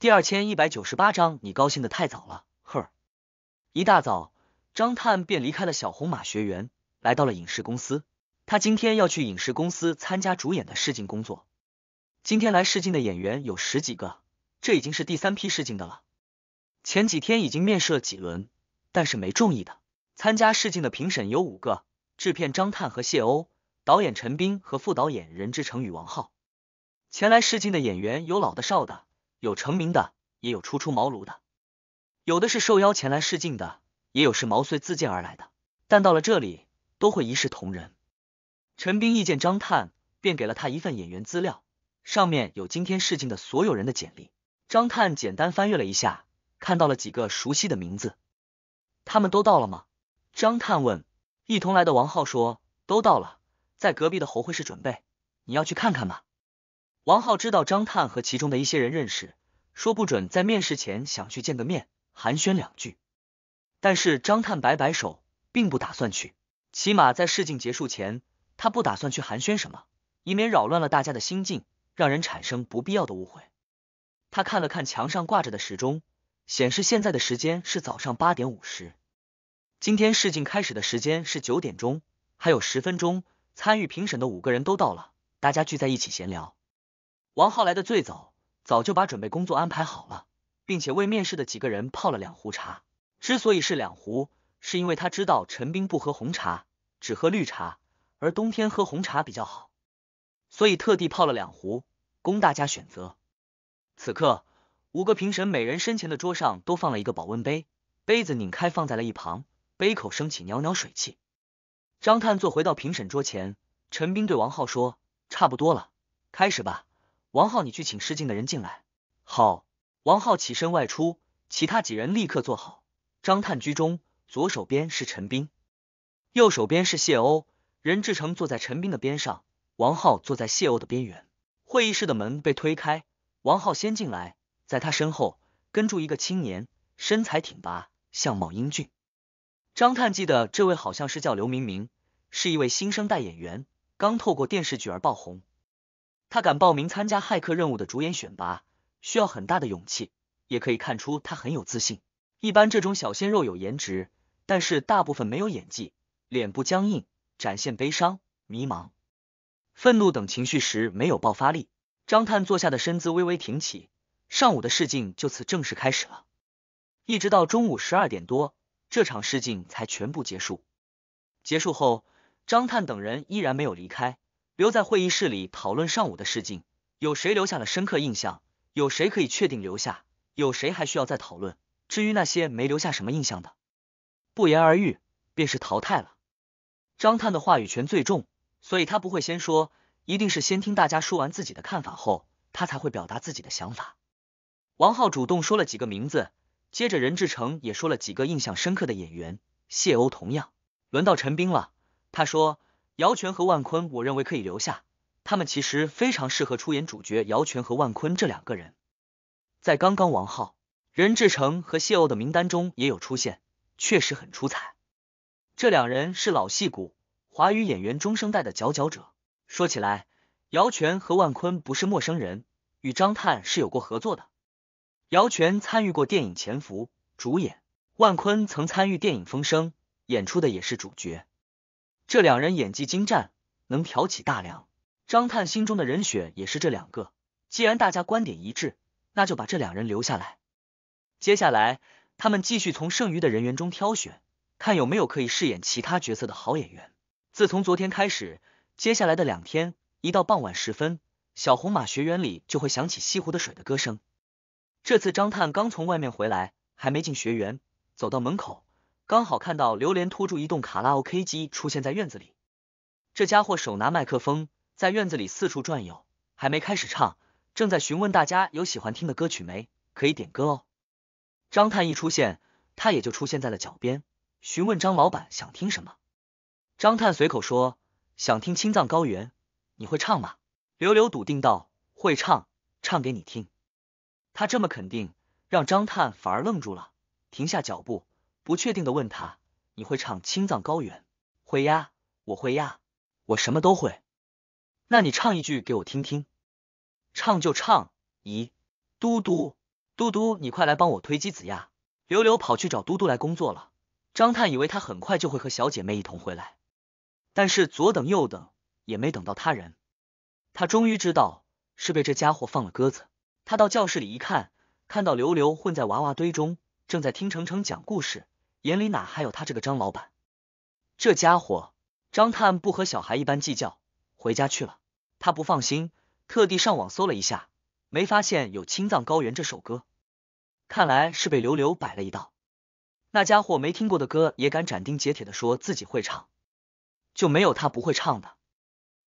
第二千一百九十八章，你高兴的太早了。呵，一大早，张探便离开了小红马学员，来到了影视公司。他今天要去影视公司参加主演的试镜工作。今天来试镜的演员有十几个，这已经是第三批试镜的了。前几天已经面试了几轮，但是没中意的。参加试镜的评审有五个：制片张探和谢欧，导演陈斌和副导演任志成与王浩。前来试镜的演员有老的少的。有成名的，也有初出茅庐的，有的是受邀前来试镜的，也有是毛遂自荐而来的。但到了这里，都会一视同仁。陈斌一见张探，便给了他一份演员资料，上面有今天试镜的所有人的简历。张探简单翻阅了一下，看到了几个熟悉的名字。他们都到了吗？张探问。一同来的王浩说，都到了，在隔壁的侯会室准备。你要去看看吗？王浩知道张探和其中的一些人认识，说不准在面试前想去见个面，寒暄两句。但是张探摆摆手，并不打算去。起码在试镜结束前，他不打算去寒暄什么，以免扰乱了大家的心境，让人产生不必要的误会。他看了看墙上挂着的时钟，显示现在的时间是早上八点五十。今天试镜开始的时间是九点钟，还有十分钟。参与评审的五个人都到了，大家聚在一起闲聊。王浩来的最早，早就把准备工作安排好了，并且为面试的几个人泡了两壶茶。之所以是两壶，是因为他知道陈斌不喝红茶，只喝绿茶，而冬天喝红茶比较好，所以特地泡了两壶，供大家选择。此刻，五个评审每人身前的桌上都放了一个保温杯，杯子拧开放在了一旁，杯口升起袅袅水汽。张探坐回到评审桌前，陈斌对王浩说：“差不多了，开始吧。”王浩，你去请试镜的人进来。好，王浩起身外出，其他几人立刻坐好。张探居中，左手边是陈斌，右手边是谢欧，任志成坐在陈斌的边上，王浩坐在谢欧的边缘。会议室的门被推开，王浩先进来，在他身后跟住一个青年，身材挺拔，相貌英俊。张探记得这位好像是叫刘明明，是一位新生代演员，刚透过电视剧而爆红。他敢报名参加骇客任务的主演选拔，需要很大的勇气，也可以看出他很有自信。一般这种小鲜肉有颜值，但是大部分没有演技，脸部僵硬，展现悲伤、迷茫、愤怒等情绪时没有爆发力。张探坐下的身姿微微挺起，上午的试镜就此正式开始了。一直到中午十二点多，这场试镜才全部结束。结束后，张探等人依然没有离开。留在会议室里讨论上午的事情，有谁留下了深刻印象？有谁可以确定留下？有谁还需要再讨论？至于那些没留下什么印象的，不言而喻，便是淘汰了。张探的话语权最重，所以他不会先说，一定是先听大家说完自己的看法后，他才会表达自己的想法。王浩主动说了几个名字，接着任志成也说了几个印象深刻的演员，谢欧同样。轮到陈冰了，他说。姚泉和万坤，我认为可以留下。他们其实非常适合出演主角。姚泉和万坤这两个人，在刚刚王浩、任志成和谢欧的名单中也有出现，确实很出彩。这两人是老戏骨，华语演员中生代的佼佼者。说起来，姚泉和万坤不是陌生人，与张探是有过合作的。姚泉参与过电影《潜伏》，主演；万坤曾参与电影《风声》，演出的也是主角。这两人演技精湛，能挑起大梁。张探心中的人选也是这两个。既然大家观点一致，那就把这两人留下来。接下来，他们继续从剩余的人员中挑选，看有没有可以饰演其他角色的好演员。自从昨天开始，接下来的两天，一到傍晚时分，小红马学员里就会响起《西湖的水》的歌声。这次张探刚从外面回来，还没进学员，走到门口。刚好看到榴莲拖住一栋卡拉 OK 机出现在院子里，这家伙手拿麦克风在院子里四处转悠，还没开始唱，正在询问大家有喜欢听的歌曲没，可以点歌哦。张探一出现，他也就出现在了脚边，询问张老板想听什么。张探随口说想听青藏高原，你会唱吗？刘刘笃定道会唱，唱给你听。他这么肯定，让张探反而愣住了，停下脚步。不确定的问他：“你会唱《青藏高原》？会呀，我会呀，我什么都会。那你唱一句给我听听。”“唱就唱。”“咦，嘟嘟，嘟嘟，你快来帮我推机子呀！”刘刘跑去找嘟嘟来工作了。张探以为他很快就会和小姐妹一同回来，但是左等右等也没等到他人。他终于知道是被这家伙放了鸽子。他到教室里一看，看到刘刘混在娃娃堆中，正在听程程讲故事。眼里哪还有他这个张老板？这家伙张探不和小孩一般计较，回家去了。他不放心，特地上网搜了一下，没发现有青藏高原这首歌，看来是被刘刘摆了一道。那家伙没听过的歌也敢斩钉截铁的说自己会唱，就没有他不会唱的。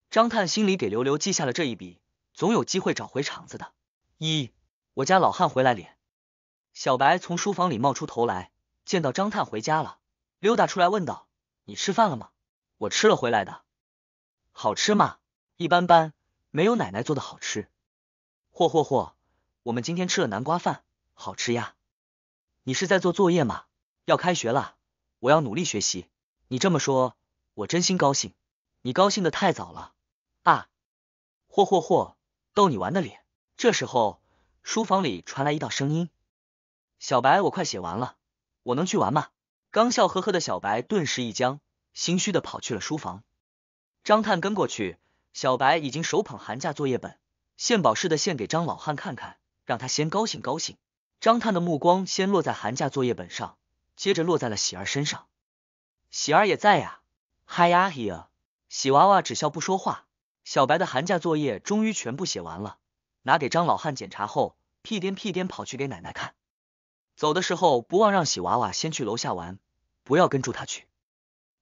张探心里给刘刘记下了这一笔，总有机会找回场子的。一，我家老汉回来脸，小白从书房里冒出头来。见到张探回家了，溜达出来问道：“你吃饭了吗？”“我吃了回来的，好吃吗？”“一般般，没有奶奶做的好吃。”“嚯嚯嚯，我们今天吃了南瓜饭，好吃呀！”“你是在做作业吗？”“要开学了，我要努力学习。”“你这么说，我真心高兴。”“你高兴的太早了。”“啊，嚯嚯嚯，逗你玩的脸。”这时候，书房里传来一道声音：“小白，我快写完了。”我能去玩吗？刚笑呵呵的小白顿时一僵，心虚的跑去了书房。张探跟过去，小白已经手捧寒假作业本，献宝似的献给张老汉看看，让他先高兴高兴。张探的目光先落在寒假作业本上，接着落在了喜儿身上。喜儿也在呀，Hi 呀，Here！喜娃娃只笑不说话。小白的寒假作业终于全部写完了，拿给张老汉检查后，屁颠屁颠跑去给奶奶看。走的时候不忘让喜娃娃先去楼下玩，不要跟住他去。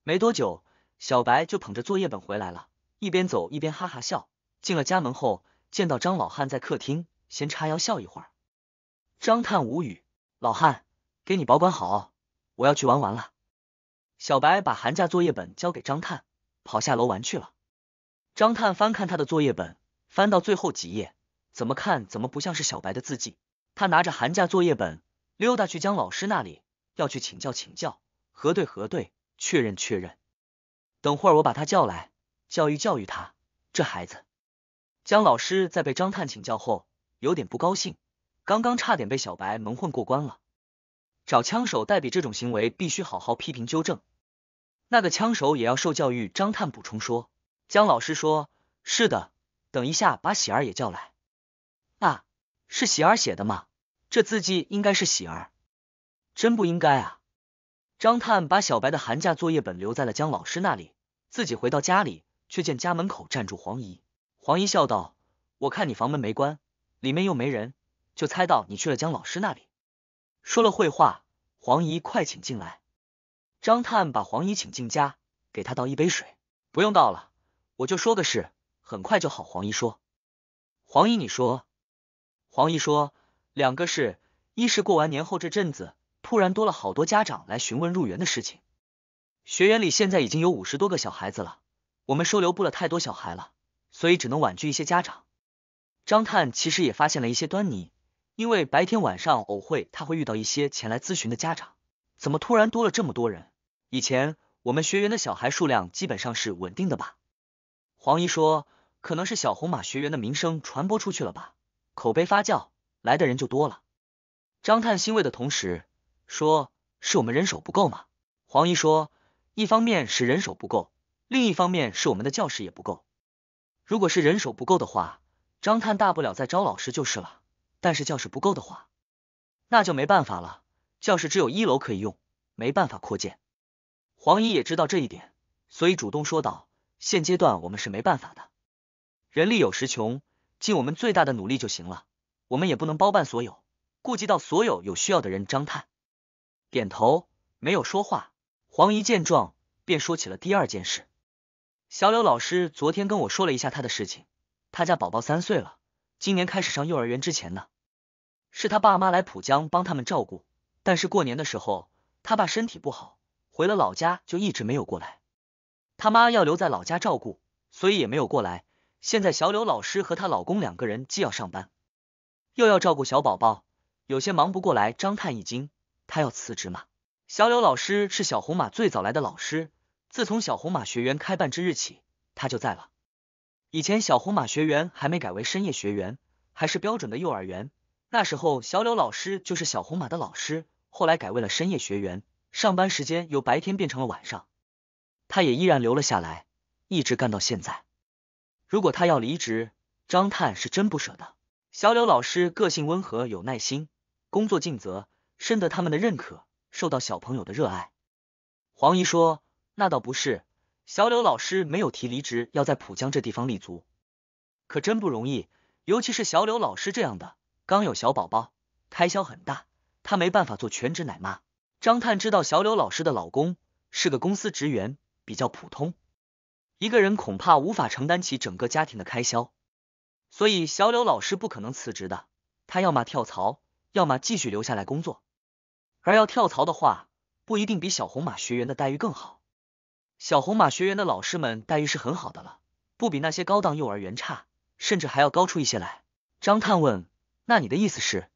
没多久，小白就捧着作业本回来了，一边走一边哈哈笑。进了家门后，见到张老汉在客厅，先叉腰笑一会儿。张探无语，老汉，给你保管好，我要去玩玩了。小白把寒假作业本交给张探，跑下楼玩去了。张探翻看他的作业本，翻到最后几页，怎么看怎么不像是小白的字迹。他拿着寒假作业本。溜达去江老师那里，要去请教请教、核对核对、确认确认。等会儿我把他叫来，教育教育他。这孩子，江老师在被张探请教后有点不高兴，刚刚差点被小白蒙混过关了。找枪手代笔这种行为必须好好批评纠正，那个枪手也要受教育。张探补充说。江老师说：“是的，等一下把喜儿也叫来啊，是喜儿写的吗？”这字迹应该是喜儿，真不应该啊！张探把小白的寒假作业本留在了姜老师那里，自己回到家里，却见家门口站住黄姨。黄姨笑道：“我看你房门没关，里面又没人，就猜到你去了姜老师那里。”说了会话，黄姨快请进来。张探把黄姨请进家，给她倒一杯水。不用倒了，我就说个事，很快就好。黄姨说：“黄姨，你说。”黄姨说。两个是，一是过完年后这阵子突然多了好多家长来询问入园的事情，学员里现在已经有五十多个小孩子了，我们收留不了太多小孩了，所以只能婉拒一些家长。张探其实也发现了一些端倪，因为白天晚上偶会他会遇到一些前来咨询的家长，怎么突然多了这么多人？以前我们学员的小孩数量基本上是稳定的吧？黄姨说，可能是小红马学员的名声传播出去了吧，口碑发酵。来的人就多了，张探欣慰的同时说：“是我们人手不够吗？”黄姨说：“一方面是人手不够，另一方面是我们的教室也不够。如果是人手不够的话，张探大不了再招老师就是了。但是教室不够的话，那就没办法了，教室只有一楼可以用，没办法扩建。”黄姨也知道这一点，所以主动说道：“现阶段我们是没办法的，人力有时穷，尽我们最大的努力就行了。”我们也不能包办所有，顾及到所有有需要的人。张探点头，没有说话。黄姨见状，便说起了第二件事。小柳老师昨天跟我说了一下她的事情，她家宝宝三岁了，今年开始上幼儿园之前呢，是她爸妈来浦江帮他们照顾。但是过年的时候，他爸身体不好，回了老家就一直没有过来。他妈要留在老家照顾，所以也没有过来。现在小柳老师和她老公两个人既要上班。又要照顾小宝宝，有些忙不过来。张探一惊，他要辞职吗？小柳老师是小红马最早来的老师，自从小红马学员开办之日起，他就在了。以前小红马学员还没改为深夜学员，还是标准的幼儿园，那时候小柳老师就是小红马的老师。后来改为了深夜学员，上班时间由白天变成了晚上，他也依然留了下来，一直干到现在。如果他要离职，张探是真不舍得。小柳老师个性温和，有耐心，工作尽责，深得他们的认可，受到小朋友的热爱。黄姨说：“那倒不是，小柳老师没有提离职，要在浦江这地方立足，可真不容易。尤其是小柳老师这样的，刚有小宝宝，开销很大，她没办法做全职奶妈。”张探知道小柳老师的老公是个公司职员，比较普通，一个人恐怕无法承担起整个家庭的开销。所以小柳老师不可能辞职的，他要么跳槽，要么继续留下来工作。而要跳槽的话，不一定比小红马学员的待遇更好。小红马学员的老师们待遇是很好的了，不比那些高档幼儿园差，甚至还要高出一些来。张探问，那你的意思是？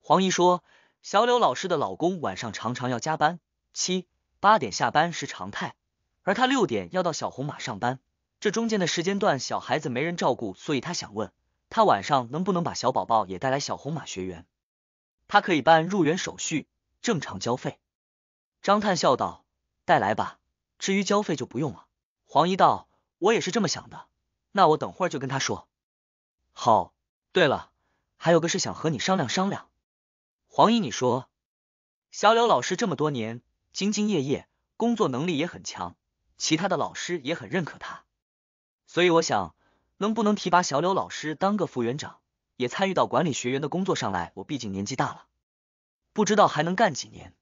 黄姨说，小柳老师的老公晚上常常要加班，七八点下班是常态，而他六点要到小红马上班。这中间的时间段，小孩子没人照顾，所以他想问他晚上能不能把小宝宝也带来小红马学员，他可以办入园手续，正常交费。张探笑道：“带来吧，至于交费就不用了。”黄姨道：“我也是这么想的，那我等会儿就跟他说。”好，对了，还有个事想和你商量商量。黄姨，你说，小柳老师这么多年兢兢业业，工作能力也很强，其他的老师也很认可他。所以我想，能不能提拔小柳老师当个副园长，也参与到管理学员的工作上来？我毕竟年纪大了，不知道还能干几年。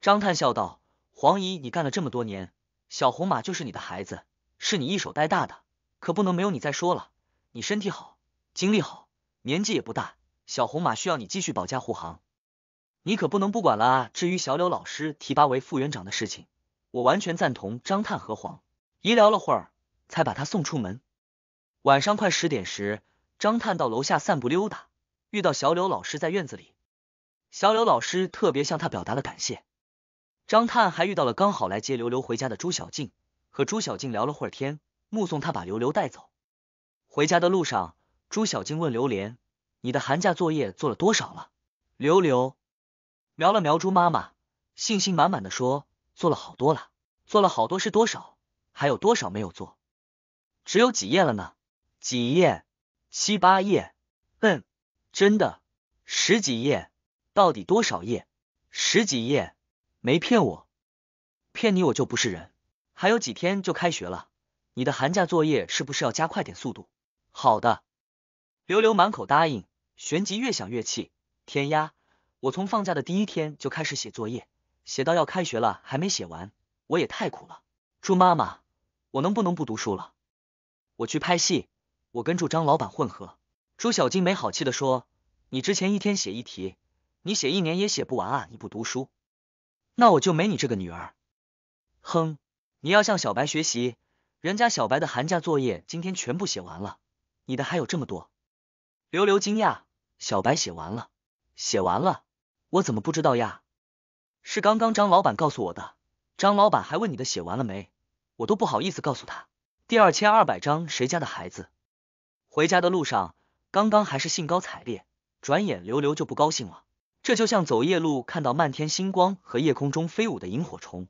张探笑道：“黄姨，你干了这么多年，小红马就是你的孩子，是你一手带大的，可不能没有你。再说了，你身体好，精力好，年纪也不大，小红马需要你继续保驾护航，你可不能不管了啊！至于小柳老师提拔为副园长的事情，我完全赞同。”张探和黄姨聊了会儿。才把他送出门。晚上快十点时，张探到楼下散步溜达，遇到小柳老师在院子里。小柳老师特别向他表达了感谢。张探还遇到了刚好来接刘刘回家的朱小静，和朱小静聊了会儿天，目送他把刘刘带走。回家的路上，朱小静问刘莲：“你的寒假作业做了多少了？”刘刘瞄了瞄朱妈妈，信心满满的说：“做了好多了，做了好多是多少？还有多少没有做？”只有几页了呢？几页？七八页？嗯，真的，十几页？到底多少页？十几页？没骗我，骗你我就不是人。还有几天就开学了，你的寒假作业是不是要加快点速度？好的，刘刘满口答应，旋即越想越气。天呀，我从放假的第一天就开始写作业，写到要开学了还没写完，我也太苦了。猪妈妈，我能不能不读书了？我去拍戏，我跟住张老板混合。”朱小金没好气的说：“你之前一天写一题，你写一年也写不完啊！你不读书，那我就没你这个女儿。哼，你要向小白学习，人家小白的寒假作业今天全部写完了，你的还有这么多。”刘刘惊讶：“小白写完了，写完了，我怎么不知道呀？是刚刚张老板告诉我的，张老板还问你的写完了没，我都不好意思告诉他。”第二千二百章谁家的孩子。回家的路上，刚刚还是兴高采烈，转眼刘刘就不高兴了。这就像走夜路看到漫天星光和夜空中飞舞的萤火虫，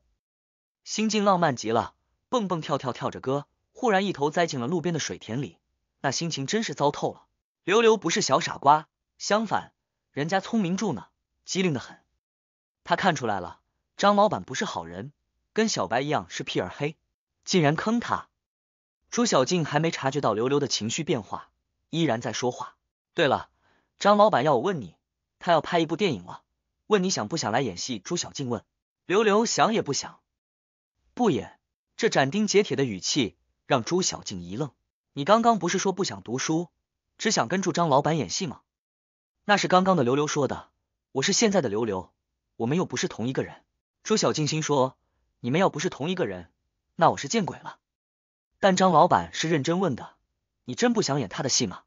心境浪漫极了，蹦蹦跳跳跳着歌，忽然一头栽进了路边的水田里，那心情真是糟透了。刘刘不是小傻瓜，相反，人家聪明著呢，机灵的很。他看出来了，张老板不是好人，跟小白一样是屁儿黑，竟然坑他。朱小静还没察觉到刘刘的情绪变化，依然在说话。对了，张老板要我问你，他要拍一部电影了，问你想不想来演戏？朱小静问刘刘，想也不想，不演。这斩钉截铁的语气让朱小静一愣。你刚刚不是说不想读书，只想跟住张老板演戏吗？那是刚刚的刘刘说的，我是现在的刘刘，我们又不是同一个人。朱小静心说，你们要不是同一个人，那我是见鬼了。但张老板是认真问的：“你真不想演他的戏吗？”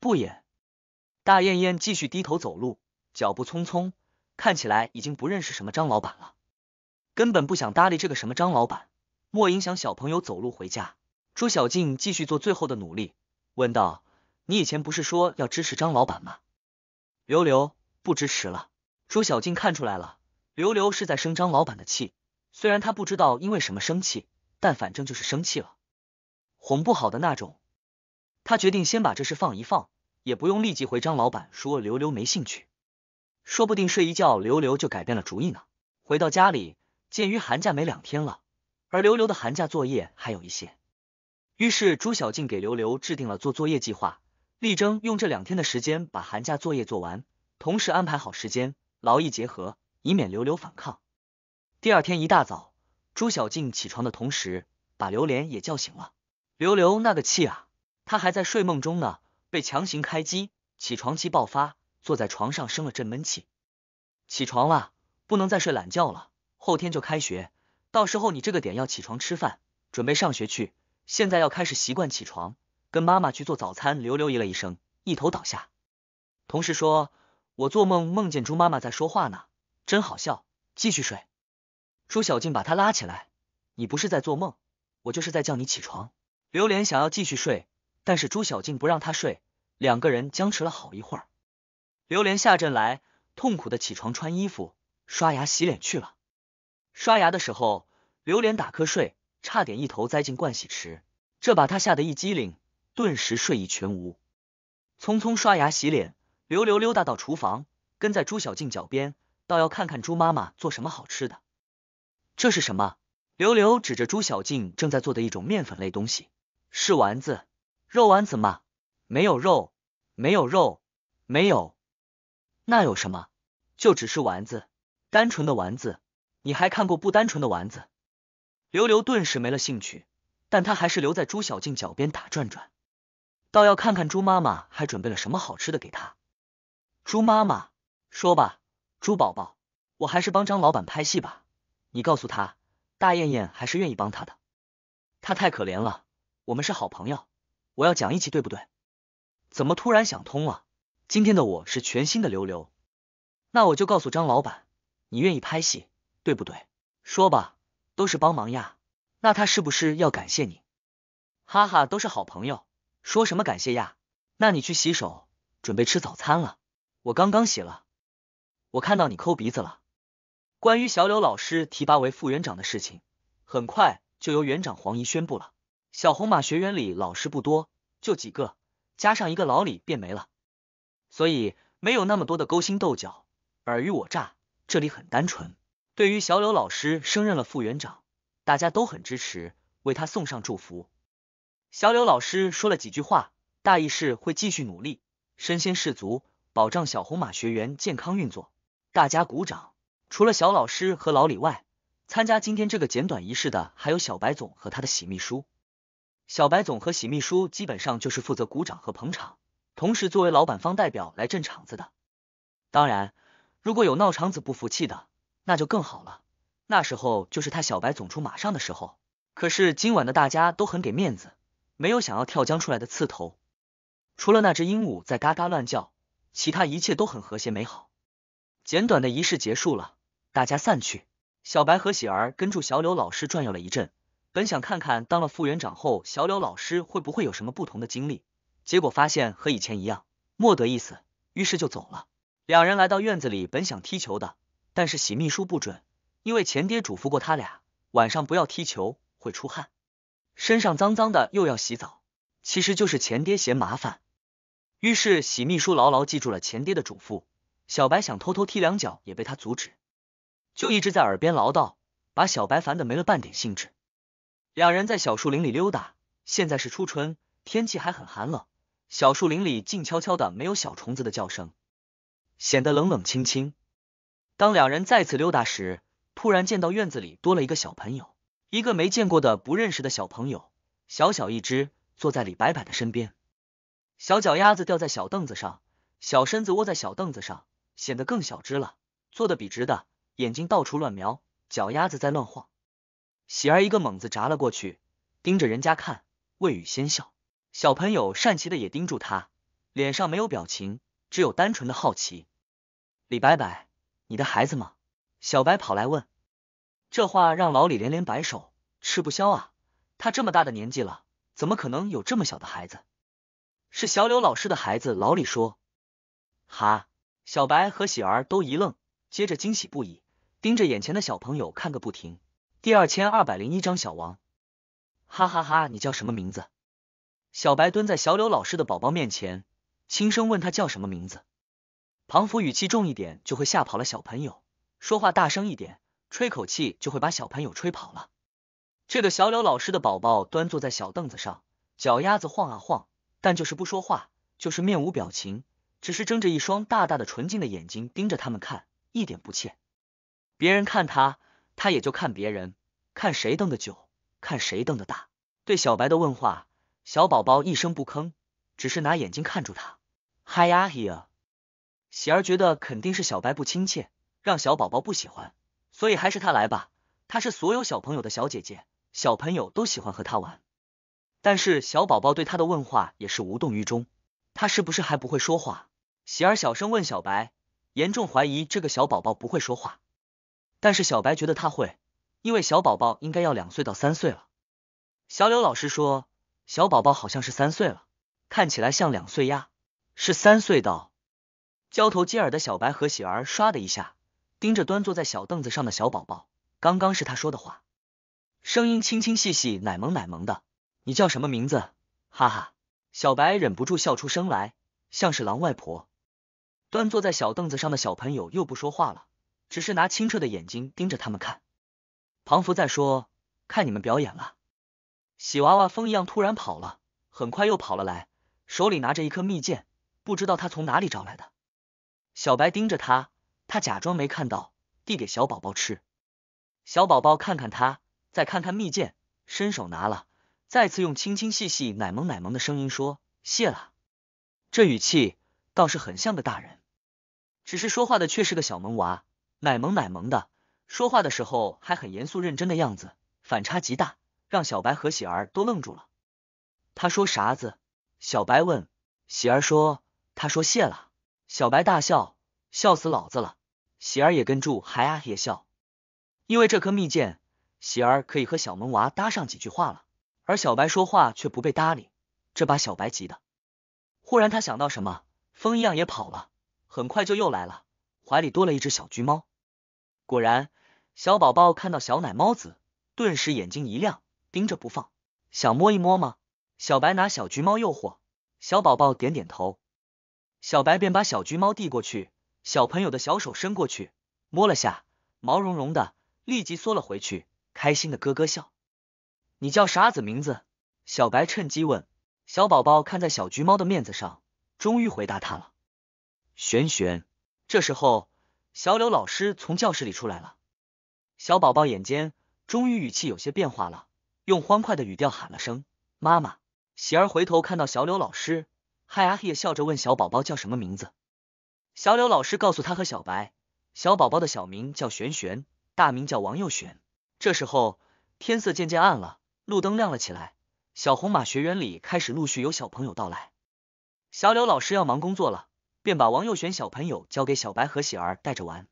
不演。大燕燕继续低头走路，脚步匆匆，看起来已经不认识什么张老板了，根本不想搭理这个什么张老板。莫影响小朋友走路回家。朱小静继续做最后的努力，问道：“你以前不是说要支持张老板吗？”刘刘不支持了。朱小静看出来了，刘刘是在生张老板的气。虽然他不知道因为什么生气，但反正就是生气了。哄不好的那种，他决定先把这事放一放，也不用立即回张老板说刘刘没兴趣，说不定睡一觉刘刘就改变了主意呢。回到家里，鉴于寒假没两天了，而刘刘的寒假作业还有一些，于是朱小静给刘刘制定了做作业计划，力争用这两天的时间把寒假作业做完，同时安排好时间，劳逸结合，以免刘刘反抗。第二天一大早，朱小静起床的同时把刘莲也叫醒了。刘刘那个气啊，他还在睡梦中呢，被强行开机，起床气爆发，坐在床上生了阵闷气。起床了，不能再睡懒觉了，后天就开学，到时候你这个点要起床吃饭，准备上学去。现在要开始习惯起床，跟妈妈去做早餐。刘刘咦了一声，一头倒下。同事说：“我做梦梦见猪妈妈在说话呢，真好笑。”继续睡。朱小静把他拉起来：“你不是在做梦，我就是在叫你起床。”榴莲想要继续睡，但是朱小静不让她睡，两个人僵持了好一会儿。榴莲下阵来，痛苦的起床穿衣服、刷牙洗脸去了。刷牙的时候，榴莲打瞌睡，差点一头栽进盥洗池，这把他吓得一激灵，顿时睡意全无。匆匆刷牙洗脸，刘刘溜达到厨房，跟在朱小静脚边，倒要看看朱妈妈做什么好吃的。这是什么？刘刘指着朱小静正在做的一种面粉类东西。是丸子，肉丸子吗？没有肉，没有肉，没有，那有什么？就只是丸子，单纯的丸子。你还看过不单纯的丸子？刘刘顿时没了兴趣，但他还是留在朱小静脚边打转转，倒要看看朱妈妈还准备了什么好吃的给他。朱妈妈，说吧，猪宝宝，我还是帮张老板拍戏吧。你告诉他，大燕燕还是愿意帮他的，他太可怜了。我们是好朋友，我要讲义气，对不对？怎么突然想通了？今天的我是全新的刘刘，那我就告诉张老板，你愿意拍戏，对不对？说吧，都是帮忙呀。那他是不是要感谢你？哈哈，都是好朋友，说什么感谢呀？那你去洗手，准备吃早餐了。我刚刚洗了，我看到你抠鼻子了。关于小柳老师提拔为副园长的事情，很快就由园长黄姨宣布了。小红马学员里老师不多，就几个，加上一个老李便没了，所以没有那么多的勾心斗角、尔虞我诈，这里很单纯。对于小柳老师升任了副园长，大家都很支持，为他送上祝福。小柳老师说了几句话，大意是会继续努力，身先士卒，保障小红马学员健康运作。大家鼓掌。除了小老师和老李外，参加今天这个简短仪式的还有小白总和他的喜秘书。小白总和喜秘书基本上就是负责鼓掌和捧场，同时作为老板方代表来镇场子的。当然，如果有闹场子不服气的，那就更好了，那时候就是他小白总出马上的时候。可是今晚的大家都很给面子，没有想要跳江出来的刺头。除了那只鹦鹉在嘎嘎乱叫，其他一切都很和谐美好。简短的仪式结束了，大家散去。小白和喜儿跟住小柳老师转悠了一阵。本想看看当了副园长后，小柳老师会不会有什么不同的经历，结果发现和以前一样，莫得意思，于是就走了。两人来到院子里，本想踢球的，但是洗秘书不准，因为前爹嘱咐过他俩，晚上不要踢球，会出汗，身上脏脏的，又要洗澡，其实就是前爹嫌麻烦。于是洗秘书牢牢记住了前爹的嘱咐，小白想偷偷踢两脚，也被他阻止，就一直在耳边唠叨，把小白烦的没了半点兴致。两人在小树林里溜达，现在是初春，天气还很寒冷，小树林里静悄悄的，没有小虫子的叫声，显得冷冷清清。当两人再次溜达时，突然见到院子里多了一个小朋友，一个没见过的、不认识的小朋友，小小一只，坐在李白白的身边，小脚丫子吊在小凳子上，小身子窝在小凳子上，显得更小只了，坐的笔直的，眼睛到处乱瞄，脚丫子在乱晃。喜儿一个猛子扎了过去，盯着人家看，未语先笑。小朋友善奇的也盯住他，脸上没有表情，只有单纯的好奇。李白白，你的孩子吗？小白跑来问。这话让老李连连摆手，吃不消啊！他这么大的年纪了，怎么可能有这么小的孩子？是小柳老师的孩子，老李说。哈，小白和喜儿都一愣，接着惊喜不已，盯着眼前的小朋友看个不停。第二千二百零一章，小王，哈哈哈！你叫什么名字？小白蹲在小柳老师的宝宝面前，轻声问他叫什么名字。庞福语气重一点就会吓跑了小朋友，说话大声一点，吹口气就会把小朋友吹跑了。这个小柳老师的宝宝端坐在小凳子上，脚丫子晃啊晃，但就是不说话，就是面无表情，只是睁着一双大大的纯净的眼睛盯着他们看，一点不怯。别人看他。他也就看别人，看谁瞪得久，看谁瞪得大。对小白的问话，小宝宝一声不吭，只是拿眼睛看住他。Hi h 嗨呀，喜儿觉得肯定是小白不亲切，让小宝宝不喜欢，所以还是他来吧。他是所有小朋友的小姐姐，小朋友都喜欢和他玩。但是小宝宝对他的问话也是无动于衷。他是不是还不会说话？喜儿小声问小白，严重怀疑这个小宝宝不会说话。但是小白觉得他会，因为小宝宝应该要两岁到三岁了。小柳老师说，小宝宝好像是三岁了，看起来像两岁呀，是三岁到。交头接耳的小白和喜儿唰的一下盯着端坐在小凳子上的小宝宝，刚刚是他说的话，声音轻轻细细，奶萌奶萌的。你叫什么名字？哈哈，小白忍不住笑出声来，像是狼外婆。端坐在小凳子上的小朋友又不说话了。只是拿清澈的眼睛盯着他们看。庞福在说：“看你们表演了。”喜娃娃风一样突然跑了，很快又跑了来，手里拿着一颗蜜饯，不知道他从哪里找来的。小白盯着他，他假装没看到，递给小宝宝吃。小宝宝看看他，再看看蜜饯，伸手拿了，再次用轻轻细细、奶萌奶萌的声音说：“谢了。”这语气倒是很像个大人，只是说话的却是个小萌娃。奶萌奶萌的，说话的时候还很严肃认真的样子，反差极大，让小白和喜儿都愣住了。他说啥子？小白问。喜儿说：“他说谢了。”小白大笑，笑死老子了。喜儿也跟住，还也笑。因为这颗蜜饯，喜儿可以和小萌娃搭上几句话了，而小白说话却不被搭理，这把小白急的。忽然他想到什么，风一样也跑了，很快就又来了，怀里多了一只小橘猫。果然，小宝宝看到小奶猫子，顿时眼睛一亮，盯着不放，想摸一摸吗？小白拿小橘猫诱惑，小宝宝点点头，小白便把小橘猫递过去，小朋友的小手伸过去，摸了下，毛茸茸的，立即缩了回去，开心的咯咯笑。你叫啥子名字？小白趁机问。小宝宝看在小橘猫的面子上，终于回答他了。玄玄。这时候。小柳老师从教室里出来了，小宝宝眼尖，终于语气有些变化了，用欢快的语调喊了声“妈妈”。喜儿回头看到小柳老师，嗨呀嘿笑着问小宝宝叫什么名字。小柳老师告诉他和小白，小宝宝的小名叫玄玄，大名叫王又玄。这时候天色渐渐暗了，路灯亮了起来，小红马学园里开始陆续有小朋友到来。小柳老师要忙工作了。便把王佑玄小朋友交给小白和喜儿带着玩，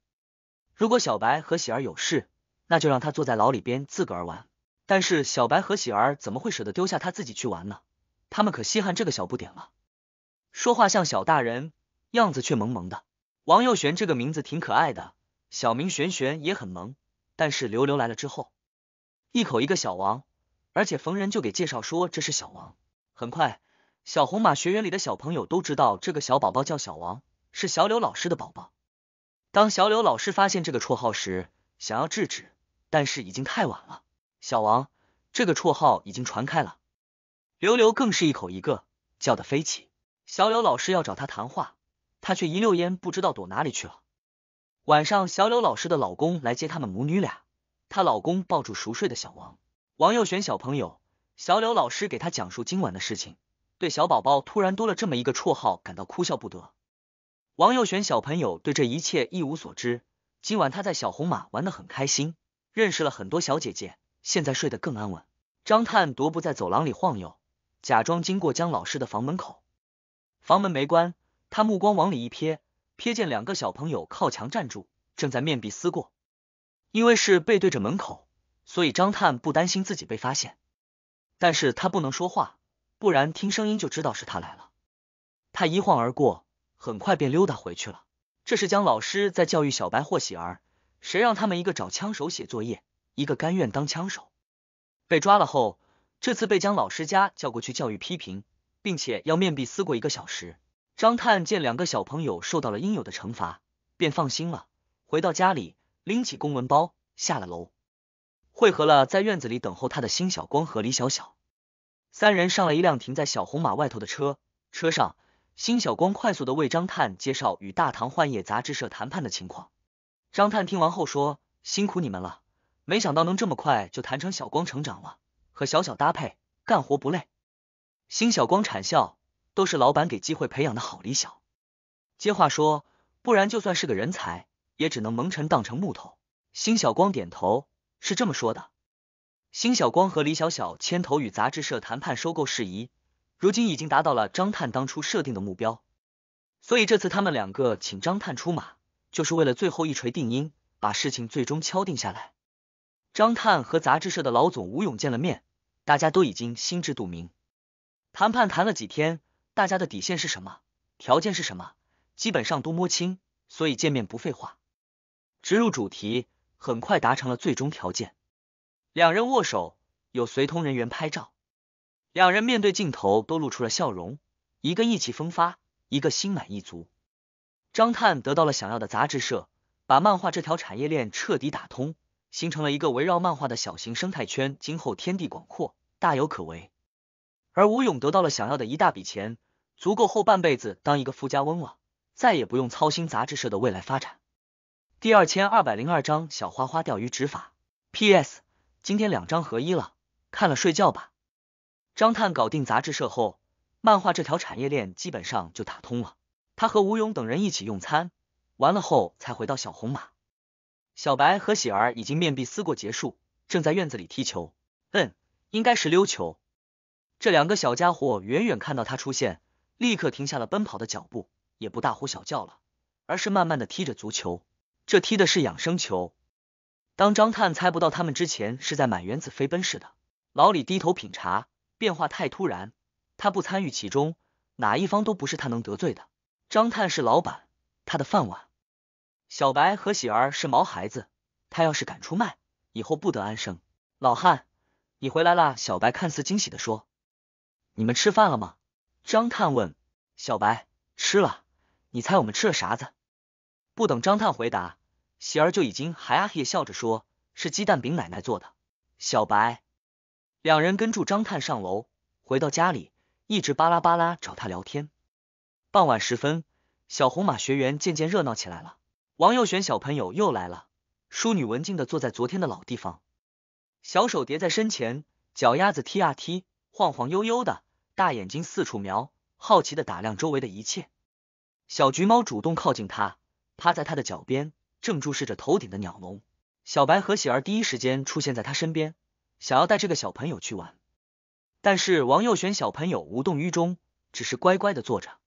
如果小白和喜儿有事，那就让他坐在牢里边自个儿玩。但是小白和喜儿怎么会舍得丢下他自己去玩呢？他们可稀罕这个小不点了，说话像小大人，样子却萌萌的。王佑玄这个名字挺可爱的，小名玄玄也很萌。但是刘刘来了之后，一口一个小王，而且逢人就给介绍说这是小王。很快。小红马学员里的小朋友都知道，这个小宝宝叫小王，是小柳老师的宝宝。当小柳老师发现这个绰号时，想要制止，但是已经太晚了。小王这个绰号已经传开了，刘刘更是一口一个叫的飞起。小柳老师要找他谈话，他却一溜烟不知道躲哪里去了。晚上，小柳老师的老公来接他们母女俩，她老公抱住熟睡的小王王又选小朋友，小柳老师给他讲述今晚的事情。对小宝宝突然多了这么一个绰号感到哭笑不得。王佑玄小朋友对这一切一无所知。今晚他在小红马玩得很开心，认识了很多小姐姐，现在睡得更安稳。张探踱步在走廊里晃悠，假装经过江老师的房门口，房门没关，他目光往里一瞥，瞥见两个小朋友靠墙站住，正在面壁思过。因为是背对着门口，所以张探不担心自己被发现，但是他不能说话。不然听声音就知道是他来了。他一晃而过，很快便溜达回去了。这是江老师在教育小白或喜儿，谁让他们一个找枪手写作业，一个甘愿当枪手。被抓了后，这次被江老师家叫过去教育批评，并且要面壁思过一个小时。张探见两个小朋友受到了应有的惩罚，便放心了。回到家里，拎起公文包，下了楼，汇合了在院子里等候他的辛小光和李小小。三人上了一辆停在小红马外头的车，车上，辛小光快速的为张探介绍与大唐幻夜杂志社谈判的情况。张探听完后说：“辛苦你们了，没想到能这么快就谈成。”小光成长了，和小小搭配干活不累。辛小光谄笑，都是老板给机会培养的好理想。接话说，不然就算是个人才，也只能蒙尘当成木头。辛小光点头，是这么说的。辛晓光和李晓晓牵头与杂志社谈判收购事宜，如今已经达到了张探当初设定的目标，所以这次他们两个请张探出马，就是为了最后一锤定音，把事情最终敲定下来。张探和杂志社的老总吴勇见了面，大家都已经心知肚明，谈判谈了几天，大家的底线是什么，条件是什么，基本上都摸清，所以见面不废话，直入主题，很快达成了最终条件。两人握手，有随同人员拍照。两人面对镜头都露出了笑容，一个意气风发，一个心满意足。张探得到了想要的杂志社，把漫画这条产业链彻底打通，形成了一个围绕漫画的小型生态圈，今后天地广阔，大有可为。而吴勇得到了想要的一大笔钱，足够后半辈子当一个富家翁了，再也不用操心杂志社的未来发展。第二千二百零二章小花花钓鱼执法。P.S. 今天两章合一了，看了睡觉吧。张探搞定杂志社后，漫画这条产业链基本上就打通了。他和吴勇等人一起用餐，完了后才回到小红马。小白和喜儿已经面壁思过结束，正在院子里踢球，嗯，应该是溜球。这两个小家伙远远看到他出现，立刻停下了奔跑的脚步，也不大呼小叫了，而是慢慢的踢着足球，这踢的是养生球。当张探猜不到他们之前是在满园子飞奔似的，老李低头品茶，变化太突然，他不参与其中，哪一方都不是他能得罪的。张探是老板，他的饭碗；小白和喜儿是毛孩子，他要是敢出卖，以后不得安生。老汉，你回来啦！小白看似惊喜的说：“你们吃饭了吗？”张探问。小白吃了，你猜我们吃了啥子？不等张探回答。喜儿就已经还阿黑笑着说：“是鸡蛋饼奶奶做的。”小白两人跟住张探上楼，回到家里，一直巴拉巴拉找他聊天。傍晚时分，小红马学员渐渐热闹起来了。王佑璇小朋友又来了，淑女文静的坐在昨天的老地方，小手叠在身前，脚丫子踢啊踢，晃晃悠悠的，大眼睛四处瞄，好奇的打量周围的一切。小橘猫主动靠近他，趴在他的脚边。正注视着头顶的鸟笼，小白和喜儿第一时间出现在他身边，想要带这个小朋友去玩。但是王幼玄小朋友无动于衷，只是乖乖的坐着。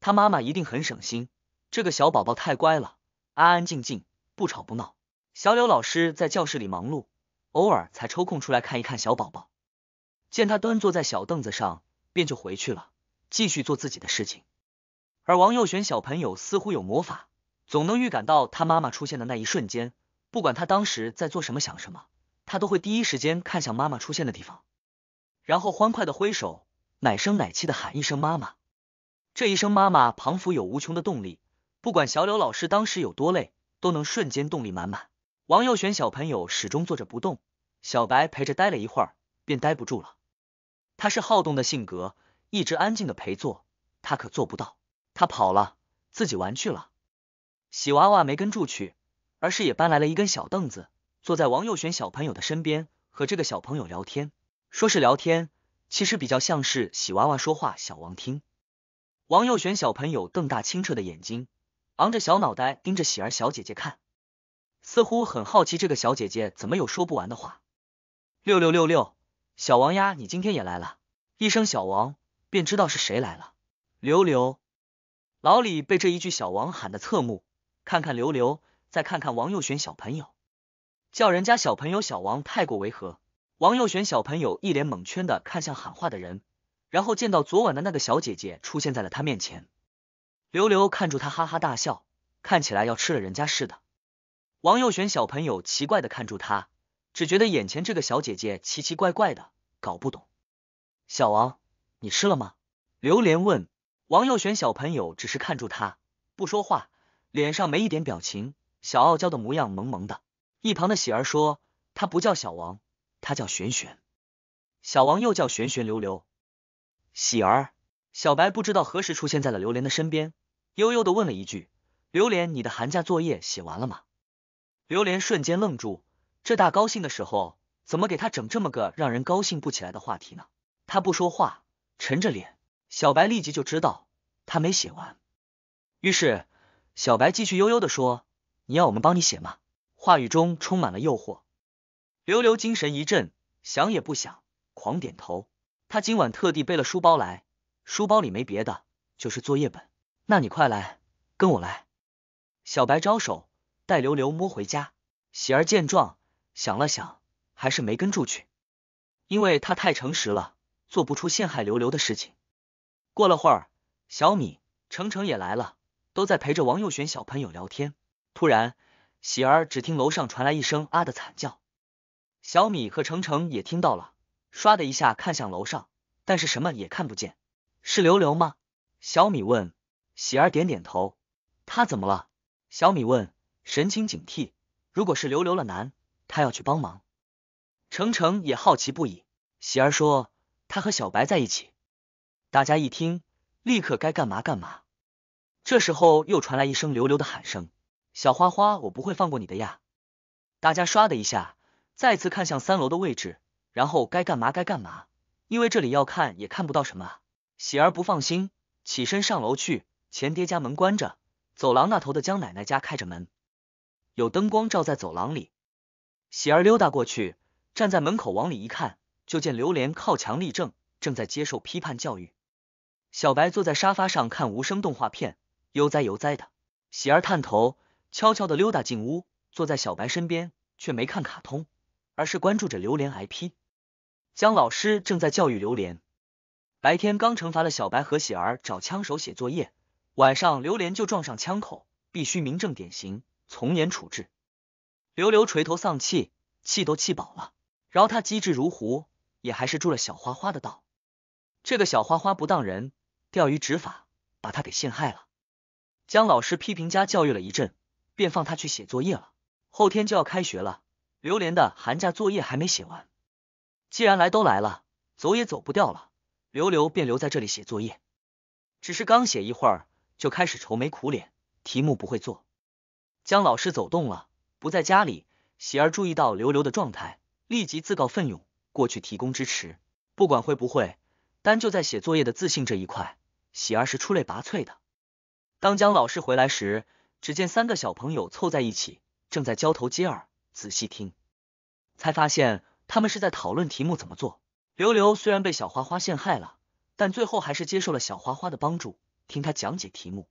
他妈妈一定很省心，这个小宝宝太乖了，安安静静，不吵不闹。小柳老师在教室里忙碌，偶尔才抽空出来看一看小宝宝。见他端坐在小凳子上，便就回去了，继续做自己的事情。而王幼玄小朋友似乎有魔法。总能预感到他妈妈出现的那一瞬间，不管他当时在做什么、想什么，他都会第一时间看向妈妈出现的地方，然后欢快的挥手，奶声奶气的喊一声“妈妈”。这一声“妈妈”仿佛有无穷的动力，不管小柳老师当时有多累，都能瞬间动力满满。王佑玄小朋友始终坐着不动，小白陪着待了一会儿，便待不住了。他是好动的性格，一直安静的陪坐，他可做不到，他跑了，自己玩去了。喜娃娃没跟住去，而是也搬来了一根小凳子，坐在王佑玄小朋友的身边，和这个小朋友聊天。说是聊天，其实比较像是喜娃娃说话，小王听。王佑玄小朋友瞪大清澈的眼睛，昂着小脑袋盯着喜儿小姐姐看，似乎很好奇这个小姐姐怎么有说不完的话。六六六六，小王呀，你今天也来了！一声小王，便知道是谁来了。刘刘，老李被这一句小王喊的侧目。看看刘刘，再看看王佑选小朋友，叫人家小朋友小王太过违和。王佑选小朋友一脸懵圈的看向喊话的人，然后见到昨晚的那个小姐姐出现在了他面前。刘刘看住他哈哈大笑，看起来要吃了人家似的。王佑选小朋友奇怪的看住他，只觉得眼前这个小姐姐奇奇怪怪的，搞不懂。小王，你吃了吗？刘莲问。王佑选小朋友只是看住他，不说话。脸上没一点表情，小傲娇的模样萌萌的。一旁的喜儿说：“他不叫小王，他叫玄玄，小王又叫玄玄。”刘刘，喜儿、小白不知道何时出现在了榴莲的身边，悠悠的问了一句：“榴莲，你的寒假作业写完了吗？”榴莲瞬间愣住，这大高兴的时候，怎么给他整这么个让人高兴不起来的话题呢？他不说话，沉着脸。小白立即就知道他没写完，于是。小白继续悠悠的说：“你要我们帮你写吗？”话语中充满了诱惑。刘刘精神一振，想也不想，狂点头。他今晚特地背了书包来，书包里没别的，就是作业本。那你快来，跟我来。小白招手，带刘刘摸回家。喜儿见状，想了想，还是没跟住去，因为他太诚实了，做不出陷害刘刘的事情。过了会儿，小米、程程也来了。都在陪着王佑玄小朋友聊天。突然，喜儿只听楼上传来一声啊”的惨叫，小米和程程也听到了，唰的一下看向楼上，但是什么也看不见。是刘刘吗？小米问。喜儿点点头。他怎么了？小米问，神情警惕。如果是刘刘了难，他要去帮忙。程程也好奇不已。喜儿说，他和小白在一起。大家一听，立刻该干嘛干嘛。这时候又传来一声“溜溜”的喊声：“小花花，我不会放过你的呀！”大家唰的一下再次看向三楼的位置，然后该干嘛该干嘛，因为这里要看也看不到什么。喜儿不放心，起身上楼去。前爹家门关着，走廊那头的江奶奶家开着门，有灯光照在走廊里。喜儿溜达过去，站在门口往里一看，就见刘莲靠墙立正，正在接受批判教育。小白坐在沙发上看无声动画片。悠哉悠哉的，喜儿探头，悄悄的溜达进屋，坐在小白身边，却没看卡通，而是关注着榴莲。I P，江老师正在教育榴莲。白天刚惩罚了小白和喜儿找枪手写作业，晚上榴莲就撞上枪口，必须明正典刑，从严处置。刘刘垂头丧气，气都气饱了，饶他机智如狐，也还是住了小花花的道。这个小花花不当人，钓鱼执法，把他给陷害了。江老师批评家教育了一阵，便放他去写作业了。后天就要开学了，刘莲的寒假作业还没写完。既然来都来了，走也走不掉了。刘刘便留在这里写作业，只是刚写一会儿，就开始愁眉苦脸，题目不会做。江老师走动了，不在家里。喜儿注意到刘刘的状态，立即自告奋勇过去提供支持。不管会不会，单就在写作业的自信这一块，喜儿是出类拔萃的。当姜老师回来时，只见三个小朋友凑在一起，正在交头接耳。仔细听，才发现他们是在讨论题目怎么做。刘刘虽然被小花花陷害了，但最后还是接受了小花花的帮助，听他讲解题目。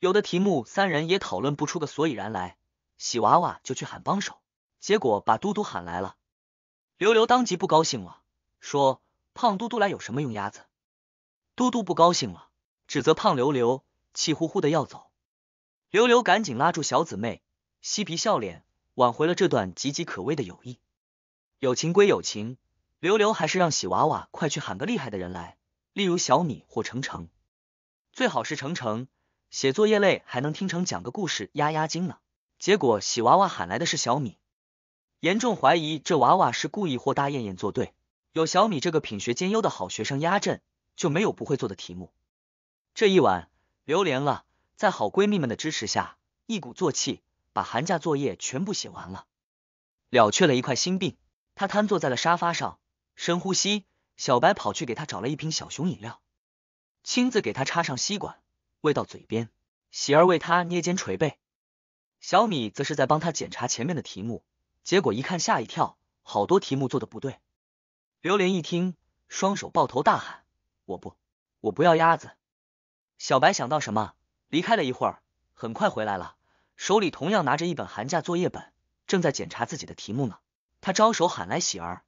有的题目三人也讨论不出个所以然来，喜娃娃就去喊帮手，结果把嘟嘟喊来了。刘刘当即不高兴了，说：“胖嘟嘟来有什么用？”鸭子嘟嘟不高兴了，指责胖刘刘。气呼呼的要走，刘刘赶紧拉住小姊妹，嬉皮笑脸挽回了这段岌岌可危的友谊。友情归友情，刘刘还是让喜娃娃快去喊个厉害的人来，例如小米或程程，最好是程程，写作业累还能听成讲个故事压压惊呢。结果喜娃娃喊来的是小米，严重怀疑这娃娃是故意和大艳艳作对。有小米这个品学兼优的好学生压阵，就没有不会做的题目。这一晚。榴莲了，在好闺蜜们的支持下，一鼓作气把寒假作业全部写完了，了却了一块心病。她瘫坐在了沙发上，深呼吸。小白跑去给她找了一瓶小熊饮料，亲自给她插上吸管，喂到嘴边。喜儿为她捏肩捶背，小米则是在帮她检查前面的题目。结果一看吓一跳，好多题目做的不对。榴莲一听，双手抱头大喊：“我不，我不要鸭子！”小白想到什么，离开了一会儿，很快回来了，手里同样拿着一本寒假作业本，正在检查自己的题目呢。他招手喊来喜儿：“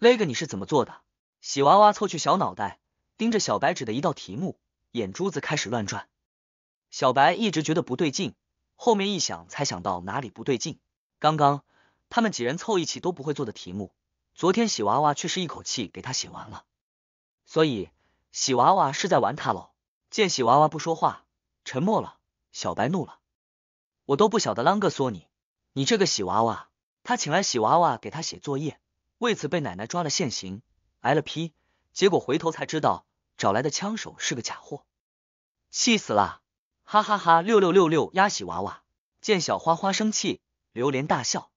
磊个你是怎么做的？”喜娃娃凑去小脑袋，盯着小白纸的一道题目，眼珠子开始乱转。小白一直觉得不对劲，后面一想才想到哪里不对劲。刚刚他们几人凑一起都不会做的题目，昨天喜娃娃却是一口气给他写完了，所以喜娃娃是在玩他喽。见喜娃娃不说话，沉默了。小白怒了，我都不晓得啷个说你，你这个喜娃娃！他请来喜娃娃给他写作业，为此被奶奶抓了现行，挨了批。结果回头才知道，找来的枪手是个假货，气死了！哈哈哈！六六六六，压喜娃娃。见小花花生气，流连大笑。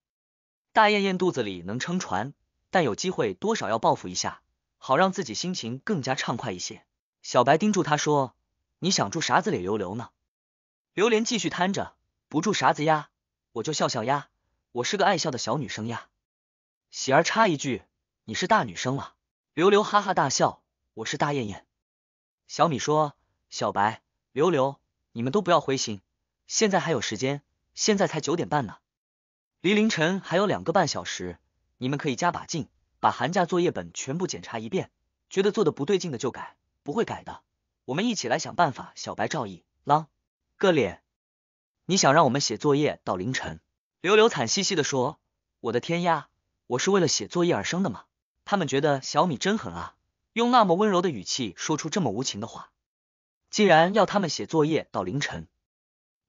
大雁雁肚子里能撑船，但有机会多少要报复一下，好让自己心情更加畅快一些。小白盯住他说。你想住啥子里？刘刘呢？刘莲继续摊着，不住啥子呀，我就笑笑呀，我是个爱笑的小女生呀。喜儿插一句，你是大女生了。刘刘哈哈大笑，我是大艳艳。小米说，小白，刘刘，你们都不要灰心，现在还有时间，现在才九点半呢，离凌晨还有两个半小时，你们可以加把劲，把寒假作业本全部检查一遍，觉得做的不对劲的就改，不会改的。我们一起来想办法，小白照应。啷个脸？你想让我们写作业到凌晨？刘刘惨兮兮的说：“我的天呀，我是为了写作业而生的吗？”他们觉得小米真狠啊，用那么温柔的语气说出这么无情的话。既然要他们写作业到凌晨，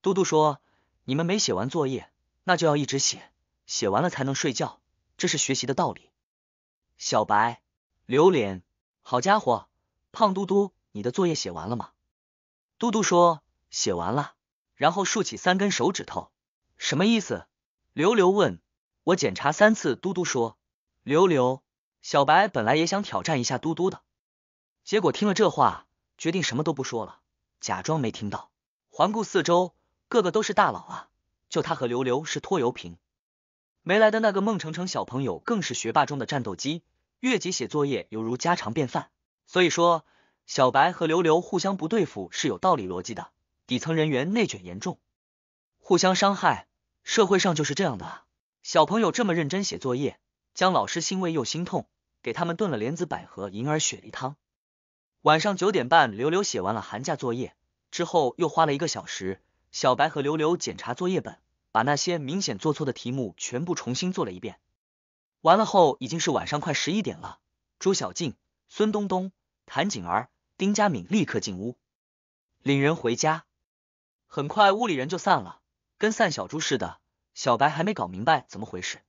嘟嘟说：“你们没写完作业，那就要一直写，写完了才能睡觉，这是学习的道理。”小白、榴莲，好家伙，胖嘟嘟。你的作业写完了吗？嘟嘟说写完了，然后竖起三根手指头，什么意思？刘刘问。我检查三次，嘟嘟说。刘刘，小白本来也想挑战一下嘟嘟的，结果听了这话，决定什么都不说了，假装没听到。环顾四周，个个都是大佬啊，就他和刘刘是拖油瓶。没来的那个孟成成小朋友更是学霸中的战斗机，越级写作业犹如家常便饭。所以说。小白和刘刘互相不对付是有道理逻辑的，底层人员内卷严重，互相伤害。社会上就是这样的。小朋友这么认真写作业，姜老师欣慰又心痛，给他们炖了莲子百合银耳雪梨汤。晚上九点半，刘刘写完了寒假作业之后，又花了一个小时，小白和刘刘检查作业本，把那些明显做错的题目全部重新做了一遍。完了后，已经是晚上快十一点了。朱小静、孙东东、谭景儿。丁佳敏立刻进屋，领人回家。很快屋里人就散了，跟散小猪似的。小白还没搞明白怎么回事，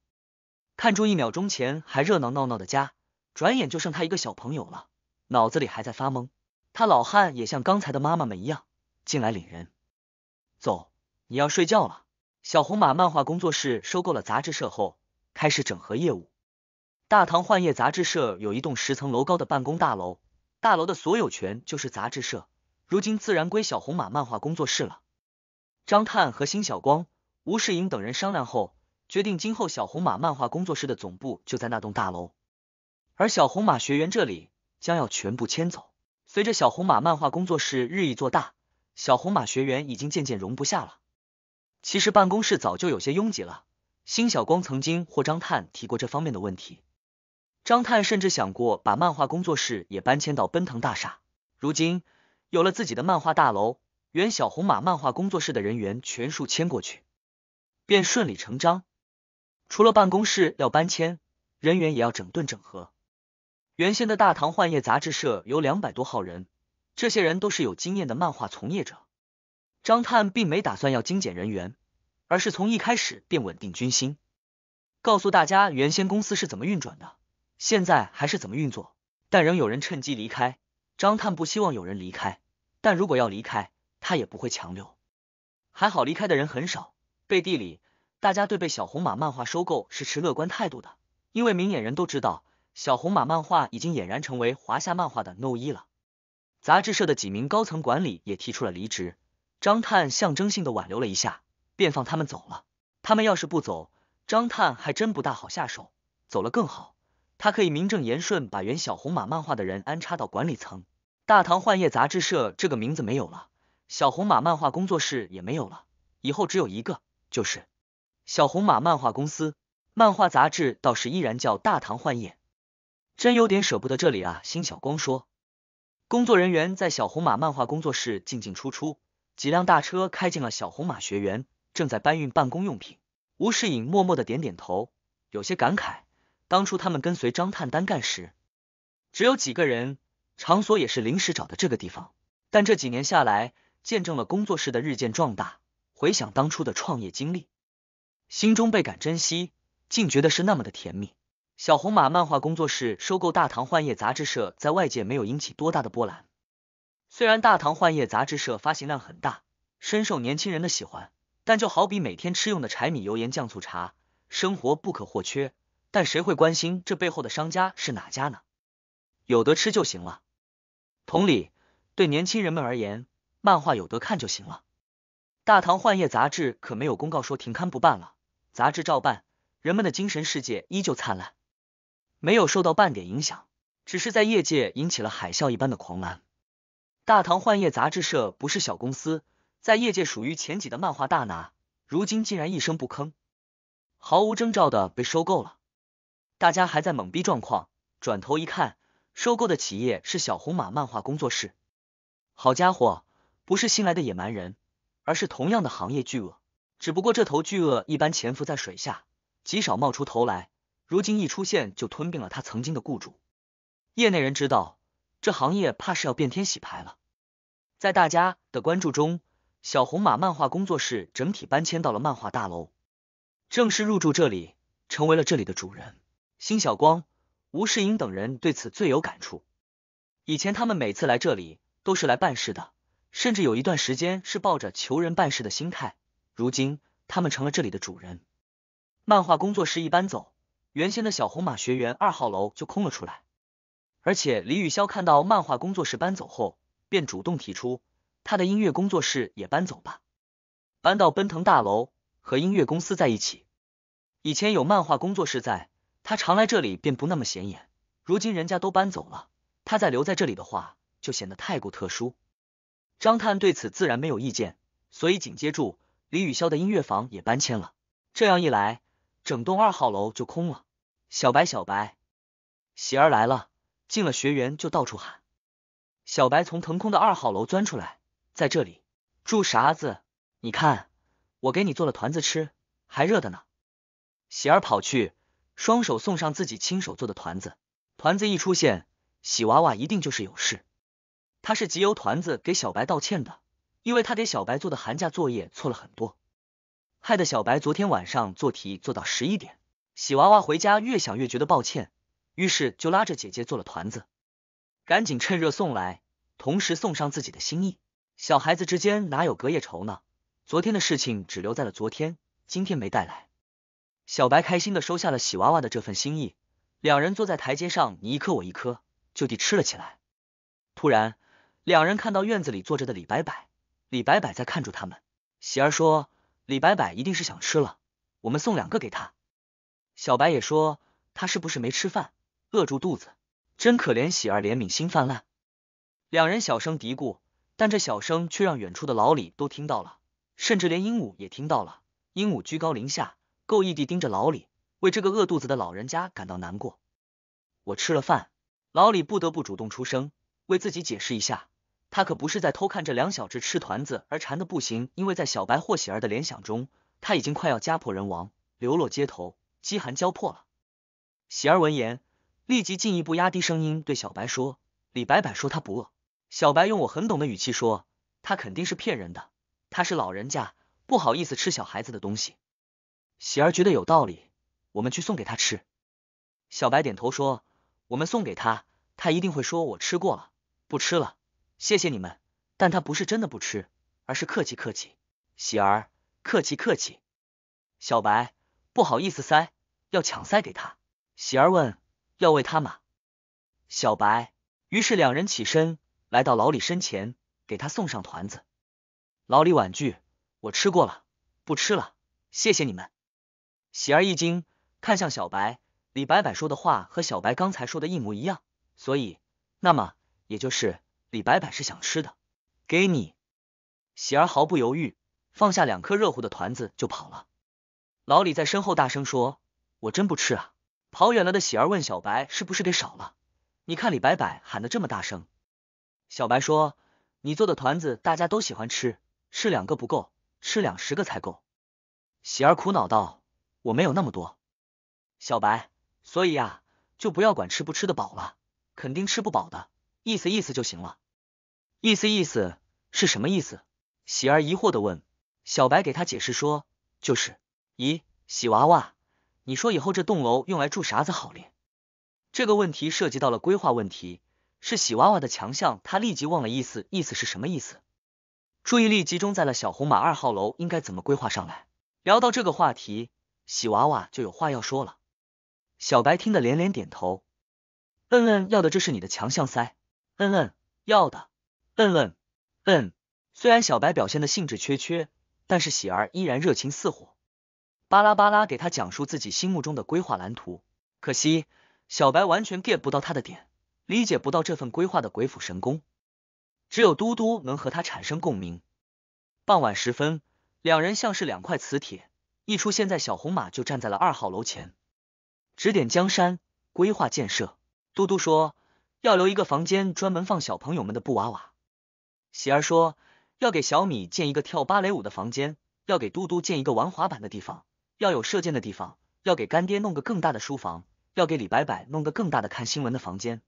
看住一秒钟前还热闹闹闹的家，转眼就剩他一个小朋友了，脑子里还在发懵。他老汉也像刚才的妈妈们一样，进来领人走。你要睡觉了。小红马漫画工作室收购了杂志社后，开始整合业务。大唐幻夜杂志社有一栋十层楼高的办公大楼。大楼的所有权就是杂志社，如今自然归小红马漫画工作室了。张探和辛小光、吴世颖等人商量后，决定今后小红马漫画工作室的总部就在那栋大楼，而小红马学员这里将要全部迁走。随着小红马漫画工作室日益做大，小红马学员已经渐渐容不下了。其实办公室早就有些拥挤了。辛小光曾经或张探提过这方面的问题。张探甚至想过把漫画工作室也搬迁到奔腾大厦。如今有了自己的漫画大楼，原小红马漫画工作室的人员全数迁过去，便顺理成章。除了办公室要搬迁，人员也要整顿整合。原先的大唐幻夜杂志社有两百多号人，这些人都是有经验的漫画从业者。张探并没打算要精简人员，而是从一开始便稳定军心，告诉大家原先公司是怎么运转的。现在还是怎么运作，但仍有人趁机离开。张探不希望有人离开，但如果要离开，他也不会强留。还好离开的人很少，背地里大家对被小红马漫画收购是持乐观态度的，因为明眼人都知道小红马漫画已经俨然成为华夏漫画的 n o 一了。杂志社的几名高层管理也提出了离职，张探象征性的挽留了一下，便放他们走了。他们要是不走，张探还真不大好下手，走了更好。他可以名正言顺把原小红马漫画的人安插到管理层。大唐幻夜杂志社这个名字没有了，小红马漫画工作室也没有了，以后只有一个，就是小红马漫画公司。漫画杂志倒是依然叫大唐幻夜。真有点舍不得这里啊，辛小光说。工作人员在小红马漫画工作室进进出出，几辆大车开进了小红马学员，正在搬运办公用品。吴世颖默默的点点头，有些感慨。当初他们跟随张探单干时，只有几个人，场所也是临时找的这个地方。但这几年下来，见证了工作室的日渐壮大。回想当初的创业经历，心中倍感珍惜，竟觉得是那么的甜蜜。小红马漫画工作室收购大唐幻夜杂志社，在外界没有引起多大的波澜。虽然大唐幻夜杂志社发行量很大，深受年轻人的喜欢，但就好比每天吃用的柴米油盐酱醋茶，生活不可或缺。但谁会关心这背后的商家是哪家呢？有得吃就行了。同理，对年轻人们而言，漫画有得看就行了。大唐幻夜杂志可没有公告说停刊不办了，杂志照办，人们的精神世界依旧灿烂，没有受到半点影响，只是在业界引起了海啸一般的狂澜。大唐幻夜杂志社不是小公司，在业界属于前几的漫画大拿，如今竟然一声不吭，毫无征兆的被收购了。大家还在懵逼状况，转头一看，收购的企业是小红马漫画工作室。好家伙，不是新来的野蛮人，而是同样的行业巨鳄。只不过这头巨鳄一般潜伏在水下，极少冒出头来。如今一出现，就吞并了他曾经的雇主。业内人知道，这行业怕是要变天洗牌了。在大家的关注中，小红马漫画工作室整体搬迁到了漫画大楼，正式入驻这里，成为了这里的主人。辛晓光、吴世英等人对此最有感触。以前他们每次来这里都是来办事的，甚至有一段时间是抱着求人办事的心态。如今他们成了这里的主人。漫画工作室一搬走，原先的小红马学员二号楼就空了出来。而且李雨潇看到漫画工作室搬走后，便主动提出他的音乐工作室也搬走吧，搬到奔腾大楼和音乐公司在一起。以前有漫画工作室在。他常来这里，便不那么显眼。如今人家都搬走了，他再留在这里的话，就显得太过特殊。张探对此自然没有意见，所以紧接住，李雨潇的音乐房也搬迁了。这样一来，整栋二号楼就空了。小白，小白，喜儿来了，进了学员就到处喊。小白从腾空的二号楼钻出来，在这里住啥子？你看，我给你做了团子吃，还热的呢。喜儿跑去。双手送上自己亲手做的团子，团子一出现，喜娃娃一定就是有事。他是集邮团子给小白道歉的，因为他给小白做的寒假作业错了很多，害得小白昨天晚上做题做到十一点。喜娃娃回家越想越觉得抱歉，于是就拉着姐姐做了团子，赶紧趁热送来，同时送上自己的心意。小孩子之间哪有隔夜仇呢？昨天的事情只留在了昨天，今天没带来。小白开心的收下了喜娃娃的这份心意，两人坐在台阶上，你一颗我一颗，就地吃了起来。突然，两人看到院子里坐着的李白白，李白白在看住他们。喜儿说：“李白白一定是想吃了，我们送两个给他。”小白也说：“他是不是没吃饭，饿住肚子？真可怜。”喜儿怜悯心泛滥，两人小声嘀咕，但这小声却让远处的老李都听到了，甚至连鹦鹉也听到了。鹦鹉居高临下。够义地盯着老李，为这个饿肚子的老人家感到难过。我吃了饭，老李不得不主动出声，为自己解释一下，他可不是在偷看这两小只吃团子而馋的不行，因为在小白或喜儿的联想中，他已经快要家破人亡，流落街头，饥寒交迫了。喜儿闻言，立即进一步压低声音对小白说：“李伯伯说他不饿。”小白用我很懂的语气说：“他肯定是骗人的，他是老人家，不好意思吃小孩子的东西。”喜儿觉得有道理，我们去送给他吃。小白点头说：“我们送给他，他一定会说‘我吃过了，不吃了，谢谢你们’。但他不是真的不吃，而是客气客气。”喜儿客气客气。小白不好意思塞，要抢塞给他。喜儿问：“要喂他吗？”小白于是两人起身来到老李身前，给他送上团子。老李婉拒：“我吃过了，不吃了，谢谢你们。”喜儿一惊，看向小白。李白白说的话和小白刚才说的一模一样，所以那么也就是李白白是想吃的。给你，喜儿毫不犹豫放下两颗热乎的团子就跑了。老李在身后大声说：“我真不吃啊！”跑远了的喜儿问小白：“是不是给少了？”你看李白白喊的这么大声。小白说：“你做的团子大家都喜欢吃，吃两个不够，吃两十个才够。”喜儿苦恼道。我没有那么多，小白，所以呀，就不要管吃不吃的饱了，肯定吃不饱的，意思意思就行了。意思意思是什么意思？喜儿疑惑的问。小白给他解释说，就是。咦，喜娃娃，你说以后这栋楼用来住啥子好嘞？这个问题涉及到了规划问题，是喜娃娃的强项，他立即忘了意思意思是什么意思，注意力集中在了小红马二号楼应该怎么规划上来。聊到这个话题。喜娃娃就有话要说了，小白听得连连点头，嗯嗯，要的，这是你的强项塞，嗯嗯，要的，嗯嗯，嗯。虽然小白表现的兴致缺缺，但是喜儿依然热情似火，巴拉巴拉给他讲述自己心目中的规划蓝图。可惜小白完全 get 不到他的点，理解不到这份规划的鬼斧神工，只有嘟嘟能和他产生共鸣。傍晚时分，两人像是两块磁铁。一出现在，小红马就站在了二号楼前，指点江山，规划建设。嘟嘟说要留一个房间专门放小朋友们的布娃娃。喜儿说要给小米建一个跳芭蕾舞的房间，要给嘟嘟建一个玩滑板的地方，要有射箭的地方，要给干爹弄个更大的书房，要给李白白弄个更大的看新闻的房间。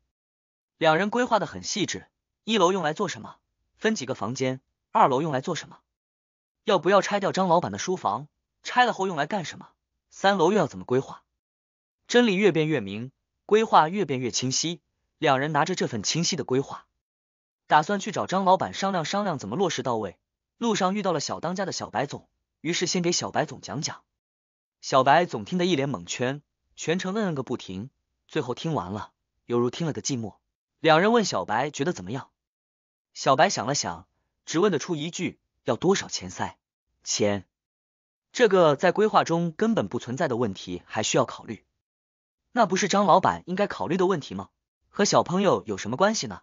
两人规划的很细致，一楼用来做什么，分几个房间；二楼用来做什么，要不要拆掉张老板的书房？拆了后用来干什么？三楼又要怎么规划？真理越变越明，规划越变越清晰。两人拿着这份清晰的规划，打算去找张老板商量商量怎么落实到位。路上遇到了小当家的小白总，于是先给小白总讲讲。小白总听得一脸懵圈，全程嗯嗯个不停，最后听完了，犹如听了个寂寞。两人问小白觉得怎么样？小白想了想，只问得出一句：要多少钱塞钱？这个在规划中根本不存在的问题，还需要考虑？那不是张老板应该考虑的问题吗？和小朋友有什么关系呢？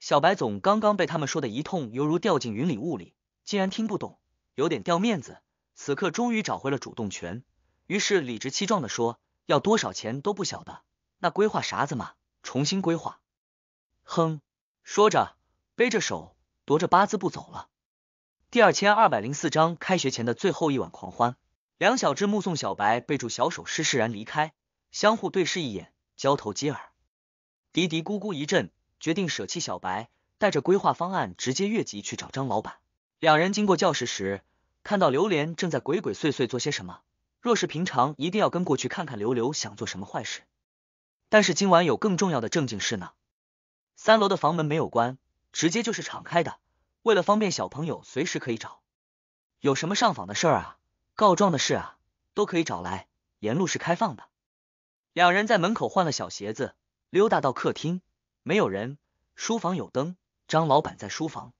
小白总刚刚被他们说的一通，犹如掉进云里雾里，竟然听不懂，有点掉面子。此刻终于找回了主动权，于是理直气壮的说，要多少钱都不晓得，那规划啥子嘛，重新规划。哼，说着背着手踱着八字步走了。第二千二百零四章开学前的最后一晚狂欢。梁小志目送小白被住小手施释然离开，相互对视一眼，交头接耳，嘀嘀咕咕一阵，决定舍弃小白，带着规划方案直接越级去找张老板。两人经过教室时，看到刘莲正在鬼鬼祟祟做些什么。若是平常，一定要跟过去看看刘刘想做什么坏事，但是今晚有更重要的正经事呢。三楼的房门没有关，直接就是敞开的。为了方便小朋友随时可以找，有什么上访的事啊，告状的事啊，都可以找来。沿路是开放的。两人在门口换了小鞋子，溜达到客厅，没有人，书房有灯，张老板在书房。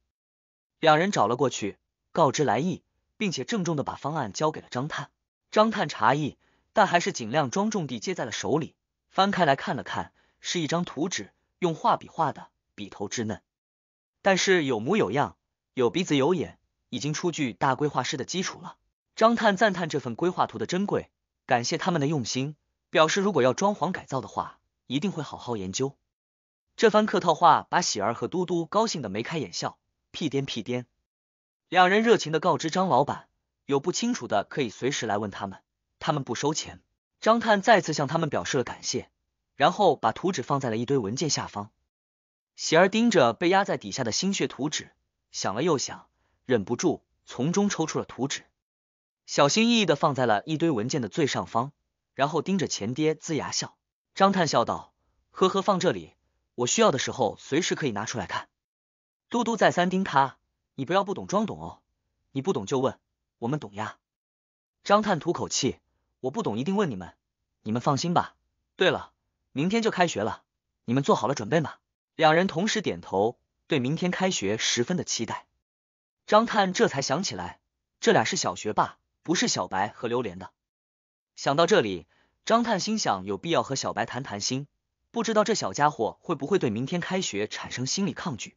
两人找了过去，告知来意，并且郑重的把方案交给了张探。张探诧异，但还是尽量庄重地接在了手里，翻开来看了看，是一张图纸，用画笔画的，笔头稚嫩。但是有模有样，有鼻子有眼，已经出具大规划师的基础了。张探赞叹这份规划图的珍贵，感谢他们的用心，表示如果要装潢改造的话，一定会好好研究。这番客套话把喜儿和嘟嘟高兴的眉开眼笑，屁颠屁颠。两人热情的告知张老板，有不清楚的可以随时来问他们，他们不收钱。张探再次向他们表示了感谢，然后把图纸放在了一堆文件下方。喜儿盯着被压在底下的心血图纸，想了又想，忍不住从中抽出了图纸，小心翼翼的放在了一堆文件的最上方，然后盯着钱爹龇牙笑。张探笑道：“呵呵，放这里，我需要的时候随时可以拿出来看。”嘟嘟再三盯他：“你不要不懂装懂哦，你不懂就问，我们懂呀。”张探吐口气：“我不懂，一定问你们。你们放心吧。对了，明天就开学了，你们做好了准备吗？”两人同时点头，对明天开学十分的期待。张探这才想起来，这俩是小学霸，不是小白和榴莲的。想到这里，张探心想有必要和小白谈谈心，不知道这小家伙会不会对明天开学产生心理抗拒，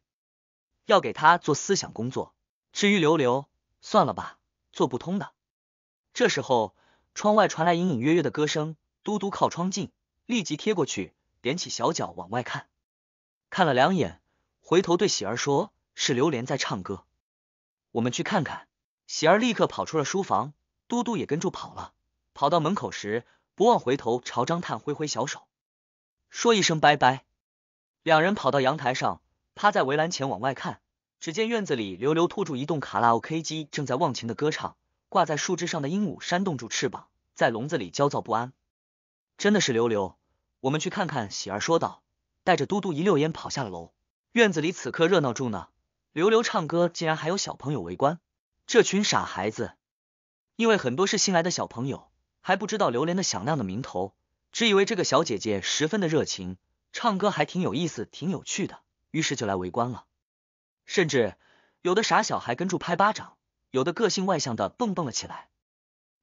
要给他做思想工作。至于刘刘，算了吧，做不通的。这时候，窗外传来隐隐约约的歌声，嘟嘟靠窗近，立即贴过去，踮起小脚往外看。看了两眼，回头对喜儿说：“是榴莲在唱歌，我们去看看。”喜儿立刻跑出了书房，嘟嘟也跟住跑了。跑到门口时，不忘回头朝张探挥挥小手，说一声拜拜。两人跑到阳台上，趴在围栏前往外看，只见院子里，刘刘吐住一动卡拉 OK 机，正在忘情的歌唱。挂在树枝上的鹦鹉扇动住翅膀，在笼子里焦躁不安。真的是刘刘，我们去看看。”喜儿说道。带着嘟嘟一溜烟跑下了楼，院子里此刻热闹住呢。刘刘唱歌，竟然还有小朋友围观。这群傻孩子，因为很多是新来的小朋友，还不知道榴莲的响亮的名头，只以为这个小姐姐十分的热情，唱歌还挺有意思，挺有趣的，于是就来围观了。甚至有的傻小孩跟住拍巴掌，有的个性外向的蹦蹦了起来。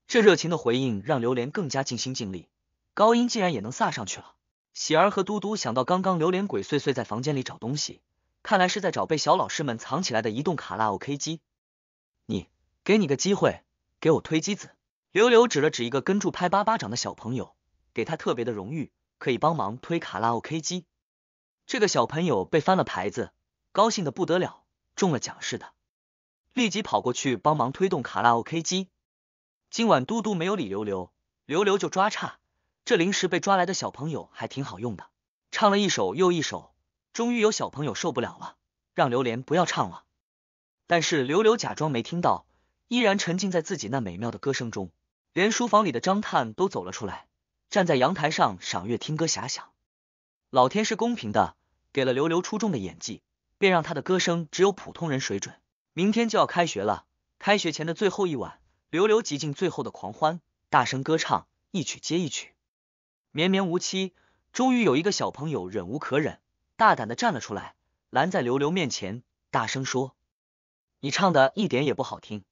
这热情的回应让榴莲更加尽心尽力，高音竟然也能撒上去了。喜儿和嘟嘟想到刚刚榴莲鬼祟祟在房间里找东西，看来是在找被小老师们藏起来的移动卡拉 OK 机。你给你个机会，给我推机子。刘刘指了指一个跟住拍巴巴掌的小朋友，给他特别的荣誉，可以帮忙推卡拉 OK 机。这个小朋友被翻了牌子，高兴的不得了，中了奖似的，立即跑过去帮忙推动卡拉 OK 机。今晚嘟嘟没有理刘刘，刘刘就抓差。这临时被抓来的小朋友还挺好用的，唱了一首又一首，终于有小朋友受不了了，让刘莲不要唱了。但是刘刘假装没听到，依然沉浸在自己那美妙的歌声中，连书房里的张探都走了出来，站在阳台上赏月听歌遐想。老天是公平的，给了刘流出众的演技，便让他的歌声只有普通人水准。明天就要开学了，开学前的最后一晚，刘刘极尽最后的狂欢，大声歌唱，一曲接一曲。绵绵无期，终于有一个小朋友忍无可忍，大胆的站了出来，拦在刘刘面前，大声说：“你唱的一点也不好听。”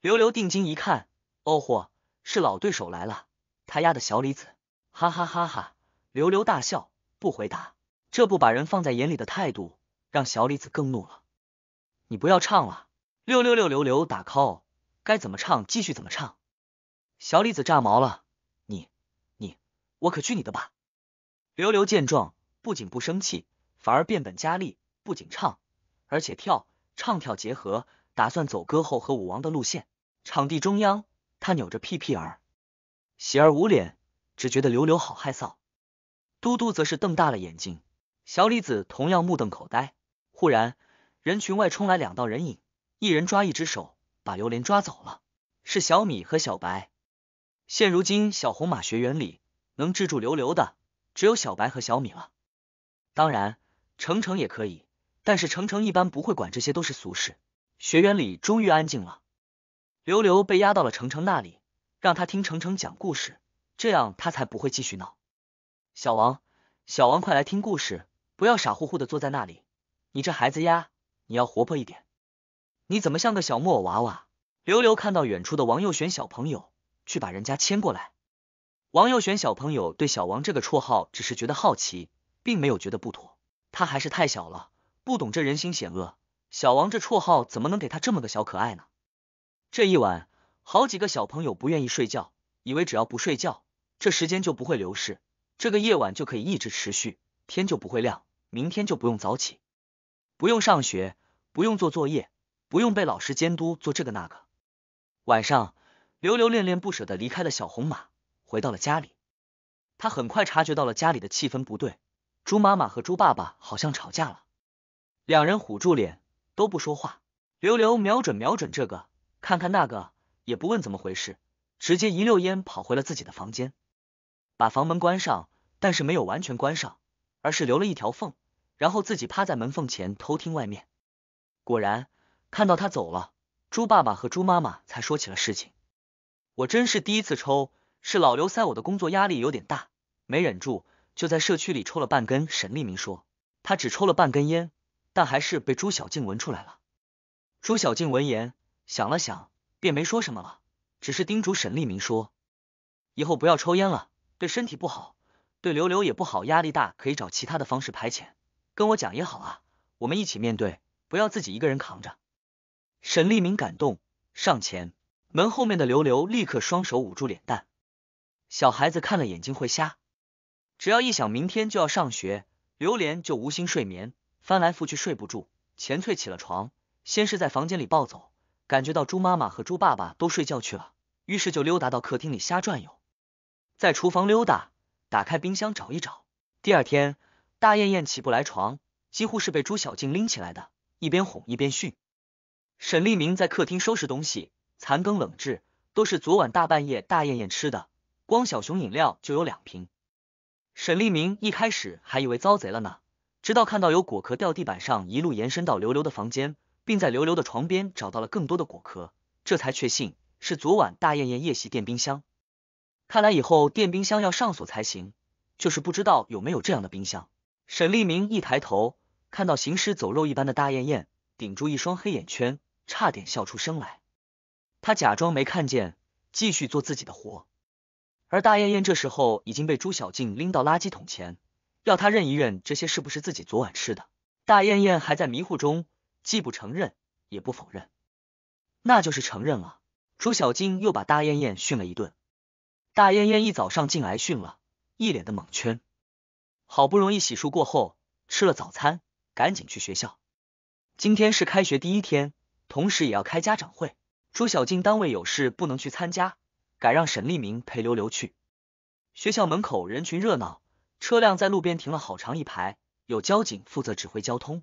刘刘定睛一看，哦豁，是老对手来了，他丫的小李子，哈哈哈哈！刘刘大笑，不回答，这不把人放在眼里的态度，让小李子更怒了。你不要唱了，六六六，刘刘打 call，该怎么唱继续怎么唱。小李子炸毛了。我可去你的吧！刘刘见状，不仅不生气，反而变本加厉，不仅唱，而且跳，唱跳结合，打算走歌后和舞王的路线。场地中央，他扭着屁屁儿，喜儿捂脸，只觉得刘刘好害臊。嘟嘟则是瞪大了眼睛，小李子同样目瞪口呆。忽然，人群外冲来两道人影，一人抓一只手，把刘莲抓走了。是小米和小白。现如今，小红马学员里。能制住刘刘的只有小白和小米了，当然程程也可以，但是程程一般不会管这些，都是俗事。学员里终于安静了，刘刘被压到了程程那里，让他听程程讲故事，这样他才不会继续闹。小王，小王快来听故事，不要傻乎乎的坐在那里，你这孩子呀，你要活泼一点，你怎么像个小木偶娃娃？刘刘看到远处的王佑璇小朋友，去把人家牵过来。王佑选小朋友对小王这个绰号只是觉得好奇，并没有觉得不妥。他还是太小了，不懂这人心险恶。小王这绰号怎么能给他这么个小可爱呢？这一晚，好几个小朋友不愿意睡觉，以为只要不睡觉，这时间就不会流逝，这个夜晚就可以一直持续，天就不会亮，明天就不用早起，不用上学，不用做作业，不用被老师监督做这个那个。晚上，刘刘恋恋不舍的离开了小红马。回到了家里，他很快察觉到了家里的气氛不对，猪妈妈和猪爸爸好像吵架了，两人虎住脸都不说话。刘刘瞄准瞄准这个，看看那个，也不问怎么回事，直接一溜烟跑回了自己的房间，把房门关上，但是没有完全关上，而是留了一条缝，然后自己趴在门缝前偷听外面。果然，看到他走了，猪爸爸和猪妈妈才说起了事情。我真是第一次抽。是老刘塞我的，工作压力有点大，没忍住就在社区里抽了半根。沈立明说他只抽了半根烟，但还是被朱小静闻出来了。朱小静闻言想了想，便没说什么了，只是叮嘱沈立明说：“以后不要抽烟了，对身体不好，对刘刘也不好。压力大可以找其他的方式排遣，跟我讲也好啊，我们一起面对，不要自己一个人扛着。”沈立明感动上前，门后面的刘刘立刻双手捂住脸蛋。小孩子看了眼睛会瞎，只要一想明天就要上学，榴莲就无心睡眠，翻来覆去睡不住。钱翠起了床，先是在房间里暴走，感觉到猪妈妈和猪爸爸都睡觉去了，于是就溜达到客厅里瞎转悠，在厨房溜达，打开冰箱找一找。第二天，大燕燕起不来床，几乎是被朱小静拎起来的，一边哄一边训。沈立明在客厅收拾东西，残羹冷炙都是昨晚大半夜大燕燕吃的。光小熊饮料就有两瓶，沈立明一开始还以为遭贼了呢，直到看到有果壳掉地板上，一路延伸到刘刘的房间，并在刘刘的床边找到了更多的果壳，这才确信是昨晚大艳艳夜袭电冰箱。看来以后电冰箱要上锁才行，就是不知道有没有这样的冰箱。沈立明一抬头，看到行尸走肉一般的大艳艳，顶住一双黑眼圈，差点笑出声来。他假装没看见，继续做自己的活。而大艳艳这时候已经被朱小静拎到垃圾桶前，要她认一认这些是不是自己昨晚吃的。大艳艳还在迷糊中，既不承认，也不否认，那就是承认了。朱小静又把大艳艳训了一顿。大艳艳一早上竟挨训了，一脸的懵圈。好不容易洗漱过后，吃了早餐，赶紧去学校。今天是开学第一天，同时也要开家长会。朱小静单位有事不能去参加。改让沈立明陪刘刘去。学校门口人群热闹，车辆在路边停了好长一排，有交警负责指挥交通。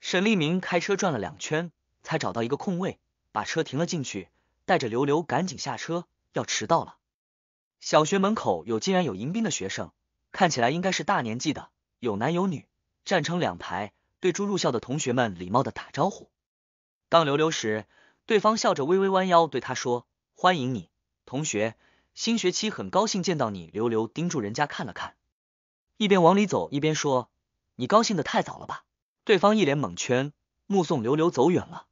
沈立明开车转了两圈，才找到一个空位，把车停了进去，带着刘刘赶紧下车，要迟到了。小学门口有竟然有迎宾的学生，看起来应该是大年纪的，有男有女，站成两排，对住入校的同学们礼貌的打招呼。当刘刘时，对方笑着微微弯腰对他说：“欢迎你。”同学，新学期很高兴见到你。刘刘盯住人家看了看，一边往里走一边说：“你高兴的太早了吧？”对方一脸懵圈，目送刘刘走远了，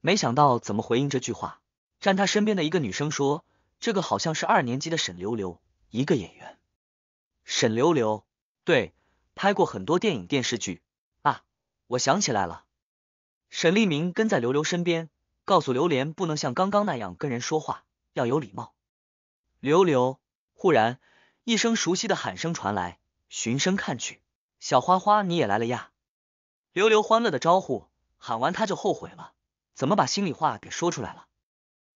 没想到怎么回应这句话。站他身边的一个女生说：“这个好像是二年级的沈流流，一个演员。”沈流流，对，拍过很多电影电视剧啊，我想起来了。沈立明跟在刘刘身边，告诉刘莲不能像刚刚那样跟人说话。要有礼貌。刘刘，忽然一声熟悉的喊声传来，循声看去，小花花，你也来了呀！刘刘欢乐的招呼，喊完他就后悔了，怎么把心里话给说出来了？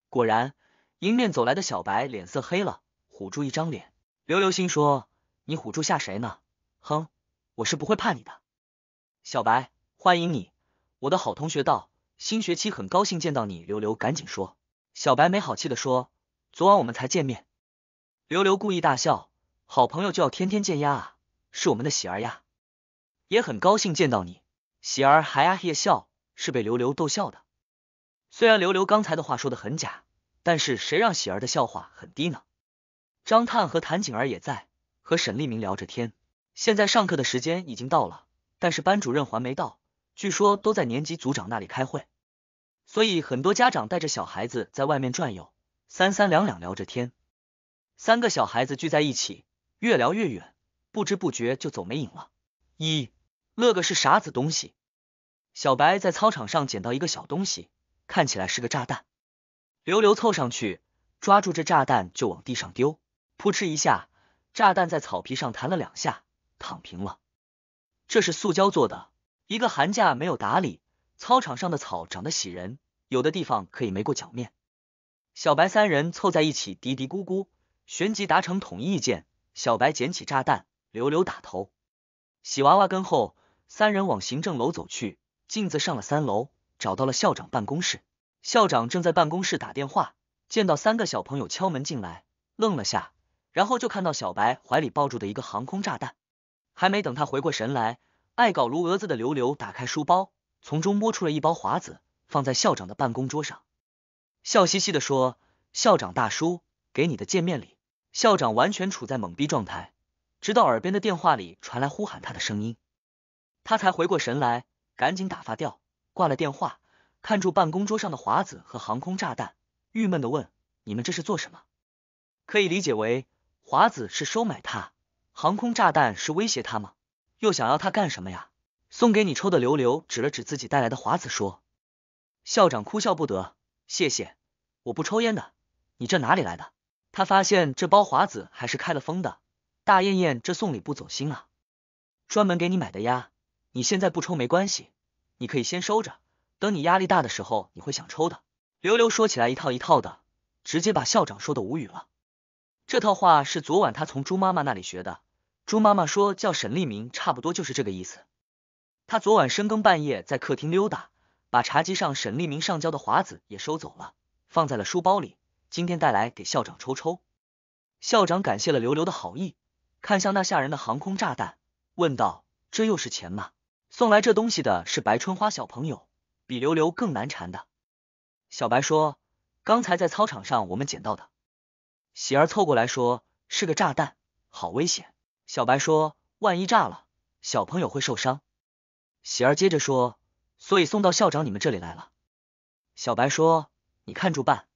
果然，迎面走来的小白脸色黑了，唬住一张脸。刘刘心说，你唬住吓谁呢？哼，我是不会怕你的。小白，欢迎你，我的好同学。道，新学期很高兴见到你。刘刘赶紧说。小白没好气的说：“昨晚我们才见面。”刘刘故意大笑：“好朋友就要天天见呀！”是我们的喜儿呀，也很高兴见到你。喜儿还呀嘿笑，是被刘刘逗笑的。虽然刘刘刚才的话说的很假，但是谁让喜儿的笑话很低呢？张探和谭景儿也在和沈立明聊着天。现在上课的时间已经到了，但是班主任还没到，据说都在年级组长那里开会。所以很多家长带着小孩子在外面转悠，三三两两聊着天。三个小孩子聚在一起，越聊越远，不知不觉就走没影了。一乐个是啥子东西？小白在操场上捡到一个小东西，看起来是个炸弹。刘刘凑上去，抓住这炸弹就往地上丢，扑哧一下，炸弹在草皮上弹了两下，躺平了。这是塑胶做的，一个寒假没有打理。操场上的草长得喜人，有的地方可以没过脚面。小白三人凑在一起嘀嘀咕咕，旋即达成统一意见。小白捡起炸弹，刘刘打头，洗娃娃根后，三人往行政楼走去。镜子上了三楼，找到了校长办公室。校长正在办公室打电话，见到三个小朋友敲门进来，愣了下，然后就看到小白怀里抱住的一个航空炸弹。还没等他回过神来，爱搞炉蛾子的刘刘打开书包。从中摸出了一包华子，放在校长的办公桌上，笑嘻嘻的说：“校长大叔，给你的见面礼。”校长完全处在懵逼状态，直到耳边的电话里传来呼喊他的声音，他才回过神来，赶紧打发掉，挂了电话，看住办公桌上的华子和航空炸弹，郁闷的问：“你们这是做什么？”可以理解为华子是收买他，航空炸弹是威胁他吗？又想要他干什么呀？送给你抽的刘刘指了指自己带来的华子说：“校长哭笑不得，谢谢，我不抽烟的，你这哪里来的？”他发现这包华子还是开了封的。大艳艳这送礼不走心啊，专门给你买的呀。你现在不抽没关系，你可以先收着，等你压力大的时候你会想抽的。刘刘说起来一套一套的，直接把校长说的无语了。这套话是昨晚他从猪妈妈那里学的，猪妈妈说叫沈立明，差不多就是这个意思。他昨晚深更半夜在客厅溜达，把茶几上沈立明上交的华子也收走了，放在了书包里。今天带来给校长抽抽。校长感谢了刘刘的好意，看向那吓人的航空炸弹，问道：“这又是钱吗？”送来这东西的是白春花小朋友，比刘刘更难缠的。小白说：“刚才在操场上我们捡到的。”喜儿凑过来说：“是个炸弹，好危险。”小白说：“万一炸了，小朋友会受伤。”喜儿接着说：“所以送到校长你们这里来了。”小白说：“你看住办。”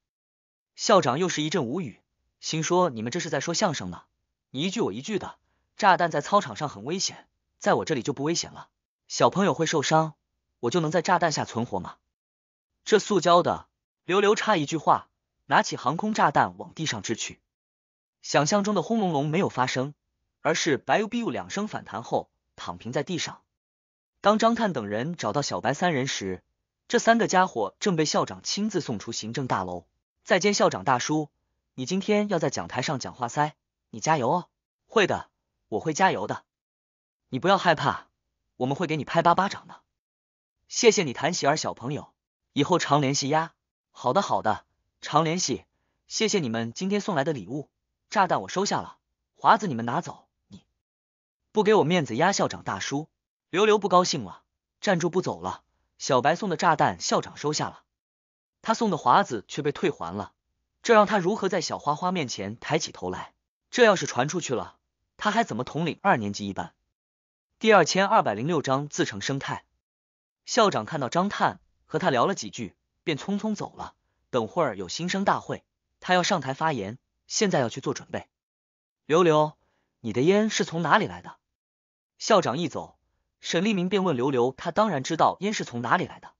校长又是一阵无语，心说：“你们这是在说相声呢？你一句我一句的，炸弹在操场上很危险，在我这里就不危险了。小朋友会受伤，我就能在炸弹下存活吗？”这塑胶的，刘刘插一句话，拿起航空炸弹往地上掷去，想象中的轰隆隆没有发生，而是 “biu biu” 两声反弹后躺平在地上。当张探等人找到小白三人时，这三个家伙正被校长亲自送出行政大楼。再见，校长大叔，你今天要在讲台上讲话塞，你加油哦！会的，我会加油的。你不要害怕，我们会给你拍巴巴掌的。谢谢你，谭喜儿小朋友，以后常联系呀。好的，好的，常联系。谢谢你们今天送来的礼物，炸弹我收下了，华子你们拿走。你不给我面子，呀，校长大叔。刘刘不高兴了，站住不走了。小白送的炸弹，校长收下了，他送的华子却被退还了，这让他如何在小花花面前抬起头来？这要是传出去了，他还怎么统领二年级一班？第二千二百零六章自成生态。校长看到张探和他聊了几句，便匆匆走了。等会有新生大会，他要上台发言，现在要去做准备。刘刘，你的烟是从哪里来的？校长一走。沈立明便问刘刘，他当然知道烟是从哪里来的，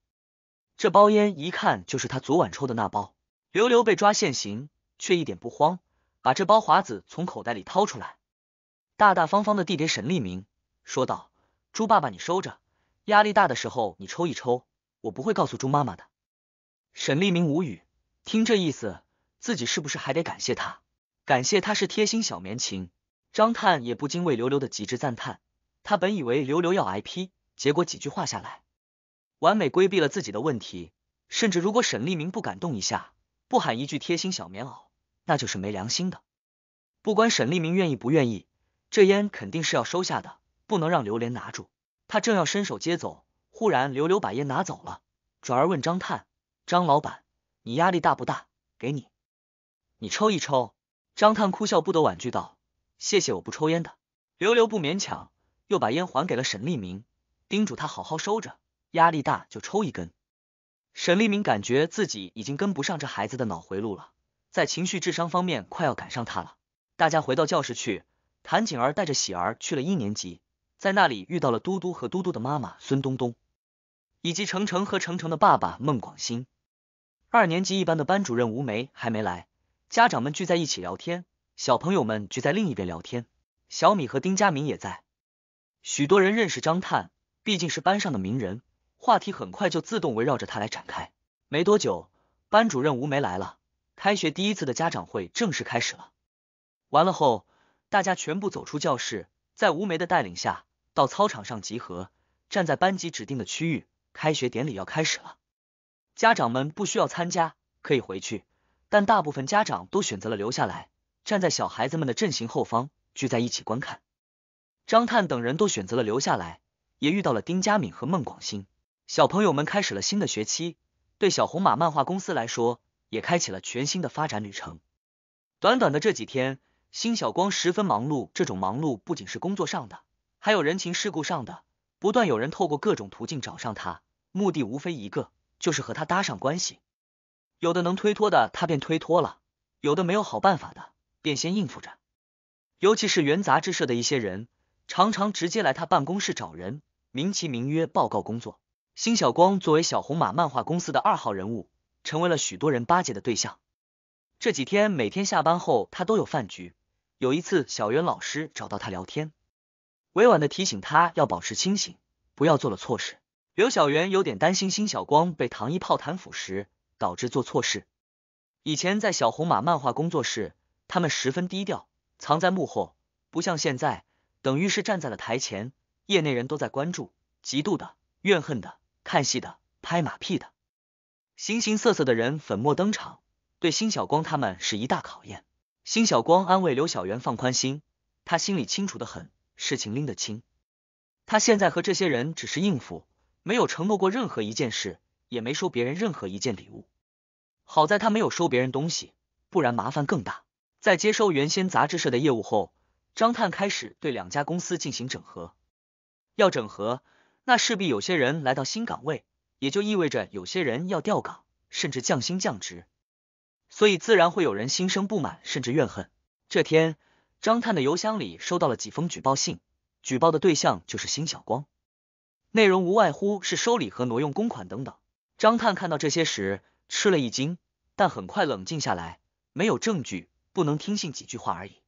这包烟一看就是他昨晚抽的那包。刘刘被抓现行，却一点不慌，把这包华子从口袋里掏出来，大大方方的递给沈立明，说道：“猪爸爸，你收着，压力大的时候你抽一抽，我不会告诉猪妈妈的。”沈立明无语，听这意思，自己是不是还得感谢他？感谢他是贴心小棉情。张探也不禁为刘刘的极致赞叹。他本以为刘刘要挨批，结果几句话下来，完美规避了自己的问题。甚至如果沈立明不感动一下，不喊一句贴心小棉袄，那就是没良心的。不管沈立明愿意不愿意，这烟肯定是要收下的，不能让刘莲拿住。他正要伸手接走，忽然刘刘把烟拿走了，转而问张探：“张老板，你压力大不大？给你，你抽一抽。”张探哭笑不得，婉拒道：“谢谢，我不抽烟的。”刘刘不勉强。又把烟还给了沈立明，叮嘱他好好收着，压力大就抽一根。沈立明感觉自己已经跟不上这孩子的脑回路了，在情绪智商方面快要赶上他了。大家回到教室去，谭景儿带着喜儿去了一年级，在那里遇到了嘟嘟和嘟嘟的妈妈孙东东，以及程程和程程的爸爸孟广新。二年级一班的班主任吴梅还没来，家长们聚在一起聊天，小朋友们聚在另一边聊天。小米和丁佳明也在。许多人认识张探，毕竟是班上的名人，话题很快就自动围绕着他来展开。没多久，班主任吴梅来了，开学第一次的家长会正式开始了。完了后，大家全部走出教室，在吴梅的带领下到操场上集合，站在班级指定的区域。开学典礼要开始了，家长们不需要参加，可以回去，但大部分家长都选择了留下来，站在小孩子们的阵型后方，聚在一起观看。张探等人都选择了留下来，也遇到了丁佳敏和孟广兴。小朋友们开始了新的学期，对小红马漫画公司来说，也开启了全新的发展旅程。短短的这几天，辛晓光十分忙碌。这种忙碌不仅是工作上的，还有人情世故上的。不断有人透过各种途径找上他，目的无非一个，就是和他搭上关系。有的能推脱的，他便推脱了；有的没有好办法的，便先应付着。尤其是原杂志社的一些人。常常直接来他办公室找人，名其名曰报告工作。辛小光作为小红马漫画公司的二号人物，成为了许多人巴结的对象。这几天每天下班后，他都有饭局。有一次，小袁老师找到他聊天，委婉的提醒他要保持清醒，不要做了错事。刘小袁有点担心辛小光被糖衣炮弹腐蚀，导致做错事。以前在小红马漫画工作室，他们十分低调，藏在幕后，不像现在。等于是站在了台前，业内人都在关注、嫉妒的、怨恨的、看戏的、拍马屁的，形形色色的人粉墨登场，对辛晓光他们是一大考验。辛晓光安慰刘小媛，放宽心，他心里清楚的很，事情拎得清。他现在和这些人只是应付，没有承诺过任何一件事，也没收别人任何一件礼物。好在他没有收别人东西，不然麻烦更大。在接收原先杂志社的业务后。张探开始对两家公司进行整合，要整合，那势必有些人来到新岗位，也就意味着有些人要调岗，甚至降薪降职，所以自然会有人心生不满，甚至怨恨。这天，张探的邮箱里收到了几封举报信，举报的对象就是辛小光，内容无外乎是收礼和挪用公款等等。张探看到这些时吃了一惊，但很快冷静下来，没有证据，不能听信几句话而已。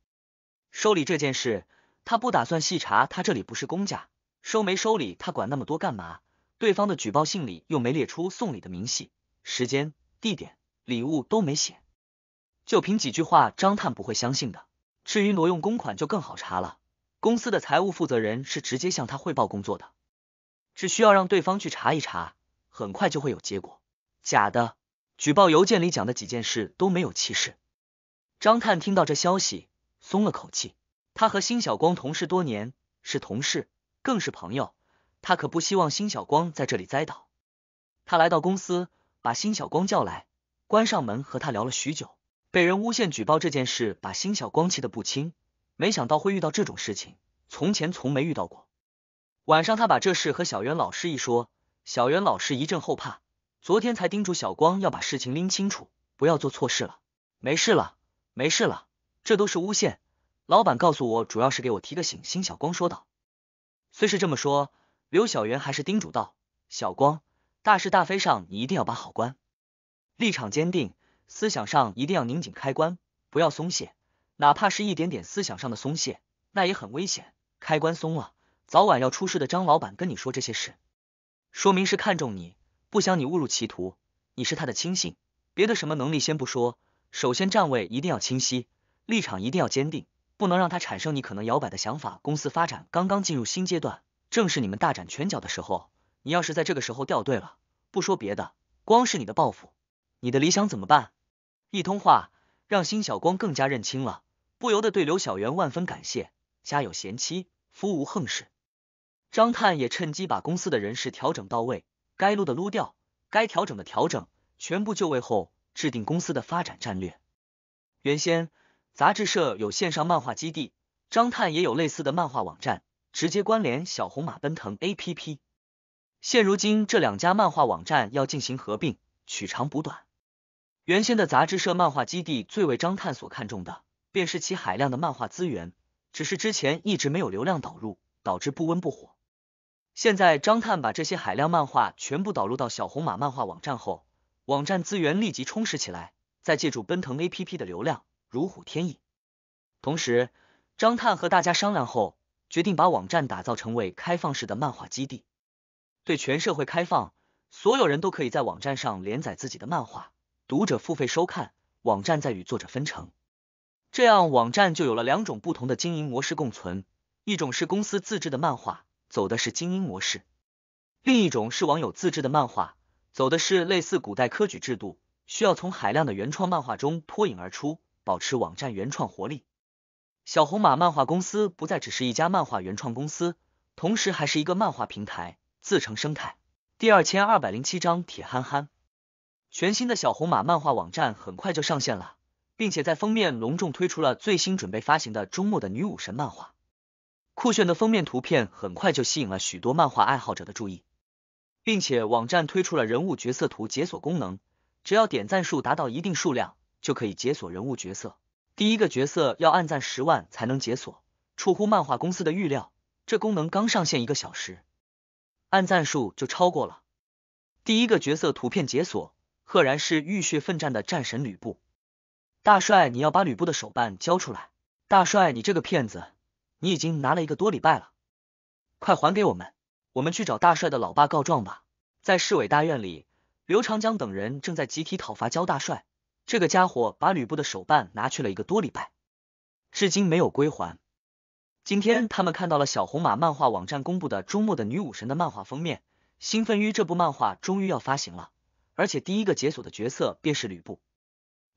收礼这件事，他不打算细查。他这里不是公家，收没收礼，他管那么多干嘛？对方的举报信里又没列出送礼的明细、时间、地点、礼物都没写，就凭几句话，张探不会相信的。至于挪用公款，就更好查了。公司的财务负责人是直接向他汇报工作的，只需要让对方去查一查，很快就会有结果。假的，举报邮件里讲的几件事都没有其事。张探听到这消息。松了口气，他和辛小光同事多年，是同事，更是朋友。他可不希望辛小光在这里栽倒。他来到公司，把辛小光叫来，关上门和他聊了许久。被人诬陷举报这件事，把辛小光气得不轻。没想到会遇到这种事情，从前从没遇到过。晚上，他把这事和小袁老师一说，小袁老师一阵后怕。昨天才叮嘱小光要把事情拎清楚，不要做错事了。没事了，没事了。这都是诬陷，老板告诉我，主要是给我提个醒。”辛小光说道。虽是这么说，刘小媛还是叮嘱道：“小光，大是大非上你一定要把好关，立场坚定，思想上一定要拧紧开关，不要松懈，哪怕是一点点思想上的松懈，那也很危险。开关松了，早晚要出事的。”张老板跟你说这些事，说明是看中你，不想你误入歧途。你是他的亲信，别的什么能力先不说，首先站位一定要清晰。立场一定要坚定，不能让他产生你可能摇摆的想法。公司发展刚刚进入新阶段，正是你们大展拳脚的时候。你要是在这个时候掉队了，不说别的，光是你的抱负、你的理想怎么办？一通话让辛晓光更加认清了，不由得对刘小媛万分感谢。家有贤妻，夫无横事。张探也趁机把公司的人事调整到位，该撸的撸掉，该调整的调整，全部就位后，制定公司的发展战略。原先。杂志社有线上漫画基地，张探也有类似的漫画网站，直接关联小红马奔腾 APP。现如今，这两家漫画网站要进行合并，取长补短。原先的杂志社漫画基地最为张探所看重的，便是其海量的漫画资源，只是之前一直没有流量导入，导致不温不火。现在张探把这些海量漫画全部导入到小红马漫画网站后，网站资源立即充实起来，再借助奔腾 APP 的流量。如虎添翼。同时，张探和大家商量后，决定把网站打造成为开放式的漫画基地，对全社会开放，所有人都可以在网站上连载自己的漫画，读者付费收看，网站再与作者分成。这样，网站就有了两种不同的经营模式共存：一种是公司自制的漫画，走的是精英模式；另一种是网友自制的漫画，走的是类似古代科举制度，需要从海量的原创漫画中脱颖而出。保持网站原创活力。小红马漫画公司不再只是一家漫画原创公司，同时还是一个漫画平台，自成生态。第二千二百零七章铁憨憨。全新的小红马漫画网站很快就上线了，并且在封面隆重推出了最新准备发行的中末的女武神漫画。酷炫的封面图片很快就吸引了许多漫画爱好者的注意，并且网站推出了人物角色图解锁功能，只要点赞数达到一定数量。就可以解锁人物角色，第一个角色要按赞十万才能解锁，出乎漫画公司的预料。这功能刚上线一个小时，按赞数就超过了。第一个角色图片解锁，赫然是浴血奋战的战神吕布。大帅，你要把吕布的手办交出来！大帅，你这个骗子，你已经拿了一个多礼拜了，快还给我们！我们去找大帅的老爸告状吧。在市委大院里，刘长江等人正在集体讨伐焦大帅。这个家伙把吕布的手办拿去了一个多礼拜，至今没有归还。今天他们看到了小红马漫画网站公布的周末的女武神的漫画封面，兴奋于这部漫画终于要发行了，而且第一个解锁的角色便是吕布，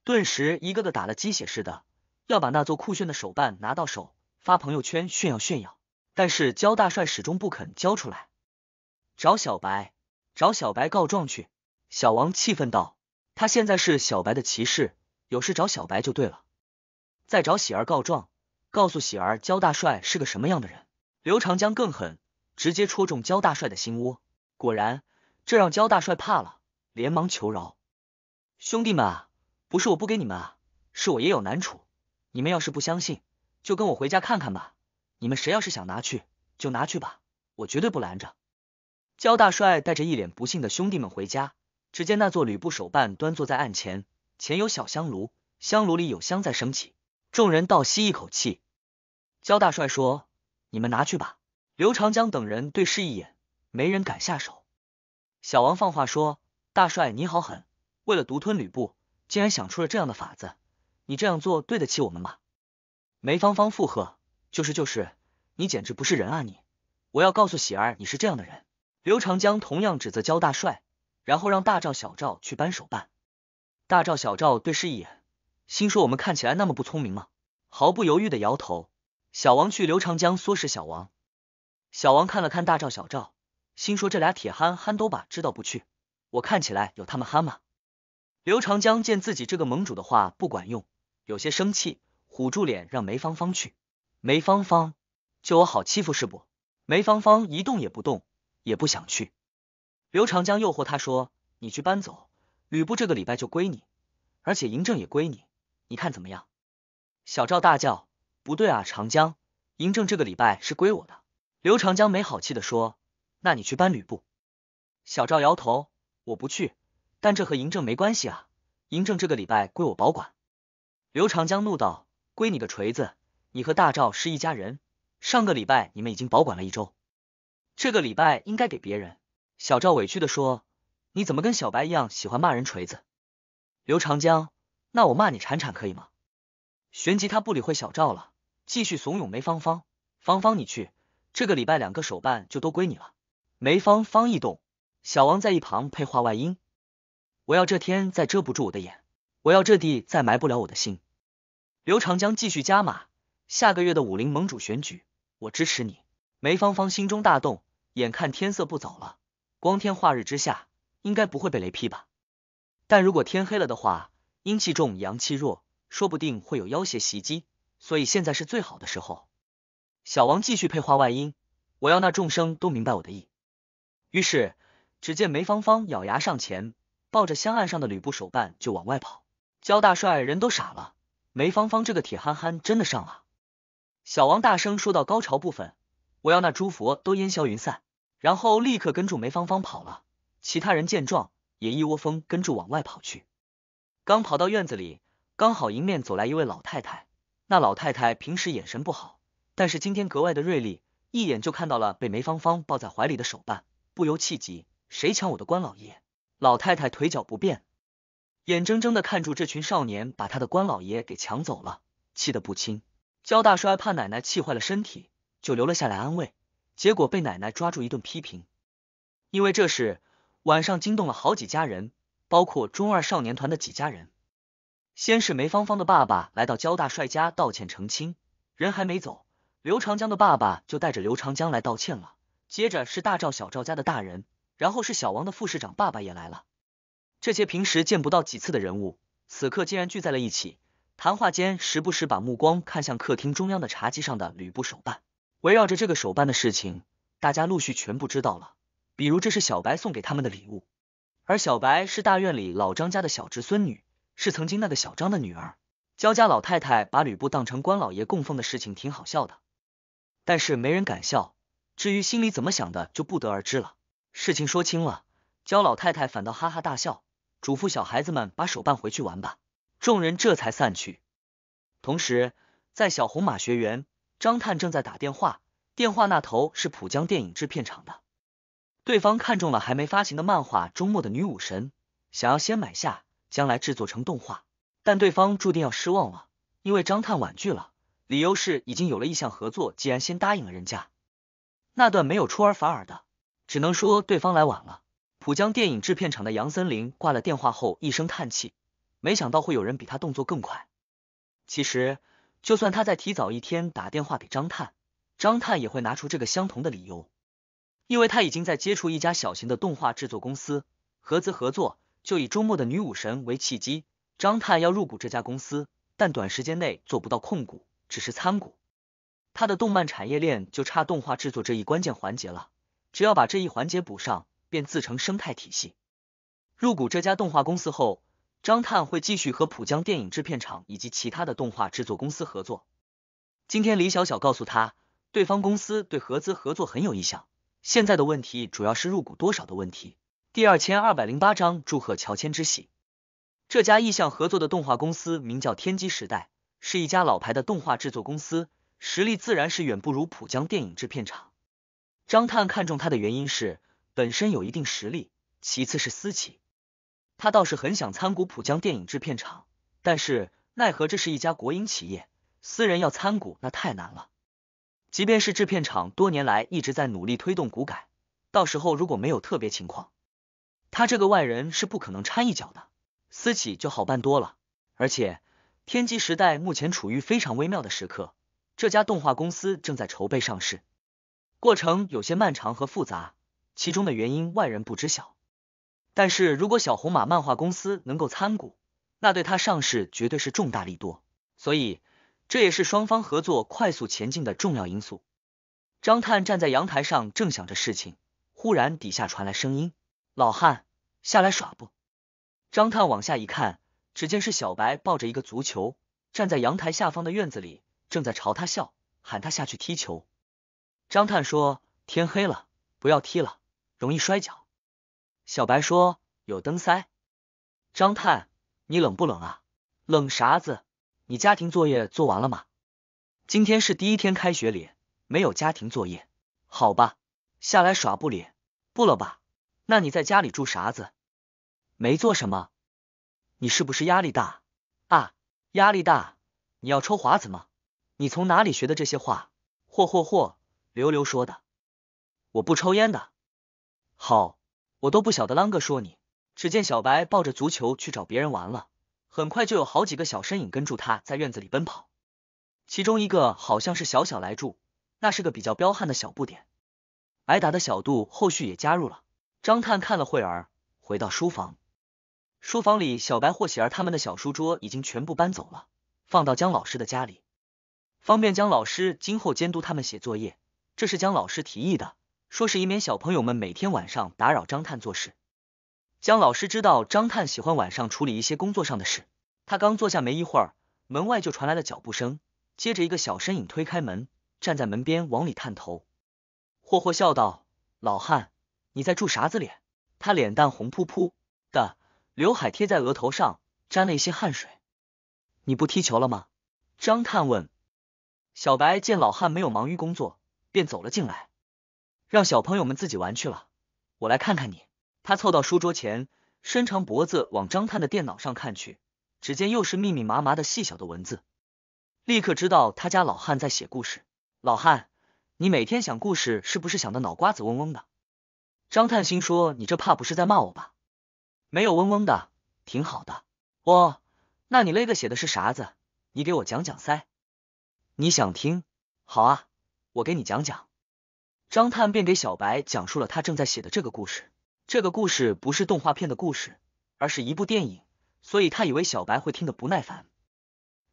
顿时一个个打了鸡血似的，要把那座酷炫的手办拿到手，发朋友圈炫耀炫耀。但是焦大帅始终不肯交出来，找小白，找小白告状去！小王气愤道。他现在是小白的骑士，有事找小白就对了。再找喜儿告状，告诉喜儿焦大帅是个什么样的人。刘长江更狠，直接戳中焦大帅的心窝。果然，这让焦大帅怕了，连忙求饶。兄弟们啊，不是我不给你们啊，是我也有难处。你们要是不相信，就跟我回家看看吧。你们谁要是想拿去，就拿去吧，我绝对不拦着。焦大帅带着一脸不幸的兄弟们回家。只见那座吕布手办端坐在案前，前有小香炉，香炉里有香在升起。众人倒吸一口气。焦大帅说：“你们拿去吧。”刘长江等人对视一眼，没人敢下手。小王放话说：“大帅你好狠，为了独吞吕布，竟然想出了这样的法子。你这样做对得起我们吗？”梅芳芳附和：“就是就是，你简直不是人啊你！我要告诉喜儿你是这样的人。”刘长江同样指责焦大帅。然后让大赵、小赵去扳手办。大赵、小赵对视一眼，心说我们看起来那么不聪明吗？毫不犹豫的摇头。小王去刘长江唆使小王。小王看了看大赵、小赵，心说这俩铁憨憨都把知道不去。我看起来有他们憨吗？刘长江见自己这个盟主的话不管用，有些生气，虎住脸让梅芳芳去。梅芳芳，就我好欺负是不？梅芳芳一动也不动，也不想去。刘长江诱惑他说：“你去搬走吕布，这个礼拜就归你，而且嬴政也归你，你看怎么样？”小赵大叫：“不对啊，长江，嬴政这个礼拜是归我的。”刘长江没好气的说：“那你去搬吕布。”小赵摇头：“我不去，但这和嬴政没关系啊，嬴政这个礼拜归我保管。”刘长江怒道：“归你个锤子！你和大赵是一家人，上个礼拜你们已经保管了一周，这个礼拜应该给别人。”小赵委屈的说：“你怎么跟小白一样喜欢骂人锤子？”刘长江，那我骂你铲铲可以吗？旋即他不理会小赵了，继续怂恿梅芳芳：“芳芳，你去，这个礼拜两个手办就都归你了。”梅芳芳一动，小王在一旁配话外音：“我要这天再遮不住我的眼，我要这地再埋不了我的心。”刘长江继续加码：“下个月的武林盟主选举，我支持你。”梅芳芳心中大动，眼看天色不早了。光天化日之下，应该不会被雷劈吧？但如果天黑了的话，阴气重，阳气弱，说不定会有妖邪袭击，所以现在是最好的时候。小王继续配画外音，我要那众生都明白我的意。于是，只见梅芳芳咬牙上前，抱着香案上的吕布手办就往外跑。焦大帅人都傻了，梅芳芳这个铁憨憨真的上啊！小王大声说到高潮部分，我要那诸佛都烟消云散。然后立刻跟住梅芳芳跑了，其他人见状也一窝蜂跟住往外跑去。刚跑到院子里，刚好迎面走来一位老太太。那老太太平时眼神不好，但是今天格外的锐利，一眼就看到了被梅芳芳抱在怀里的手办，不由气急：谁抢我的官老爷？老太太腿脚不便，眼睁睁的看住这群少年把他的官老爷给抢走了，气得不轻。焦大帅怕奶奶气坏了身体，就留了下来安慰。结果被奶奶抓住一顿批评，因为这事晚上惊动了好几家人，包括中二少年团的几家人。先是梅芳芳的爸爸来到焦大帅家道歉澄清，人还没走，刘长江的爸爸就带着刘长江来道歉了。接着是大赵、小赵家的大人，然后是小王的副市长爸爸也来了。这些平时见不到几次的人物，此刻竟然聚在了一起，谈话间时不时把目光看向客厅中央的茶几上的吕布手办。围绕着这个手办的事情，大家陆续全部知道了。比如这是小白送给他们的礼物，而小白是大院里老张家的小侄孙女，是曾经那个小张的女儿。焦家老太太把吕布当成关老爷供奉的事情挺好笑的，但是没人敢笑。至于心里怎么想的，就不得而知了。事情说清了，焦老太太反倒哈哈大笑，嘱咐小孩子们把手办回去玩吧。众人这才散去。同时，在小红马学园。张探正在打电话，电话那头是浦江电影制片厂的，对方看中了还没发行的漫画《中末的女武神》，想要先买下，将来制作成动画，但对方注定要失望了，因为张探婉拒了，理由是已经有了意向合作，既然先答应了人家，那段没有出尔反尔的，只能说对方来晚了。浦江电影制片厂的杨森林挂了电话后一声叹气，没想到会有人比他动作更快。其实。就算他在提早一天打电话给张探，张探也会拿出这个相同的理由，因为他已经在接触一家小型的动画制作公司，合资合作就以周末的女武神为契机。张探要入股这家公司，但短时间内做不到控股，只是参股。他的动漫产业链就差动画制作这一关键环节了，只要把这一环节补上，便自成生态体系。入股这家动画公司后。张探会继续和浦江电影制片厂以及其他的动画制作公司合作。今天李小小告诉他，对方公司对合资合作很有意向，现在的问题主要是入股多少的问题。第二千二百零八章祝贺乔迁之喜。这家意向合作的动画公司名叫天机时代，是一家老牌的动画制作公司，实力自然是远不如浦江电影制片厂。张探看中他的原因是本身有一定实力，其次是私企。他倒是很想参股浦江电影制片厂，但是奈何这是一家国营企业，私人要参股那太难了。即便是制片厂多年来一直在努力推动股改，到时候如果没有特别情况，他这个外人是不可能掺一脚的。私企就好办多了，而且天机时代目前处于非常微妙的时刻，这家动画公司正在筹备上市，过程有些漫长和复杂，其中的原因外人不知晓。但是如果小红马漫画公司能够参股，那对他上市绝对是重大利多，所以这也是双方合作快速前进的重要因素。张探站在阳台上，正想着事情，忽然底下传来声音：“老汉，下来耍不？”张探往下一看，只见是小白抱着一个足球，站在阳台下方的院子里，正在朝他笑，喊他下去踢球。张探说：“天黑了，不要踢了，容易摔跤。”小白说：“有灯塞。”张探，你冷不冷啊？冷啥子？你家庭作业做完了吗？今天是第一天开学礼，没有家庭作业，好吧？下来耍不理，不了吧？那你在家里住啥子？没做什么？你是不是压力大啊？压力大？你要抽华子吗？你从哪里学的这些话？嚯嚯嚯！刘刘说的。我不抽烟的。好。我都不晓得啷个说你。只见小白抱着足球去找别人玩了，很快就有好几个小身影跟住他在院子里奔跑，其中一个好像是小小来住，那是个比较彪悍的小不点。挨打的小杜后续也加入了。张探看了会儿，回到书房。书房里，小白或喜儿他们的小书桌已经全部搬走了，放到姜老师的家里，方便姜老师今后监督他们写作业。这是姜老师提议的。说是以免小朋友们每天晚上打扰张探做事。江老师知道张探喜欢晚上处理一些工作上的事，他刚坐下没一会儿，门外就传来了脚步声，接着一个小身影推开门，站在门边往里探头，霍霍笑道：“老汉，你在住啥子脸？”他脸蛋红扑扑的，刘海贴在额头上，沾了一些汗水。你不踢球了吗？张探问。小白见老汉没有忙于工作，便走了进来。让小朋友们自己玩去了，我来看看你。他凑到书桌前，伸长脖子往张探的电脑上看去，只见又是密密麻麻的细小的文字，立刻知道他家老汉在写故事。老汉，你每天想故事是不是想的脑瓜子嗡嗡的？张探心说：“你这怕不是在骂我吧？”没有嗡嗡的，挺好的。哦，那你那个写的是啥子？你给我讲讲噻，你想听？好啊，我给你讲讲。张探便给小白讲述了他正在写的这个故事。这个故事不是动画片的故事，而是一部电影，所以他以为小白会听得不耐烦。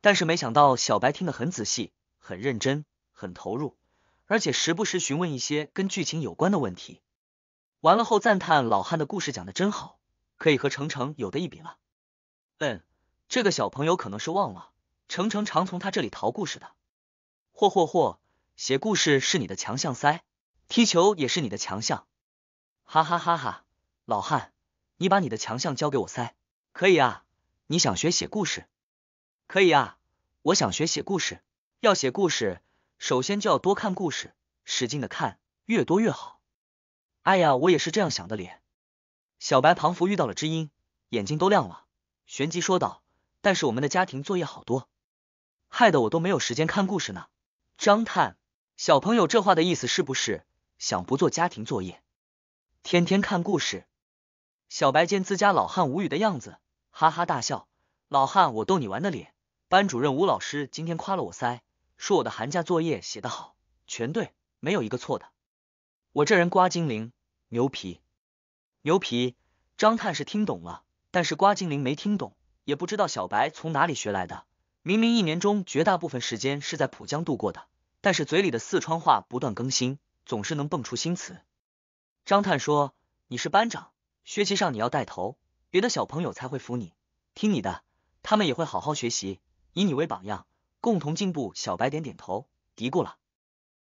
但是没想到小白听得很仔细、很认真、很投入，而且时不时询问一些跟剧情有关的问题。完了后赞叹老汉的故事讲得真好，可以和程程有的一比了。嗯，这个小朋友可能是忘了，程程常从他这里淘故事的。嚯嚯嚯，写故事是你的强项塞。踢球也是你的强项，哈哈哈哈！老汉，你把你的强项交给我噻，可以啊！你想学写故事，可以啊！我想学写故事，要写故事，首先就要多看故事，使劲的看，越多越好。哎呀，我也是这样想的。脸小白庞佛遇到了知音，眼睛都亮了，旋即说道：“但是我们的家庭作业好多，害得我都没有时间看故事呢。”张探小朋友这话的意思是不是？想不做家庭作业，天天看故事。小白见自家老汉无语的样子，哈哈大笑。老汉，我逗你玩的。脸。班主任吴老师今天夸了我腮，说我的寒假作业写得好，全对，没有一个错的。我这人瓜精灵，牛皮，牛皮。张探是听懂了，但是瓜精灵没听懂，也不知道小白从哪里学来的。明明一年中绝大部分时间是在浦江度过的，但是嘴里的四川话不断更新。总是能蹦出新词。张探说：“你是班长，学习上你要带头，别的小朋友才会服你，听你的，他们也会好好学习，以你为榜样，共同进步。”小白点点头，嘀咕了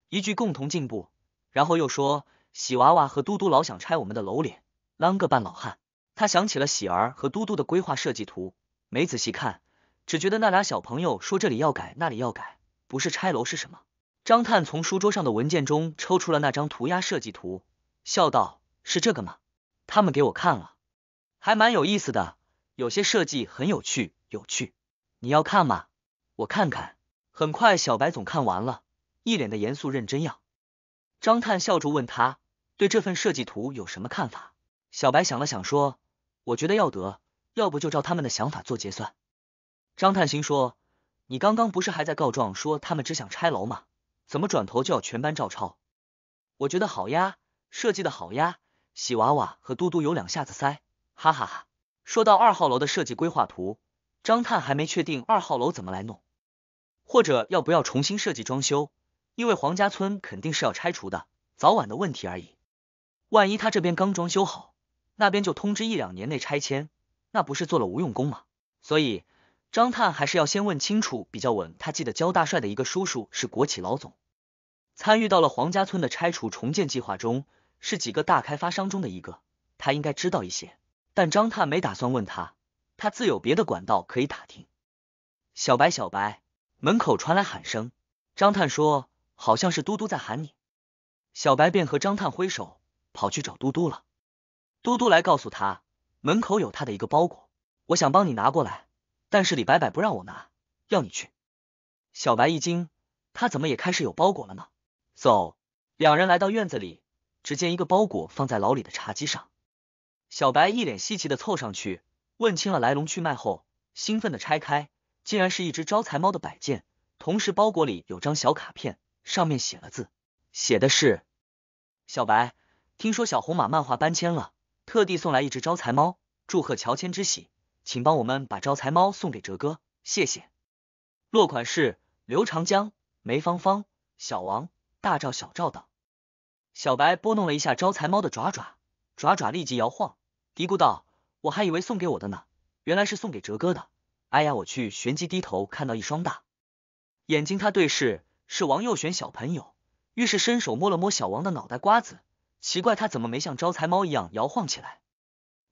一句“共同进步”，然后又说：“喜娃娃和嘟嘟老想拆我们的楼，脸啷个办？”老汉他想起了喜儿和嘟嘟的规划设计图，没仔细看，只觉得那俩小朋友说这里要改，那里要改，不是拆楼是什么？张探从书桌上的文件中抽出了那张涂鸦设计图，笑道：“是这个吗？他们给我看了，还蛮有意思的，有些设计很有趣。有趣，你要看吗？我看看。”很快，小白总看完了，一脸的严肃认真样。张探笑着问他：“对这份设计图有什么看法？”小白想了想说：“我觉得要得，要不就照他们的想法做结算。”张探心说：“你刚刚不是还在告状，说他们只想拆楼吗？”怎么转头就要全班照抄？我觉得好呀，设计的好呀，喜娃娃和嘟嘟有两下子塞，哈哈哈。说到二号楼的设计规划图，张探还没确定二号楼怎么来弄，或者要不要重新设计装修，因为黄家村肯定是要拆除的，早晚的问题而已。万一他这边刚装修好，那边就通知一两年内拆迁，那不是做了无用功吗？所以张探还是要先问清楚比较稳。他记得焦大帅的一个叔叔是国企老总。参与到了黄家村的拆除重建计划中是几个大开发商中的一个，他应该知道一些。但张探没打算问他，他自有别的管道可以打听。小白，小白，门口传来喊声。张探说：“好像是嘟嘟在喊你。”小白便和张探挥手，跑去找嘟嘟了。嘟嘟来告诉他，门口有他的一个包裹，我想帮你拿过来，但是李白白不让我拿，要你去。小白一惊，他怎么也开始有包裹了呢？走，两人来到院子里，只见一个包裹放在老李的茶几上。小白一脸稀奇的凑上去，问清了来龙去脉后，兴奋的拆开，竟然是一只招财猫的摆件。同时，包裹里有张小卡片，上面写了字，写的是：“小白，听说小红马漫画搬迁了，特地送来一只招财猫，祝贺乔迁之喜，请帮我们把招财猫送给哲哥，谢谢。”落款是刘长江、梅芳芳、小王。大赵、小赵等，小白拨弄了一下招财猫的爪爪，爪爪立即摇晃，嘀咕道：“我还以为送给我的呢，原来是送给哲哥的。”哎呀，我去！玄机低头看到一双大眼睛，他对视，是王右旋小朋友，于是伸手摸了摸小王的脑袋瓜子，奇怪他怎么没像招财猫一样摇晃起来。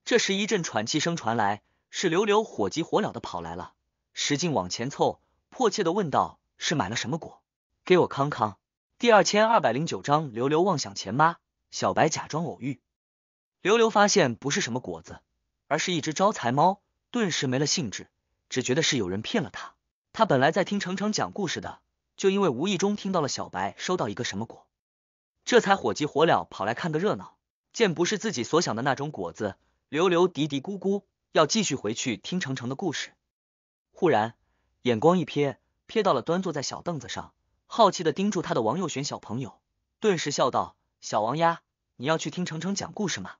这时一阵喘气声传来，是刘刘火急火燎的跑来了，使劲往前凑，迫切的问道：“是买了什么果？给我康康。”第二千二百零九章，刘刘妄想前妈，小白假装偶遇。刘刘发现不是什么果子，而是一只招财猫，顿时没了兴致，只觉得是有人骗了他。他本来在听程程讲故事的，就因为无意中听到了小白收到一个什么果，这才火急火燎跑来看个热闹。见不是自己所想的那种果子，刘刘嘀嘀咕咕，要继续回去听程程的故事。忽然眼光一瞥，瞥到了端坐在小凳子上。好奇的盯住他的王佑玄小朋友，顿时笑道：“小王呀，你要去听程程讲故事吗？”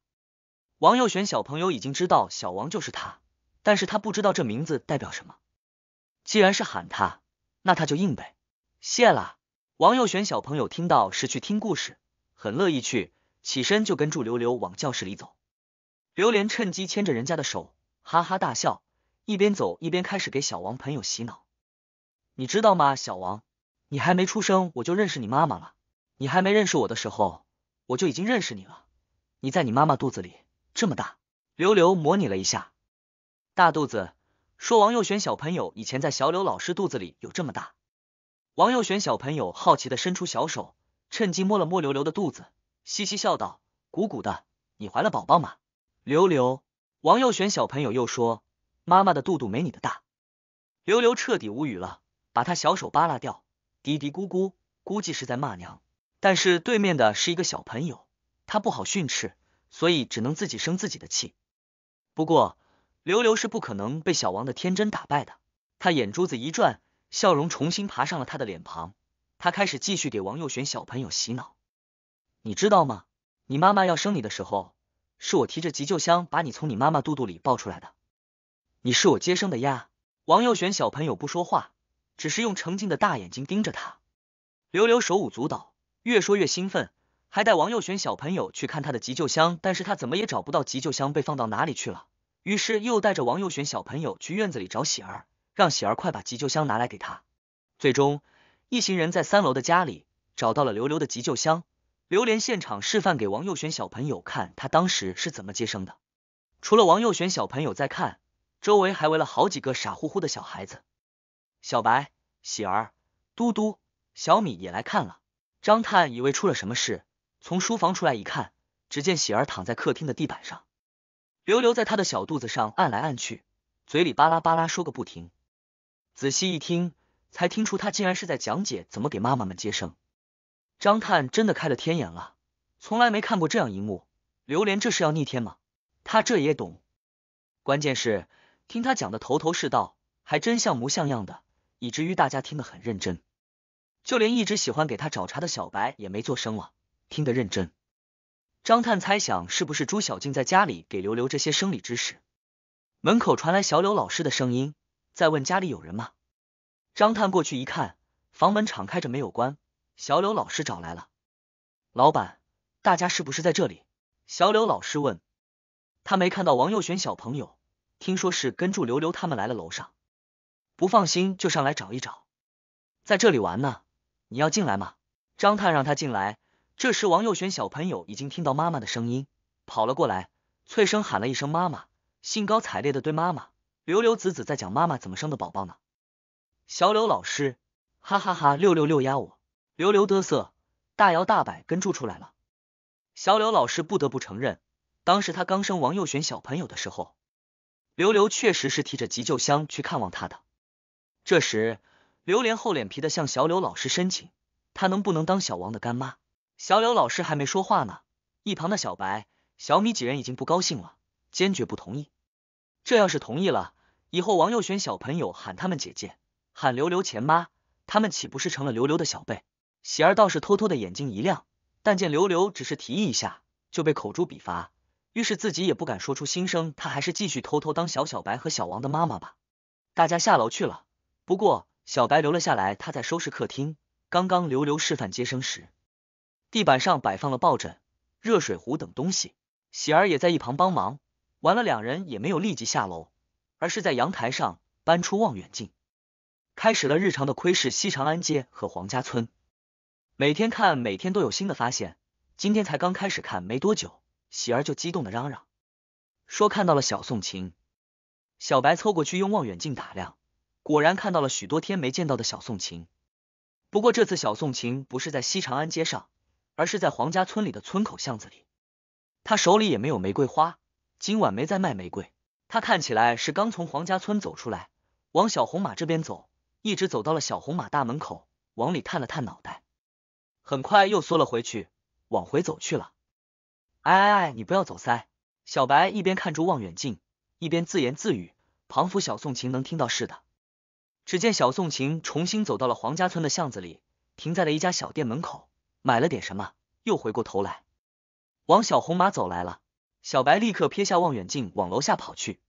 王佑玄小朋友已经知道小王就是他，但是他不知道这名字代表什么。既然是喊他，那他就应呗。谢了。王佑玄小朋友听到是去听故事，很乐意去，起身就跟住刘刘往教室里走。刘莲趁机牵着人家的手，哈哈大笑，一边走一边开始给小王朋友洗脑。你知道吗，小王？你还没出生，我就认识你妈妈了。你还没认识我的时候，我就已经认识你了。你在你妈妈肚子里这么大，刘刘模拟了一下大肚子，说王佑轩小朋友以前在小柳老师肚子里有这么大。王佑轩小朋友好奇的伸出小手，趁机摸了摸刘刘的肚子，嘻嘻笑道：“鼓鼓的，你怀了宝宝吗？”刘刘，王佑轩小朋友又说：“妈妈的肚肚没你的大。”刘刘彻底无语了，把他小手扒拉掉。嘀嘀咕咕，估计是在骂娘。但是对面的是一个小朋友，他不好训斥，所以只能自己生自己的气。不过刘刘是不可能被小王的天真打败的。他眼珠子一转，笑容重新爬上了他的脸庞。他开始继续给王右选小朋友洗脑。你知道吗？你妈妈要生你的时候，是我提着急救箱把你从你妈妈肚肚里抱出来的。你是我接生的呀。王右选小朋友不说话。只是用澄净的大眼睛盯着他，刘刘手舞足蹈，越说越兴奋，还带王佑选小朋友去看他的急救箱，但是他怎么也找不到急救箱被放到哪里去了，于是又带着王佑选小朋友去院子里找喜儿，让喜儿快把急救箱拿来给他。最终，一行人在三楼的家里找到了刘刘的急救箱，刘连现场示范给王佑选小朋友看他当时是怎么接生的，除了王佑选小朋友在看，周围还围了好几个傻乎乎的小孩子。小白、喜儿、嘟嘟、小米也来看了。张探以为出了什么事，从书房出来一看，只见喜儿躺在客厅的地板上，刘刘在他的小肚子上按来按去，嘴里巴拉巴拉说个不停。仔细一听，才听出他竟然是在讲解怎么给妈妈们接生。张探真的开了天眼了，从来没看过这样一幕。榴莲这是要逆天吗？他这也懂，关键是听他讲的头头是道，还真像模像样的。以至于大家听得很认真，就连一直喜欢给他找茬的小白也没做声了，听得认真。张探猜想是不是朱小静在家里给刘刘这些生理知识。门口传来小柳老师的声音，在问家里有人吗？张探过去一看，房门敞开着，没有关。小柳老师找来了，老板，大家是不是在这里？小柳老师问，他没看到王佑选小朋友，听说是跟住刘刘他们来了楼上。不放心就上来找一找，在这里玩呢，你要进来吗？张探让他进来。这时王幼璇小朋友已经听到妈妈的声音，跑了过来。翠生喊了一声妈妈，兴高采烈的对妈妈：“刘刘子子在讲妈妈怎么生的宝宝呢？”小刘老师，哈哈哈，六六六压我刘刘嘚瑟，大摇大摆跟住出来了。小刘老师不得不承认，当时他刚生王幼璇小朋友的时候，刘刘确实是提着急救箱去看望他的。这时，刘莲厚脸皮的向小柳老师申请，她能不能当小王的干妈？小柳老师还没说话呢，一旁的小白、小米几人已经不高兴了，坚决不同意。这要是同意了，以后王佑选小朋友喊他们姐姐，喊刘刘前妈，他们岂不是成了刘刘的小辈？喜儿倒是偷偷的眼睛一亮，但见刘刘只是提议一下，就被口诛笔伐，于是自己也不敢说出心声，他还是继续偷偷当小小白和小王的妈妈吧。大家下楼去了。不过小白留了下来，他在收拾客厅。刚刚刘刘示范接生时，地板上摆放了抱枕、热水壶等东西。喜儿也在一旁帮忙。完了，两人也没有立即下楼，而是在阳台上搬出望远镜，开始了日常的窥视西长安街和黄家村。每天看，每天都有新的发现。今天才刚开始看没多久，喜儿就激动的嚷嚷，说看到了小宋琴。小白凑过去用望远镜打量。果然看到了许多天没见到的小宋琴，不过这次小宋琴不是在西长安街上，而是在黄家村里的村口巷子里。他手里也没有玫瑰花，今晚没在卖玫瑰。他看起来是刚从黄家村走出来，往小红马这边走，一直走到了小红马大门口，往里探了探脑袋，很快又缩了回去，往回走去了。哎哎哎，你不要走塞！小白一边看住望远镜，一边自言自语，仿佛小宋琴能听到似的。只见小宋琴重新走到了黄家村的巷子里，停在了一家小店门口，买了点什么，又回过头来往小红马走来了。小白立刻撇下望远镜，往楼下跑去。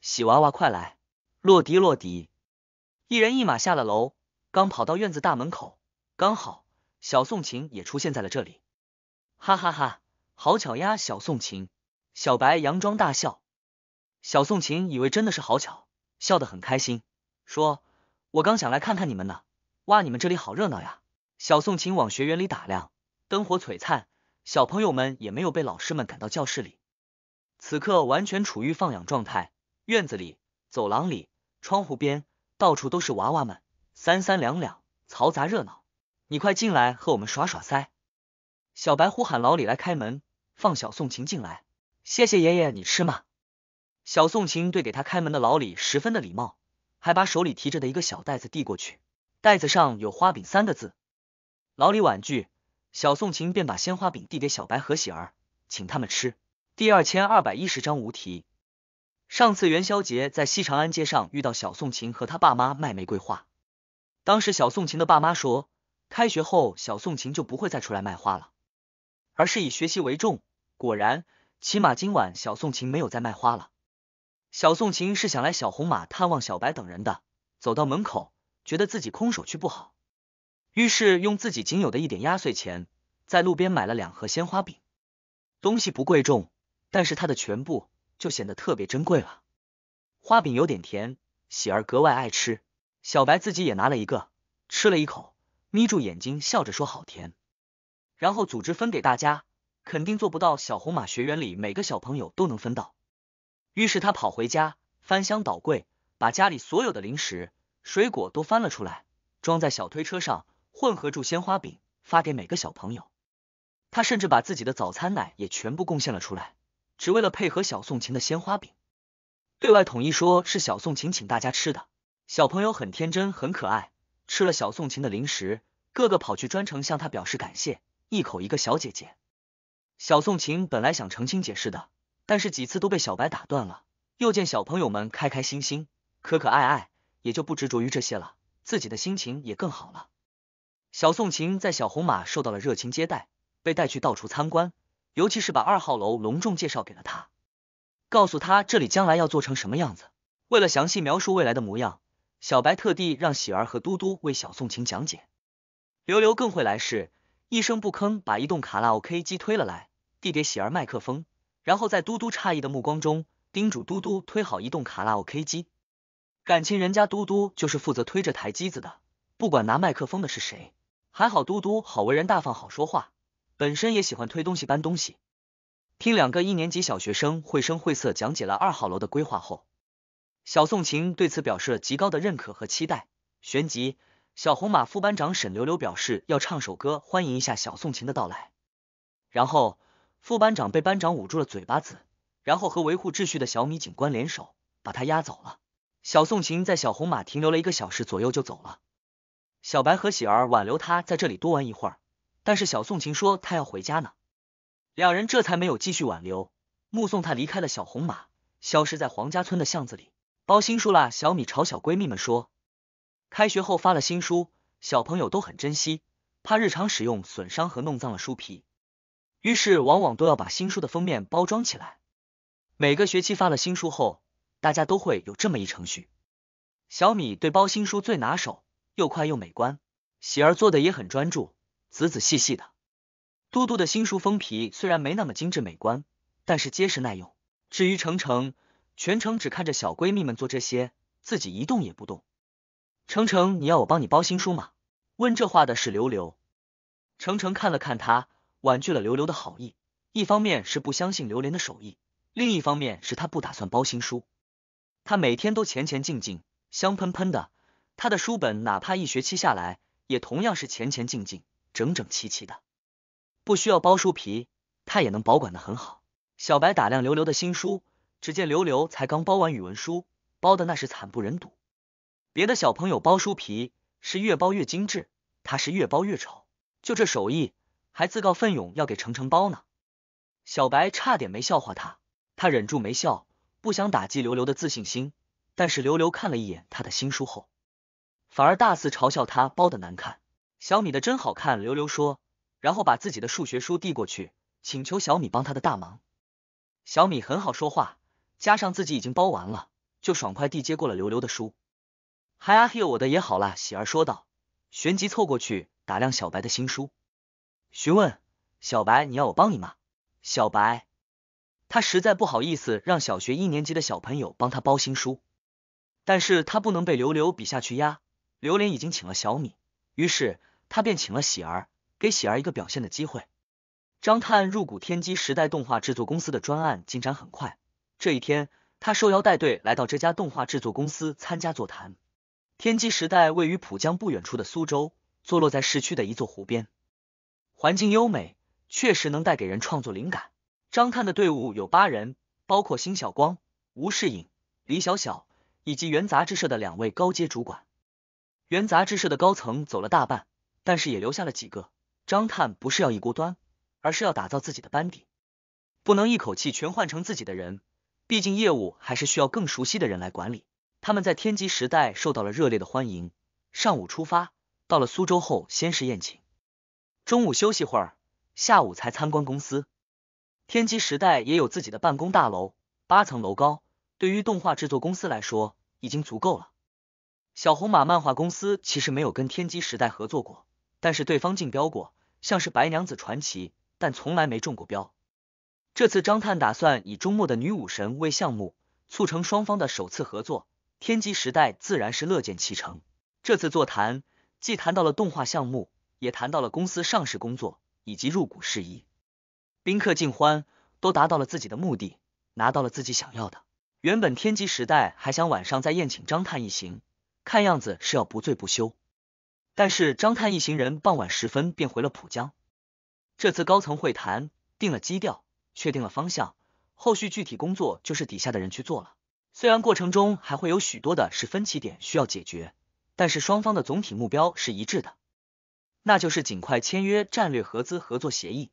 喜娃娃，快来！洛迪，洛迪！一人一马下了楼，刚跑到院子大门口，刚好小宋琴也出现在了这里。哈哈哈，好巧呀！小宋琴！小白佯装大笑。小宋琴以为真的是好巧，笑得很开心。说，我刚想来看看你们呢，哇，你们这里好热闹呀！小宋琴往学园里打量，灯火璀璨，小朋友们也没有被老师们赶到教室里，此刻完全处于放养状态。院子里、走廊里、窗户边，到处都是娃娃们，三三两两，嘈杂热闹。你快进来和我们耍耍噻！小白呼喊老李来开门，放小宋琴进来。谢谢爷爷，你吃吗？小宋琴对给他开门的老李十分的礼貌。还把手里提着的一个小袋子递过去，袋子上有“花饼”三个字。老李婉拒，小宋琴便把鲜花饼递给小白和喜儿，请他们吃。第二千二百一十章无题。上次元宵节在西长安街上遇到小宋琴和他爸妈卖玫瑰花，当时小宋琴的爸妈说，开学后小宋琴就不会再出来卖花了，而是以学习为重。果然，起码今晚小宋琴没有再卖花了。小宋琴是想来小红马探望小白等人的，走到门口，觉得自己空手去不好，于是用自己仅有的一点压岁钱，在路边买了两盒鲜花饼。东西不贵重，但是它的全部就显得特别珍贵了。花饼有点甜，喜儿格外爱吃。小白自己也拿了一个，吃了一口，眯住眼睛，笑着说：“好甜。”然后组织分给大家，肯定做不到小红马学员里每个小朋友都能分到。于是他跑回家，翻箱倒柜，把家里所有的零食、水果都翻了出来，装在小推车上，混合住鲜花饼，发给每个小朋友。他甚至把自己的早餐奶也全部贡献了出来，只为了配合小宋琴的鲜花饼。对外统一说是小宋琴请大家吃的。小朋友很天真，很可爱，吃了小宋琴的零食，个个跑去专程向他表示感谢，一口一个小姐姐。小宋琴本来想澄清解释的。但是几次都被小白打断了。又见小朋友们开开心心、可可爱爱，也就不执着于这些了，自己的心情也更好了。小宋琴在小红马受到了热情接待，被带去到处参观，尤其是把二号楼隆重介绍给了他，告诉他这里将来要做成什么样子。为了详细描述未来的模样，小白特地让喜儿和嘟嘟为小宋琴讲解。刘刘更会来事，一声不吭把一栋卡拉 OK 机推了来，递给喜儿麦克风。然后在嘟嘟诧异的目光中，叮嘱嘟嘟推好移动卡拉 O K 机。感情人家嘟嘟就是负责推这台机子的，不管拿麦克风的是谁。还好嘟嘟好为人大方，好说话，本身也喜欢推东西搬东西。听两个一年级小学生绘声绘色讲解了二号楼的规划后，小宋晴对此表示了极高的认可和期待。旋即，小红马副班长沈流流表示要唱首歌欢迎一下小宋晴的到来，然后。副班长被班长捂住了嘴巴子，然后和维护秩序的小米警官联手把他押走了。小宋晴在小红马停留了一个小时左右就走了。小白和喜儿挽留他在这里多玩一会儿，但是小宋晴说他要回家呢，两人这才没有继续挽留，目送他离开了小红马，消失在黄家村的巷子里。包新书啦！小米朝小闺蜜们说，开学后发了新书，小朋友都很珍惜，怕日常使用损伤和弄脏了书皮。于是往往都要把新书的封面包装起来。每个学期发了新书后，大家都会有这么一程序。小米对包新书最拿手，又快又美观。喜儿做的也很专注，仔仔细细的。嘟嘟的新书封皮虽然没那么精致美观，但是结实耐用。至于程程，全程只看着小闺蜜们做这些，自己一动也不动。程程，你要我帮你包新书吗？问这话的是刘刘。程程看了看他。婉拒了刘流的好意，一方面是不相信刘莲的手艺，另一方面是他不打算包新书。他每天都前前进进，香喷喷的，他的书本哪怕一学期下来，也同样是前前进进，整整齐齐的，不需要包书皮，他也能保管的很好。小白打量刘流的新书，只见刘流才刚包完语文书，包的那是惨不忍睹。别的小朋友包书皮是越包越精致，他是越包越丑，就这手艺。还自告奋勇要给程程包呢，小白差点没笑话他，他忍住没笑，不想打击刘刘的自信心。但是刘刘看了一眼他的新书后，反而大肆嘲笑他包的难看，小米的真好看，刘刘说，然后把自己的数学书递过去，请求小米帮他的大忙。小米很好说话，加上自己已经包完了，就爽快地接过了刘刘的书。Hi，嘿，h 我的也好啦，喜儿说道，旋即凑过去打量小白的新书。询问小白，你要我帮你吗？小白，他实在不好意思让小学一年级的小朋友帮他包新书，但是他不能被刘刘比下去压。刘莲已经请了小米，于是他便请了喜儿，给喜儿一个表现的机会。张探入股天机时代动画制作公司的专案进展很快，这一天他受邀带队来到这家动画制作公司参加座谈。天机时代位于浦江不远处的苏州，坐落在市区的一座湖边。环境优美，确实能带给人创作灵感。张探的队伍有八人，包括辛晓光、吴世颖、李小小以及原杂志社的两位高阶主管。原杂志社的高层走了大半，但是也留下了几个。张探不是要一锅端，而是要打造自己的班底，不能一口气全换成自己的人，毕竟业务还是需要更熟悉的人来管理。他们在天极时代受到了热烈的欢迎。上午出发，到了苏州后先是宴请。中午休息会儿，下午才参观公司。天机时代也有自己的办公大楼，八层楼高，对于动画制作公司来说已经足够了。小红马漫画公司其实没有跟天机时代合作过，但是对方竞标过，像是《白娘子传奇》，但从来没中过标。这次张探打算以中末的女武神为项目，促成双方的首次合作。天机时代自然是乐见其成。这次座谈既谈到了动画项目。也谈到了公司上市工作以及入股事宜，宾客尽欢，都达到了自己的目的，拿到了自己想要的。原本天极时代还想晚上再宴请张探一行，看样子是要不醉不休。但是张探一行人傍晚时分便回了浦江。这次高层会谈定了基调，确定了方向，后续具体工作就是底下的人去做了。虽然过程中还会有许多的是分歧点需要解决，但是双方的总体目标是一致的。那就是尽快签约战略合资合作协议。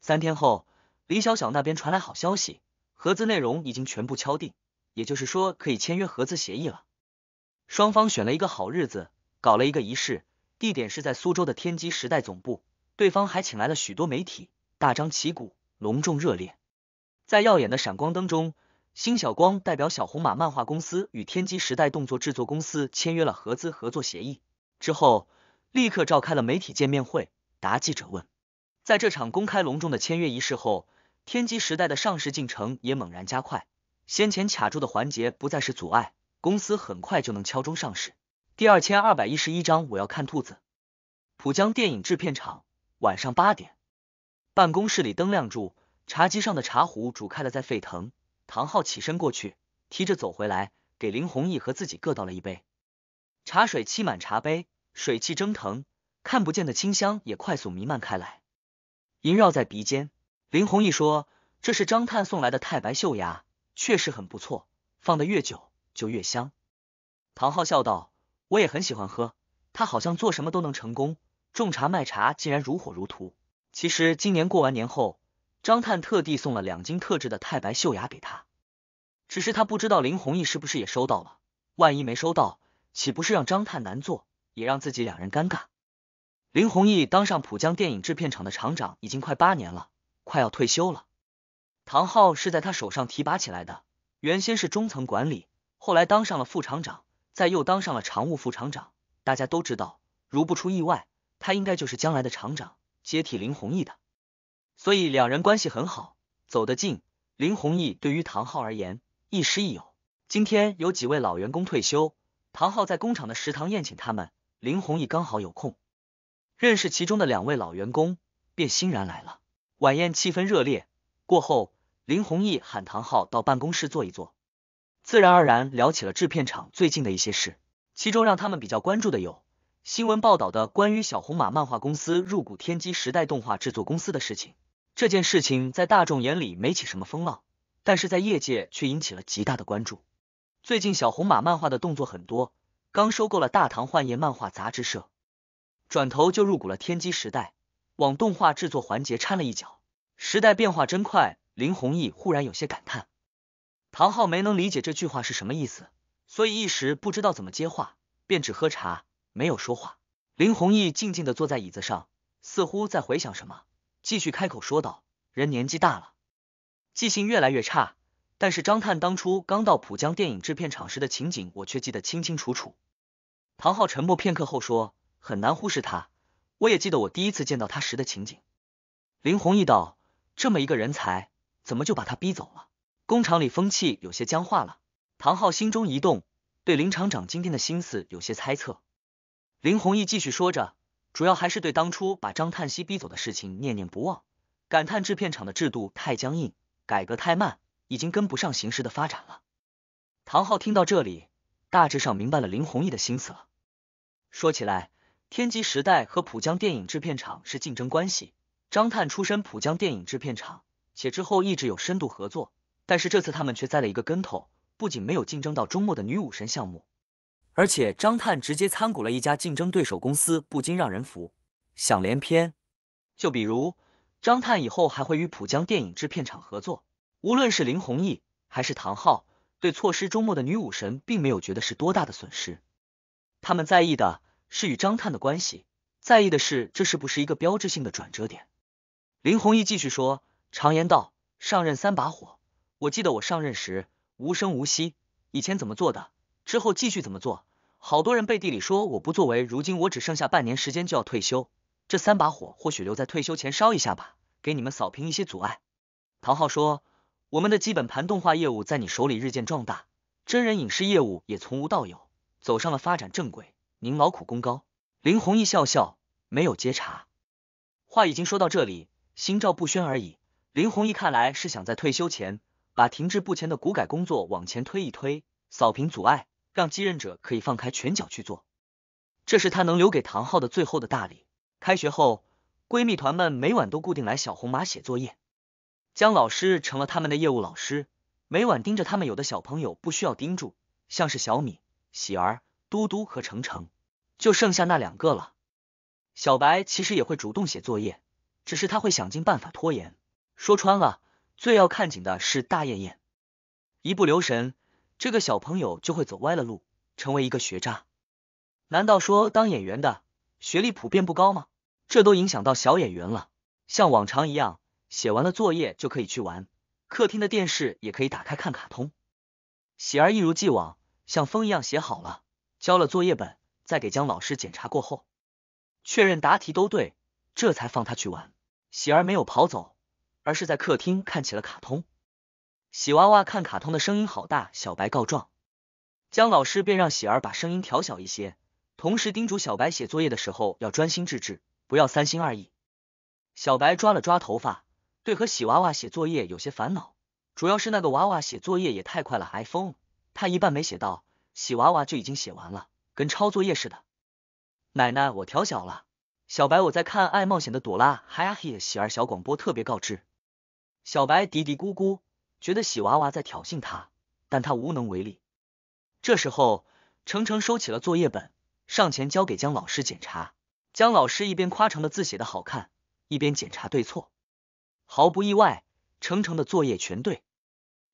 三天后，李小小那边传来好消息，合资内容已经全部敲定，也就是说可以签约合资协议了。双方选了一个好日子，搞了一个仪式，地点是在苏州的天机时代总部。对方还请来了许多媒体，大张旗鼓，隆重热烈。在耀眼的闪光灯中，辛晓光代表小红马漫画公司与天机时代动作制作公司签约了合资合作协议。之后。立刻召开了媒体见面会，答记者问。在这场公开隆重的签约仪式后，天机时代的上市进程也猛然加快，先前卡住的环节不再是阻碍，公司很快就能敲钟上市。第二千二百一十一章，我要看兔子。浦江电影制片厂，晚上八点，办公室里灯亮住，茶几上的茶壶煮开了，在沸腾。唐昊起身过去，提着走回来，给林弘毅和自己各倒了一杯茶水，沏满茶杯。水汽蒸腾，看不见的清香也快速弥漫开来，萦绕在鼻尖。林弘毅说：“这是张探送来的太白秀芽，确实很不错，放的越久就越香。”唐昊笑道：“我也很喜欢喝。他好像做什么都能成功，种茶卖茶竟然如火如荼。其实今年过完年后，张探特地送了两斤特制的太白秀芽给他，只是他不知道林弘毅是不是也收到了。万一没收到，岂不是让张探难做？”也让自己两人尴尬。林弘毅当上浦江电影制片厂的厂长已经快八年了，快要退休了。唐昊是在他手上提拔起来的，原先是中层管理，后来当上了副厂长，再又当上了常务副厂长。大家都知道，如不出意外，他应该就是将来的厂长，接替林弘毅的。所以两人关系很好，走得近。林弘毅对于唐昊而言，亦师亦友。今天有几位老员工退休，唐昊在工厂的食堂宴请他们。林弘毅刚好有空，认识其中的两位老员工，便欣然来了。晚宴气氛热烈，过后，林弘毅喊唐昊到办公室坐一坐，自然而然聊起了制片厂最近的一些事。其中让他们比较关注的有新闻报道的关于小红马漫画公司入股天机时代动画制作公司的事情。这件事情在大众眼里没起什么风浪，但是在业界却引起了极大的关注。最近小红马漫画的动作很多。刚收购了大唐幻夜漫画杂志社，转头就入股了天机时代，往动画制作环节掺了一脚。时代变化真快，林弘毅忽然有些感叹。唐昊没能理解这句话是什么意思，所以一时不知道怎么接话，便只喝茶，没有说话。林弘毅静静的坐在椅子上，似乎在回想什么，继续开口说道：“人年纪大了，记性越来越差。”但是张探当初刚到浦江电影制片厂时的情景，我却记得清清楚楚。唐昊沉默片刻后说：“很难忽视他，我也记得我第一次见到他时的情景。”林弘毅道：“这么一个人才，怎么就把他逼走了？工厂里风气有些僵化了。”唐昊心中一动，对林厂长今天的心思有些猜测。林弘毅继续说着：“主要还是对当初把张探熙逼走的事情念念不忘，感叹制片厂的制度太僵硬，改革太慢。”已经跟不上形势的发展了。唐昊听到这里，大致上明白了林弘毅的心思了。说起来，天机时代和浦江电影制片厂是竞争关系。张探出身浦江电影制片厂，且之后一直有深度合作。但是这次他们却栽了一个跟头，不仅没有竞争到周末的女武神项目，而且张探直接参股了一家竞争对手公司，不禁让人浮想联翩。就比如，张探以后还会与浦江电影制片厂合作。无论是林弘毅还是唐昊，对错失周末的女武神并没有觉得是多大的损失。他们在意的是与张探的关系，在意的是这是不是一个标志性的转折点。林弘毅继续说：“常言道，上任三把火。我记得我上任时无声无息，以前怎么做的，之后继续怎么做。好多人背地里说我不作为，如今我只剩下半年时间就要退休，这三把火或许留在退休前烧一下吧，给你们扫平一些阻碍。”唐昊说。我们的基本盘动画业务在你手里日渐壮大，真人影视业务也从无到有，走上了发展正轨。您劳苦功高。林弘毅笑笑，没有接茬。话已经说到这里，心照不宣而已。林弘毅看来是想在退休前，把停滞不前的股改工作往前推一推，扫平阻碍，让继任者可以放开拳脚去做。这是他能留给唐昊的最后的大礼。开学后，闺蜜团们每晚都固定来小红马写作业。姜老师成了他们的业务老师，每晚盯着他们。有的小朋友不需要盯住，像是小米、喜儿、嘟嘟和程程，就剩下那两个了。小白其实也会主动写作业，只是他会想尽办法拖延。说穿了，最要看紧的是大艳艳，一不留神，这个小朋友就会走歪了路，成为一个学渣。难道说当演员的学历普遍不高吗？这都影响到小演员了。像往常一样。写完了作业就可以去玩，客厅的电视也可以打开看卡通。喜儿一如既往像风一样写好了，交了作业本，再给姜老师检查过后，确认答题都对，这才放他去玩。喜儿没有跑走，而是在客厅看起了卡通。喜娃娃看卡通的声音好大，小白告状，姜老师便让喜儿把声音调小一些，同时叮嘱小白写作业的时候要专心致志，不要三心二意。小白抓了抓头发。对，和喜娃娃写作业有些烦恼，主要是那个娃娃写作业也太快了，还疯。他一半没写到，喜娃娃就已经写完了，跟抄作业似的。奶奶，我调小了。小白，我在看《爱冒险的朵拉》。嗨呀嘿，喜儿小广播特别告知：小白嘀嘀咕咕，觉得喜娃娃在挑衅他，但他无能为力。这时候，程程收起了作业本，上前交给姜老师检查。姜老师一边夸程的字写的好看，一边检查对错。毫不意外，程程的作业全对。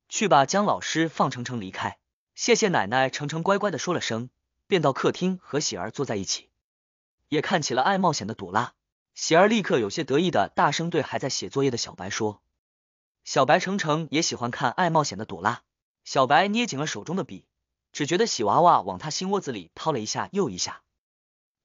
去吧，江老师，放程程离开。谢谢奶奶，程程乖乖的说了声，便到客厅和喜儿坐在一起，也看起了《爱冒险的朵拉》。喜儿立刻有些得意的大声对还在写作业的小白说：“小白，程程也喜欢看《爱冒险的朵拉》。”小白捏紧了手中的笔，只觉得喜娃娃往他心窝子里掏了一下又一下。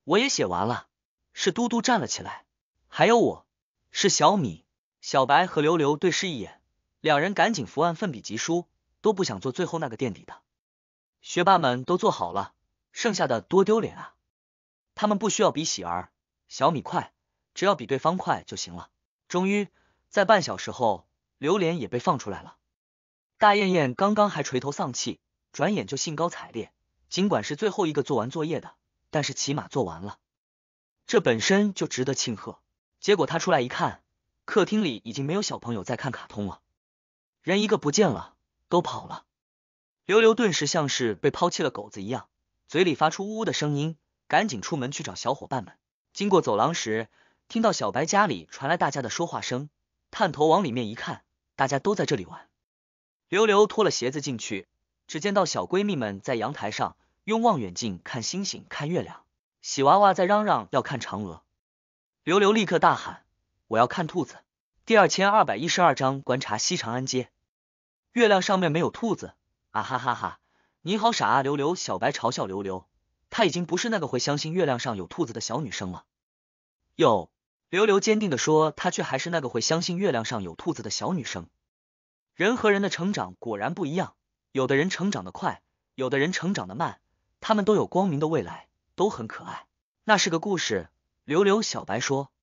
我也写完了，是嘟嘟站了起来。还有我，是小米。小白和刘刘对视一眼，两人赶紧伏案奋笔疾书，都不想做最后那个垫底的。学霸们都做好了，剩下的多丢脸啊！他们不需要比喜儿、小米快，只要比对方快就行了。终于，在半小时后，榴莲也被放出来了。大燕燕刚刚还垂头丧气，转眼就兴高采烈。尽管是最后一个做完作业的，但是起码做完了，这本身就值得庆贺。结果他出来一看。客厅里已经没有小朋友在看卡通了，人一个不见了，都跑了。刘刘顿时像是被抛弃了狗子一样，嘴里发出呜呜的声音，赶紧出门去找小伙伴们。经过走廊时，听到小白家里传来大家的说话声，探头往里面一看，大家都在这里玩。刘刘脱了鞋子进去，只见到小闺蜜们在阳台上用望远镜看星星、看月亮，喜娃娃在嚷嚷要看嫦娥。刘刘立刻大喊。我要看兔子。第二千二百一十二章观察西长安街。月亮上面没有兔子啊哈哈哈！你好傻啊！刘刘小白嘲笑刘刘，她已经不是那个会相信月亮上有兔子的小女生了。哟，刘刘坚定的说，她却还是那个会相信月亮上有兔子的小女生。人和人的成长果然不一样，有的人成长的快，有的人成长的慢，他们都有光明的未来，都很可爱。那是个故事，刘刘小白说。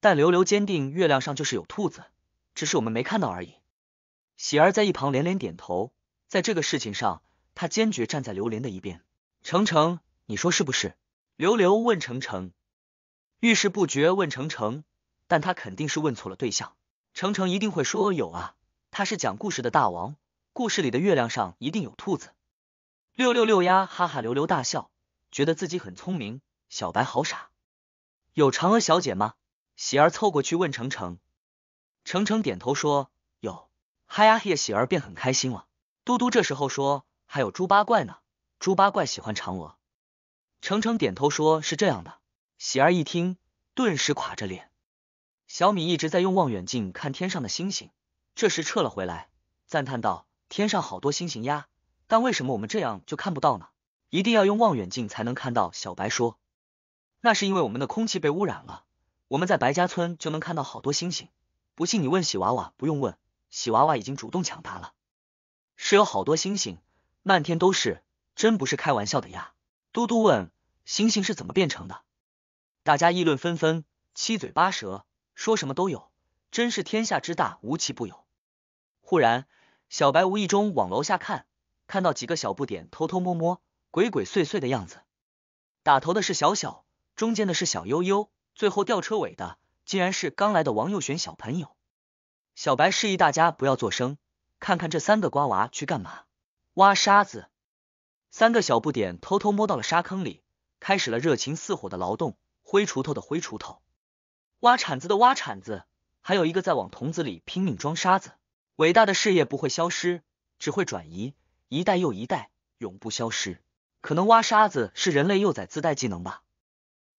但刘刘坚定，月亮上就是有兔子，只是我们没看到而已。喜儿在一旁连连点头，在这个事情上，他坚决站在刘莲的一边。程程，你说是不是？刘刘问程程，遇事不决问程程，但他肯定是问错了对象。程程一定会说有啊，他是讲故事的大王，故事里的月亮上一定有兔子。六六六呀，哈哈，刘刘大笑，觉得自己很聪明。小白好傻，有嫦娥小姐吗？喜儿凑过去问程程，程程点头说有。嗨呀，嘿，喜儿便很开心了。嘟嘟这时候说还有猪八怪呢，猪八怪喜欢嫦娥。程程点头说，是这样的。喜儿一听，顿时垮着脸。小米一直在用望远镜看天上的星星，这时撤了回来，赞叹道：天上好多星星呀！但为什么我们这样就看不到呢？一定要用望远镜才能看到。小白说，那是因为我们的空气被污染了。我们在白家村就能看到好多星星，不信你问喜娃娃，不用问，喜娃娃已经主动抢答了，是有好多星星，漫天都是，真不是开玩笑的呀。嘟嘟问星星是怎么变成的，大家议论纷纷，七嘴八舌，说什么都有，真是天下之大，无奇不有。忽然，小白无意中往楼下看，看到几个小不点偷偷摸摸、鬼鬼祟祟的样子，打头的是小小，中间的是小悠悠。最后吊车尾的，竟然是刚来的王佑玄小朋友。小白示意大家不要做声，看看这三个瓜娃去干嘛？挖沙子！三个小不点偷偷摸到了沙坑里，开始了热情似火的劳动。挥锄头的挥锄头，挖铲子的挖铲子，还有一个在往桶子里拼命装沙子。伟大的事业不会消失，只会转移，一代又一代，永不消失。可能挖沙子是人类幼崽自带技能吧？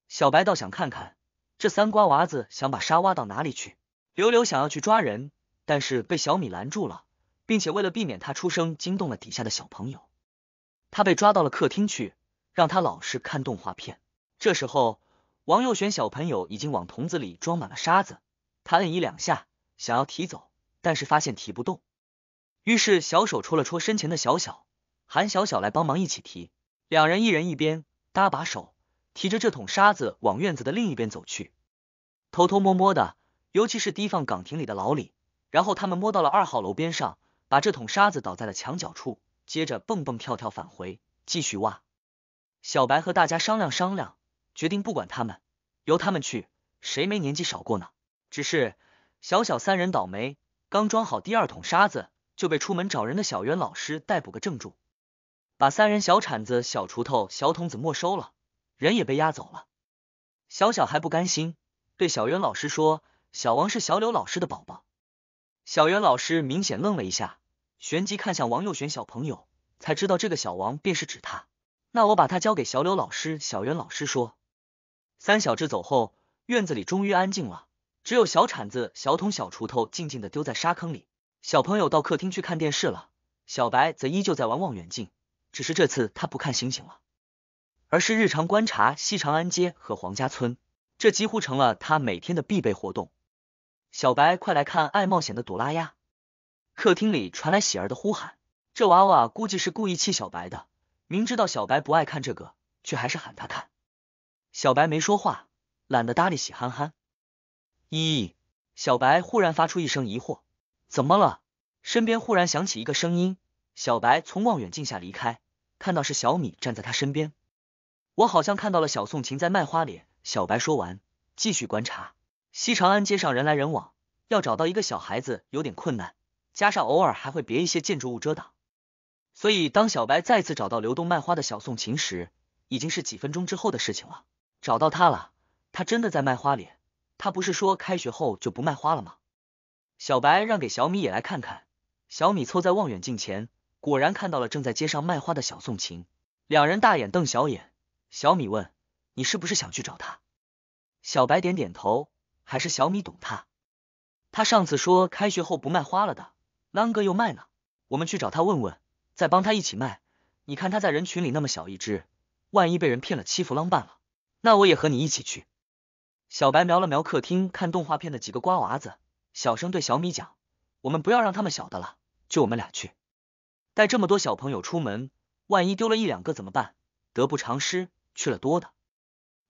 小白倒想看看。这三瓜娃子想把沙挖到哪里去？刘刘想要去抓人，但是被小米拦住了，并且为了避免他出声惊动了底下的小朋友，他被抓到了客厅去，让他老实看动画片。这时候，王右旋小朋友已经往桶子里装满了沙子，他摁一两下，想要提走，但是发现提不动，于是小手戳了戳身前的小小，喊小小来帮忙一起提，两人一人一边搭把手。提着这桶沙子往院子的另一边走去，偷偷摸摸的，尤其是提防岗亭里的老李。然后他们摸到了二号楼边上，把这桶沙子倒在了墙角处，接着蹦蹦跳跳返回，继续挖。小白和大家商量商量，决定不管他们，由他们去，谁没年纪少过呢？只是小小三人倒霉，刚装好第二桶沙子，就被出门找人的小袁老师逮捕个正主，把三人小铲子、小锄头、小桶子没收了。人也被押走了，小小还不甘心，对小袁老师说：“小王是小柳老师的宝宝。”小袁老师明显愣了一下，旋即看向王右旋小朋友，才知道这个小王便是指他。那我把他交给小柳老师。”小袁老师说。三小智走后，院子里终于安静了，只有小铲子、小桶、小锄头静静的丢在沙坑里。小朋友到客厅去看电视了，小白则依旧在玩望远镜，只是这次他不看星星了。而是日常观察西长安街和黄家村，这几乎成了他每天的必备活动。小白，快来看《爱冒险的朵拉》呀！客厅里传来喜儿的呼喊，这娃娃估计是故意气小白的，明知道小白不爱看这个，却还是喊他看。小白没说话，懒得搭理喜憨憨。咦，小白忽然发出一声疑惑，怎么了？身边忽然响起一个声音，小白从望远镜下离开，看到是小米站在他身边。我好像看到了小宋琴在卖花脸。小白说完，继续观察西长安街上人来人往，要找到一个小孩子有点困难，加上偶尔还会别一些建筑物遮挡，所以当小白再次找到流动卖花的小宋琴时，已经是几分钟之后的事情了。找到他了，他真的在卖花脸。他不是说开学后就不卖花了吗？小白让给小米也来看看。小米凑在望远镜前，果然看到了正在街上卖花的小宋琴，两人大眼瞪小眼。小米问：“你是不是想去找他？”小白点点头。还是小米懂他。他上次说开学后不卖花了的，啷个又卖呢。我们去找他问问，再帮他一起卖。你看他在人群里那么小一只，万一被人骗了欺负啷伴了，那我也和你一起去。小白瞄了瞄客厅看动画片的几个瓜娃子，小声对小米讲：“我们不要让他们晓得了，就我们俩去。带这么多小朋友出门，万一丢了一两个怎么办？得不偿失。”去了多的，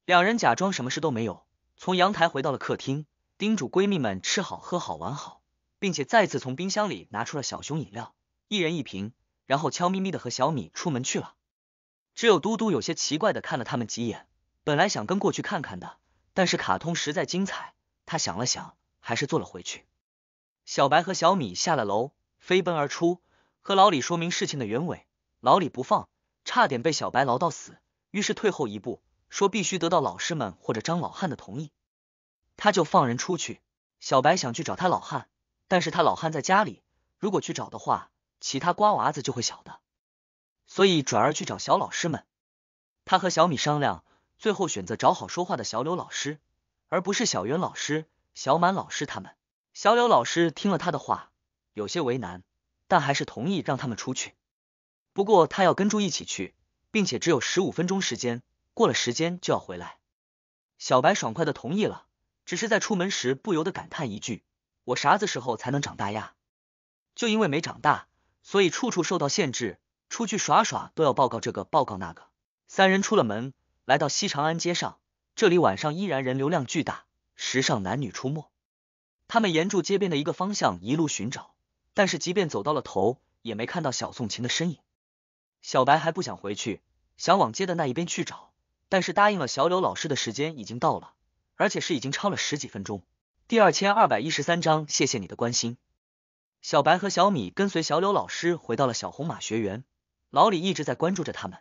两人假装什么事都没有，从阳台回到了客厅，叮嘱闺蜜们吃好喝好玩好，并且再次从冰箱里拿出了小熊饮料，一人一瓶，然后悄咪咪的和小米出门去了。只有嘟嘟有些奇怪的看了他们几眼，本来想跟过去看看的，但是卡通实在精彩，他想了想，还是坐了回去。小白和小米下了楼，飞奔而出，和老李说明事情的原委，老李不放，差点被小白唠到死。于是退后一步，说必须得到老师们或者张老汉的同意，他就放人出去。小白想去找他老汉，但是他老汉在家里，如果去找的话，其他瓜娃子就会晓得，所以转而去找小老师们。他和小米商量，最后选择找好说话的小柳老师，而不是小袁老师、小满老师他们。小柳老师听了他的话，有些为难，但还是同意让他们出去，不过他要跟住一起去。并且只有十五分钟时间，过了时间就要回来。小白爽快的同意了，只是在出门时不由得感叹一句：“我啥子时候才能长大呀？”就因为没长大，所以处处受到限制，出去耍耍都要报告这个报告那个。三人出了门，来到西长安街上，这里晚上依然人流量巨大，时尚男女出没。他们沿住街边的一个方向一路寻找，但是即便走到了头，也没看到小宋琴的身影。小白还不想回去，想往街的那一边去找，但是答应了小柳老师的时间已经到了，而且是已经超了十几分钟。第二千二百一十三章，谢谢你的关心。小白和小米跟随小柳老师回到了小红马学园，老李一直在关注着他们。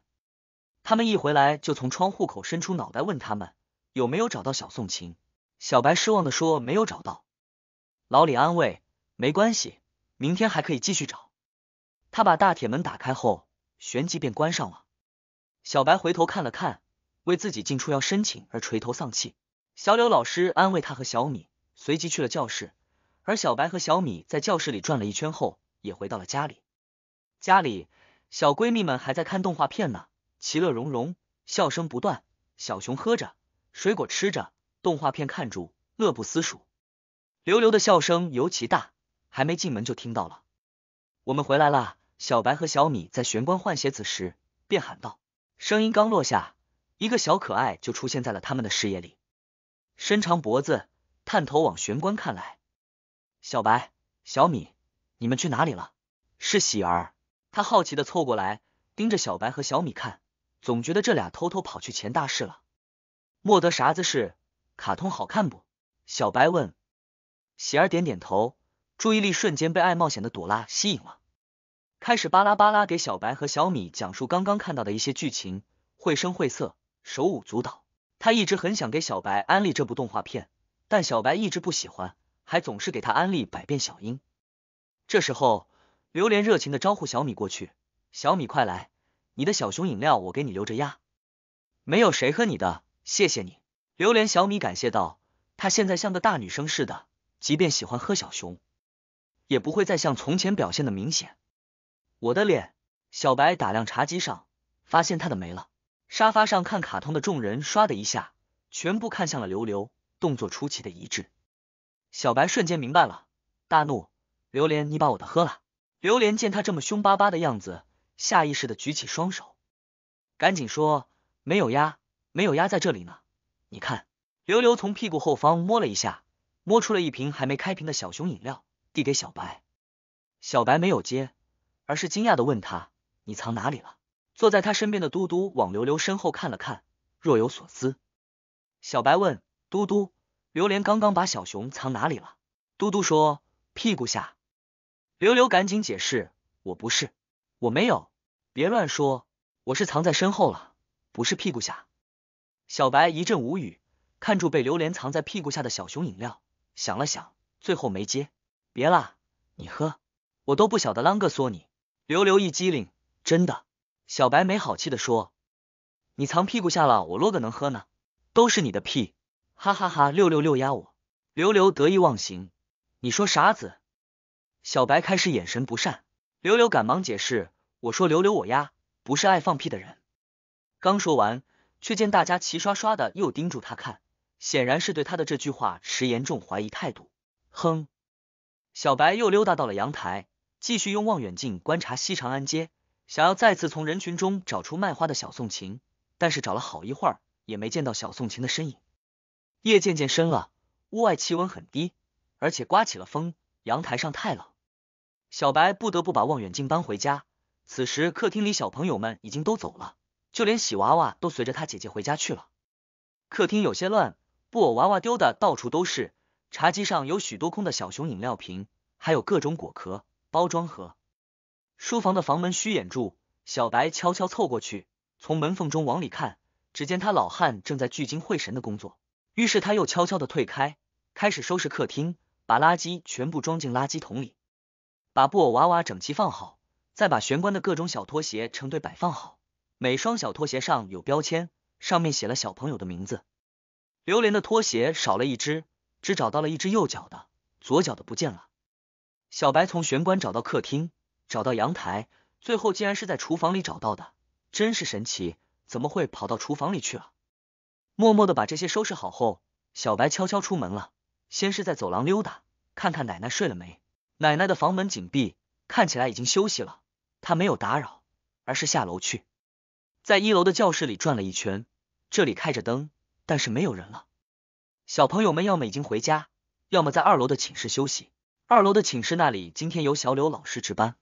他们一回来就从窗户口伸出脑袋问他们有没有找到小宋琴。小白失望的说没有找到。老李安慰，没关系，明天还可以继续找。他把大铁门打开后。旋即便关上了。小白回头看了看，为自己进出要申请而垂头丧气。小柳老师安慰他和小米，随即去了教室。而小白和小米在教室里转了一圈后，也回到了家里。家里，小闺蜜们还在看动画片呢，其乐融融，笑声不断。小熊喝着，水果吃着，动画片看住，乐不思蜀。刘刘的笑声尤其大，还没进门就听到了。我们回来了。小白和小米在玄关换鞋子时，便喊道：“声音刚落下，一个小可爱就出现在了他们的视野里，伸长脖子，探头往玄关看来。”小白、小米，你们去哪里了？是喜儿，他好奇的凑过来，盯着小白和小米看，总觉得这俩偷偷跑去前大事了。莫得啥子事？卡通好看不？小白问。喜儿点点头，注意力瞬间被爱冒险的朵拉吸引了。开始巴拉巴拉给小白和小米讲述刚刚看到的一些剧情，绘声绘色，手舞足蹈。他一直很想给小白安利这部动画片，但小白一直不喜欢，还总是给他安利《百变小樱》。这时候，榴莲热情的招呼小米过去：“小米快来，你的小熊饮料我给你留着呀。”没有谁喝你的，谢谢你。”榴莲小米感谢道。她现在像个大女生似的，即便喜欢喝小熊，也不会再像从前表现的明显。我的脸，小白打量茶几上，发现他的没了。沙发上看卡通的众人，唰的一下，全部看向了刘刘，动作出奇的一致。小白瞬间明白了，大怒：“榴莲，你把我的喝了！”榴莲见他这么凶巴巴的样子，下意识的举起双手，赶紧说：“没有压，没有压，在这里呢，你看。”刘刘从屁股后方摸了一下，摸出了一瓶还没开瓶的小熊饮料，递给小白。小白没有接。而是惊讶的问他：“你藏哪里了？”坐在他身边的嘟嘟往刘刘身后看了看，若有所思。小白问嘟嘟：“榴莲刚刚把小熊藏哪里了？”嘟嘟说：“屁股下。”刘刘赶紧解释：“我不是，我没有，别乱说，我是藏在身后了，不是屁股下。”小白一阵无语，看住被榴莲藏在屁股下的小熊饮料，想了想，最后没接：“别啦，你喝，我都不晓得啷个说你。”刘刘一机灵，真的。小白没好气的说：“你藏屁股下了，我落个能喝呢，都是你的屁！”哈哈哈，六六六压我！刘刘得意忘形，你说啥子？小白开始眼神不善，刘刘赶忙解释：“我说刘刘我压，不是爱放屁的人。”刚说完，却见大家齐刷刷的又盯住他看，显然是对他的这句话持严重怀疑态度。哼！小白又溜达到了阳台。继续用望远镜观察西长安街，想要再次从人群中找出卖花的小宋琴，但是找了好一会儿也没见到小宋琴的身影。夜渐渐深了，屋外气温很低，而且刮起了风，阳台上太冷，小白不得不把望远镜搬回家。此时客厅里小朋友们已经都走了，就连喜娃娃都随着他姐姐回家去了。客厅有些乱，布偶娃娃丢的到处都是，茶几上有许多空的小熊饮料瓶，还有各种果壳。包装盒，书房的房门虚掩住，小白悄悄凑过去，从门缝中往里看，只见他老汉正在聚精会神的工作。于是他又悄悄的退开，开始收拾客厅，把垃圾全部装进垃圾桶里，把布偶娃娃整齐放好，再把玄关的各种小拖鞋成对摆放好，每双小拖鞋上有标签，上面写了小朋友的名字。榴莲的拖鞋少了一只，只找到了一只右脚的，左脚的不见了。小白从玄关找到客厅，找到阳台，最后竟然是在厨房里找到的，真是神奇！怎么会跑到厨房里去了？默默的把这些收拾好后，小白悄悄出门了。先是在走廊溜达，看看奶奶睡了没。奶奶的房门紧闭，看起来已经休息了。他没有打扰，而是下楼去，在一楼的教室里转了一圈。这里开着灯，但是没有人了。小朋友们要么已经回家，要么在二楼的寝室休息。二楼的寝室那里，今天由小柳老师值班。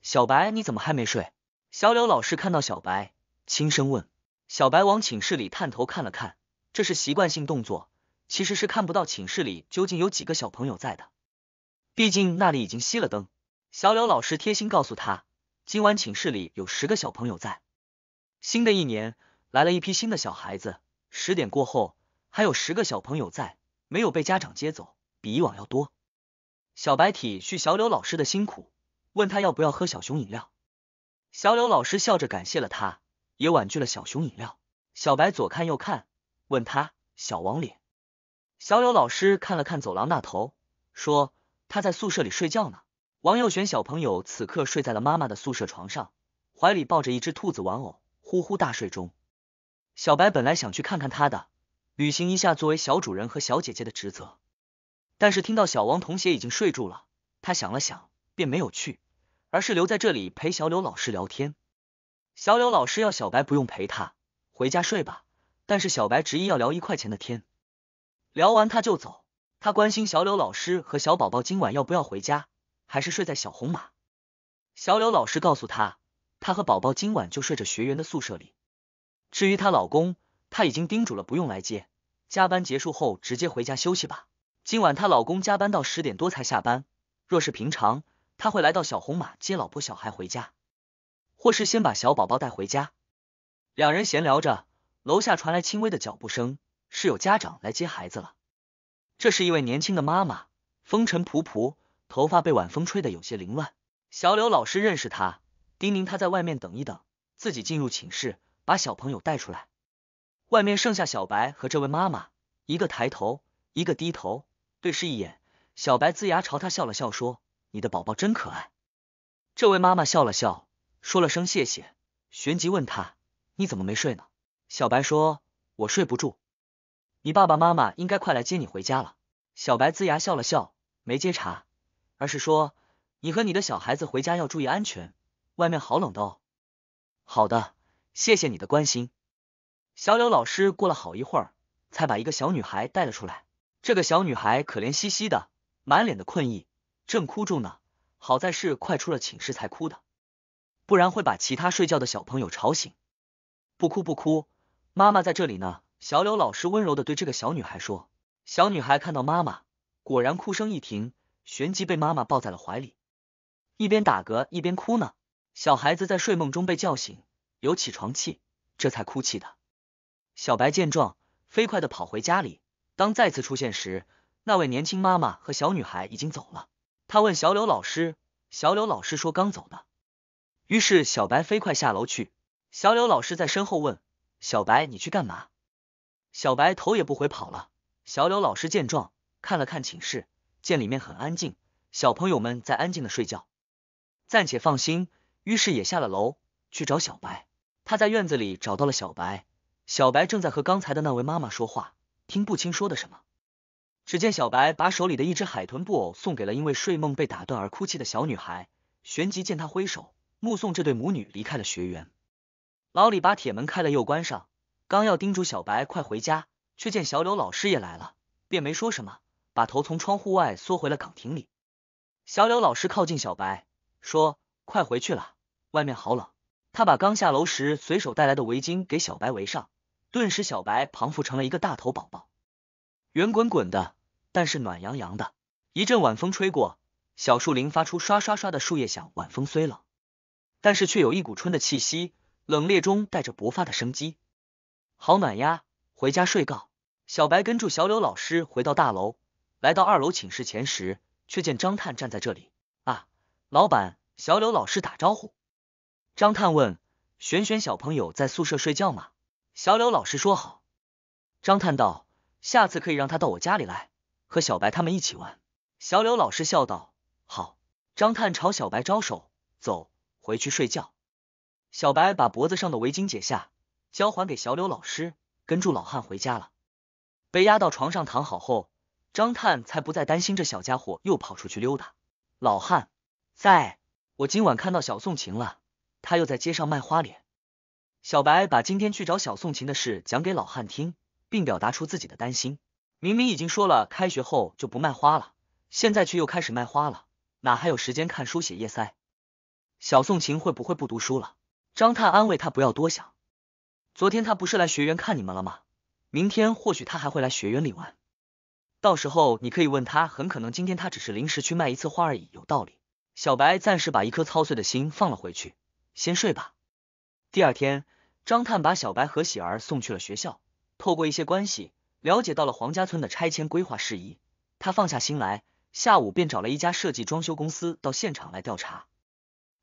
小白，你怎么还没睡？小柳老师看到小白，轻声问。小白往寝室里探头看了看，这是习惯性动作，其实是看不到寝室里究竟有几个小朋友在的，毕竟那里已经熄了灯。小柳老师贴心告诉他，今晚寝室里有十个小朋友在。新的一年来了一批新的小孩子，十点过后还有十个小朋友在，没有被家长接走，比以往要多。小白体恤小柳老师的辛苦，问他要不要喝小熊饮料。小柳老师笑着感谢了他，也婉拒了小熊饮料。小白左看右看，问他小王脸。小柳老师看了看走廊那头，说他在宿舍里睡觉呢。王右璇小朋友此刻睡在了妈妈的宿舍床上，怀里抱着一只兔子玩偶，呼呼大睡中。小白本来想去看看他的，履行一下作为小主人和小姐姐的职责。但是听到小王同学已经睡住了，他想了想，便没有去，而是留在这里陪小柳老师聊天。小柳老师要小白不用陪他回家睡吧，但是小白执意要聊一块钱的天，聊完他就走。他关心小柳老师和小宝宝今晚要不要回家，还是睡在小红马。小柳老师告诉他，他和宝宝今晚就睡着学员的宿舍里。至于她老公，她已经叮嘱了不用来接，加班结束后直接回家休息吧。今晚她老公加班到十点多才下班。若是平常，她会来到小红马接老婆小孩回家，或是先把小宝宝带回家。两人闲聊着，楼下传来轻微的脚步声，是有家长来接孩子了。这是一位年轻的妈妈，风尘仆仆，头发被晚风吹得有些凌乱。小柳老师认识她，叮咛她在外面等一等，自己进入寝室把小朋友带出来。外面剩下小白和这位妈妈，一个抬头，一个低头。对视一眼，小白呲牙朝他笑了笑，说：“你的宝宝真可爱。”这位妈妈笑了笑，说了声谢谢，旋即问他：“你怎么没睡呢？”小白说：“我睡不住。”你爸爸妈妈应该快来接你回家了。小白呲牙笑了笑，没接茬，而是说：“你和你的小孩子回家要注意安全，外面好冷的哦。”“好的，谢谢你的关心。”小柳老师过了好一会儿，才把一个小女孩带了出来。这个小女孩可怜兮兮的，满脸的困意，正哭住呢。好在是快出了寝室才哭的，不然会把其他睡觉的小朋友吵醒。不哭不哭，妈妈在这里呢。小柳老师温柔的对这个小女孩说。小女孩看到妈妈，果然哭声一停，旋即被妈妈抱在了怀里，一边打嗝一边哭呢。小孩子在睡梦中被叫醒，有起床气，这才哭泣的。小白见状，飞快的跑回家里。当再次出现时，那位年轻妈妈和小女孩已经走了。他问小柳老师，小柳老师说刚走的。于是小白飞快下楼去。小柳老师在身后问小白：“你去干嘛？”小白头也不回跑了。小柳老师见状，看了看寝室，见里面很安静，小朋友们在安静的睡觉，暂且放心。于是也下了楼去找小白。他在院子里找到了小白，小白正在和刚才的那位妈妈说话。听不清说的什么，只见小白把手里的一只海豚布偶送给了因为睡梦被打断而哭泣的小女孩，旋即见她挥手目送这对母女离开了学园。老李把铁门开了又关上，刚要叮嘱小白快回家，却见小柳老师也来了，便没说什么，把头从窗户外缩回了岗亭里。小柳老师靠近小白说：“快回去了，外面好冷。”他把刚下楼时随手带来的围巾给小白围上。顿时，小白胖佛成了一个大头宝宝，圆滚滚的，但是暖洋洋的。一阵晚风吹过，小树林发出刷刷刷的树叶响。晚风虽冷，但是却有一股春的气息，冷冽中带着勃发的生机。好暖呀！回家睡觉。小白跟住小柳老师回到大楼，来到二楼寝室前时，却见张探站在这里啊，老板，小柳老师打招呼。张探问：“璇璇小朋友在宿舍睡觉吗？”小柳老师说好，张探道，下次可以让他到我家里来，和小白他们一起玩。小柳老师笑道，好。张探朝小白招手，走，回去睡觉。小白把脖子上的围巾解下，交还给小柳老师，跟住老汉回家了。被压到床上躺好后，张探才不再担心这小家伙又跑出去溜达。老汉，在我今晚看到小宋晴了，他又在街上卖花脸。小白把今天去找小宋琴的事讲给老汉听，并表达出自己的担心。明明已经说了开学后就不卖花了，现在却又开始卖花了，哪还有时间看书写叶塞？小宋琴会不会不读书了？张探安慰他不要多想，昨天他不是来学员看你们了吗？明天或许他还会来学员里玩，到时候你可以问他，很可能今天他只是临时去卖一次花而已。有道理。小白暂时把一颗操碎的心放了回去，先睡吧。第二天。张探把小白和喜儿送去了学校，透过一些关系了解到了黄家村的拆迁规划事宜，他放下心来，下午便找了一家设计装修公司到现场来调查。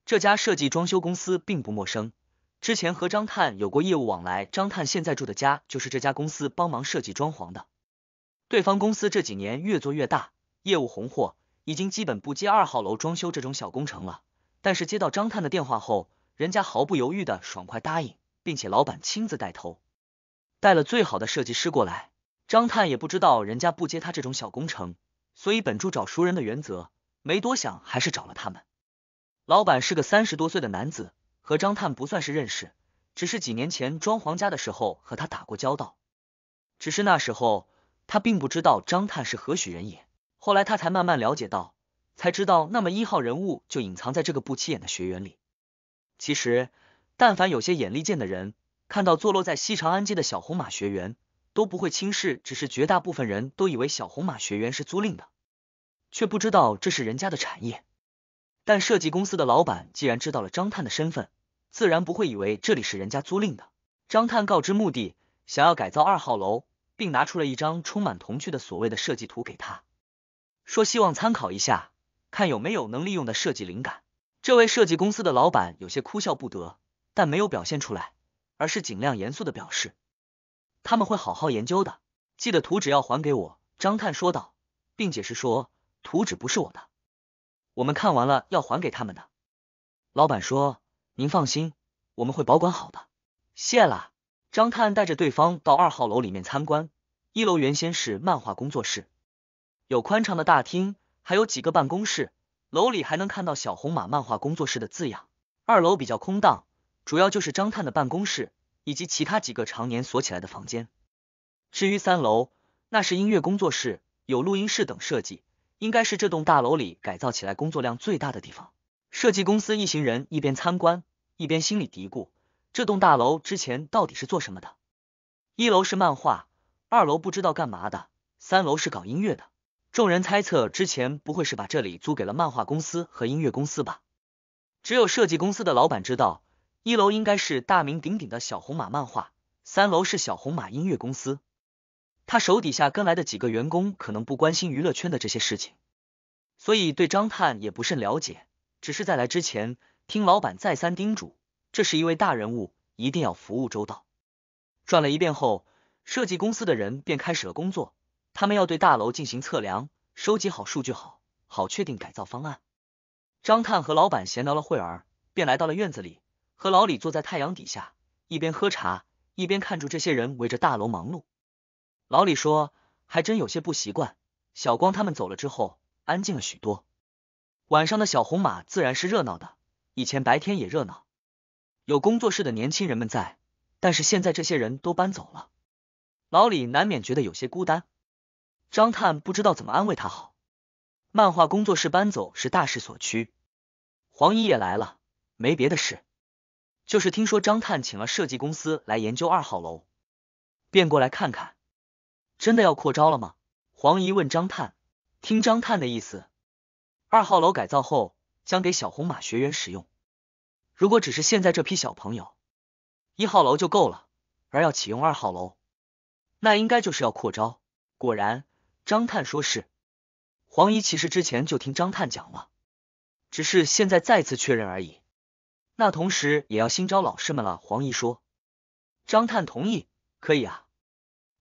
这家设计装修公司并不陌生，之前和张探有过业务往来，张探现在住的家就是这家公司帮忙设计装潢的。对方公司这几年越做越大，业务红火，已经基本不接二号楼装修这种小工程了。但是接到张探的电话后，人家毫不犹豫的爽快答应。并且老板亲自带头，带了最好的设计师过来。张探也不知道人家不接他这种小工程，所以本着找熟人的原则，没多想还是找了他们。老板是个三十多岁的男子，和张探不算是认识，只是几年前装潢家的时候和他打过交道。只是那时候他并不知道张探是何许人也，后来他才慢慢了解到，才知道那么一号人物就隐藏在这个不起眼的学员里。其实。但凡有些眼力见的人，看到坐落在西长安街的小红马学员，都不会轻视。只是绝大部分人都以为小红马学员是租赁的，却不知道这是人家的产业。但设计公司的老板既然知道了张探的身份，自然不会以为这里是人家租赁的。张探告知目的，想要改造二号楼，并拿出了一张充满童趣的所谓的设计图，给他说希望参考一下，看有没有能利用的设计灵感。这位设计公司的老板有些哭笑不得。但没有表现出来，而是尽量严肃的表示他们会好好研究的。记得图纸要还给我。”张探说道，并解释说图纸不是我的，我们看完了要还给他们的。”老板说：“您放心，我们会保管好的。”谢了。”张探带着对方到二号楼里面参观。一楼原先是漫画工作室，有宽敞的大厅，还有几个办公室。楼里还能看到“小红马漫画工作室”的字样。二楼比较空荡。主要就是张探的办公室以及其他几个常年锁起来的房间。至于三楼，那是音乐工作室，有录音室等设计，应该是这栋大楼里改造起来工作量最大的地方。设计公司一行人一边参观，一边心里嘀咕：这栋大楼之前到底是做什么的？一楼是漫画，二楼不知道干嘛的，三楼是搞音乐的。众人猜测，之前不会是把这里租给了漫画公司和音乐公司吧？只有设计公司的老板知道。一楼应该是大名鼎鼎的小红马漫画，三楼是小红马音乐公司。他手底下跟来的几个员工可能不关心娱乐圈的这些事情，所以对张探也不甚了解。只是在来之前听老板再三叮嘱，这是一位大人物，一定要服务周到。转了一遍后，设计公司的人便开始了工作。他们要对大楼进行测量，收集好数据，好好确定改造方案。张探和老板闲聊了会儿，便来到了院子里。和老李坐在太阳底下，一边喝茶一边看着这些人围着大楼忙碌。老李说：“还真有些不习惯。小光他们走了之后，安静了许多。晚上的小红马自然是热闹的，以前白天也热闹，有工作室的年轻人们在。但是现在这些人都搬走了，老李难免觉得有些孤单。张探不知道怎么安慰他好。漫画工作室搬走是大势所趋，黄姨也来了，没别的事。”就是听说张探请了设计公司来研究二号楼，便过来看看。真的要扩招了吗？黄姨问张探。听张探的意思，二号楼改造后将给小红马学员使用。如果只是现在这批小朋友，一号楼就够了。而要启用二号楼，那应该就是要扩招。果然，张探说是。黄姨其实之前就听张探讲了，只是现在再次确认而已。那同时也要新招老师们了，黄姨说。张探同意，可以啊，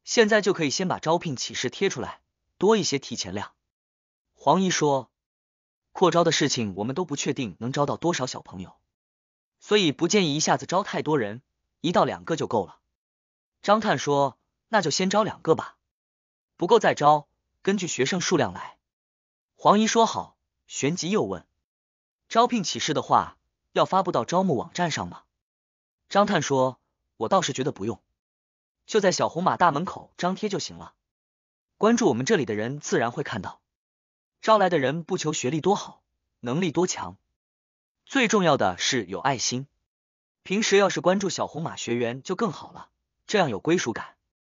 现在就可以先把招聘启事贴出来，多一些提前量。黄姨说，扩招的事情我们都不确定能招到多少小朋友，所以不建议一下子招太多人，一到两个就够了。张探说，那就先招两个吧，不够再招，根据学生数量来。黄姨说好，旋即又问，招聘启事的话。要发布到招募网站上吗？张探说，我倒是觉得不用，就在小红马大门口张贴就行了。关注我们这里的人自然会看到。招来的人不求学历多好，能力多强，最重要的是有爱心。平时要是关注小红马学员就更好了，这样有归属感。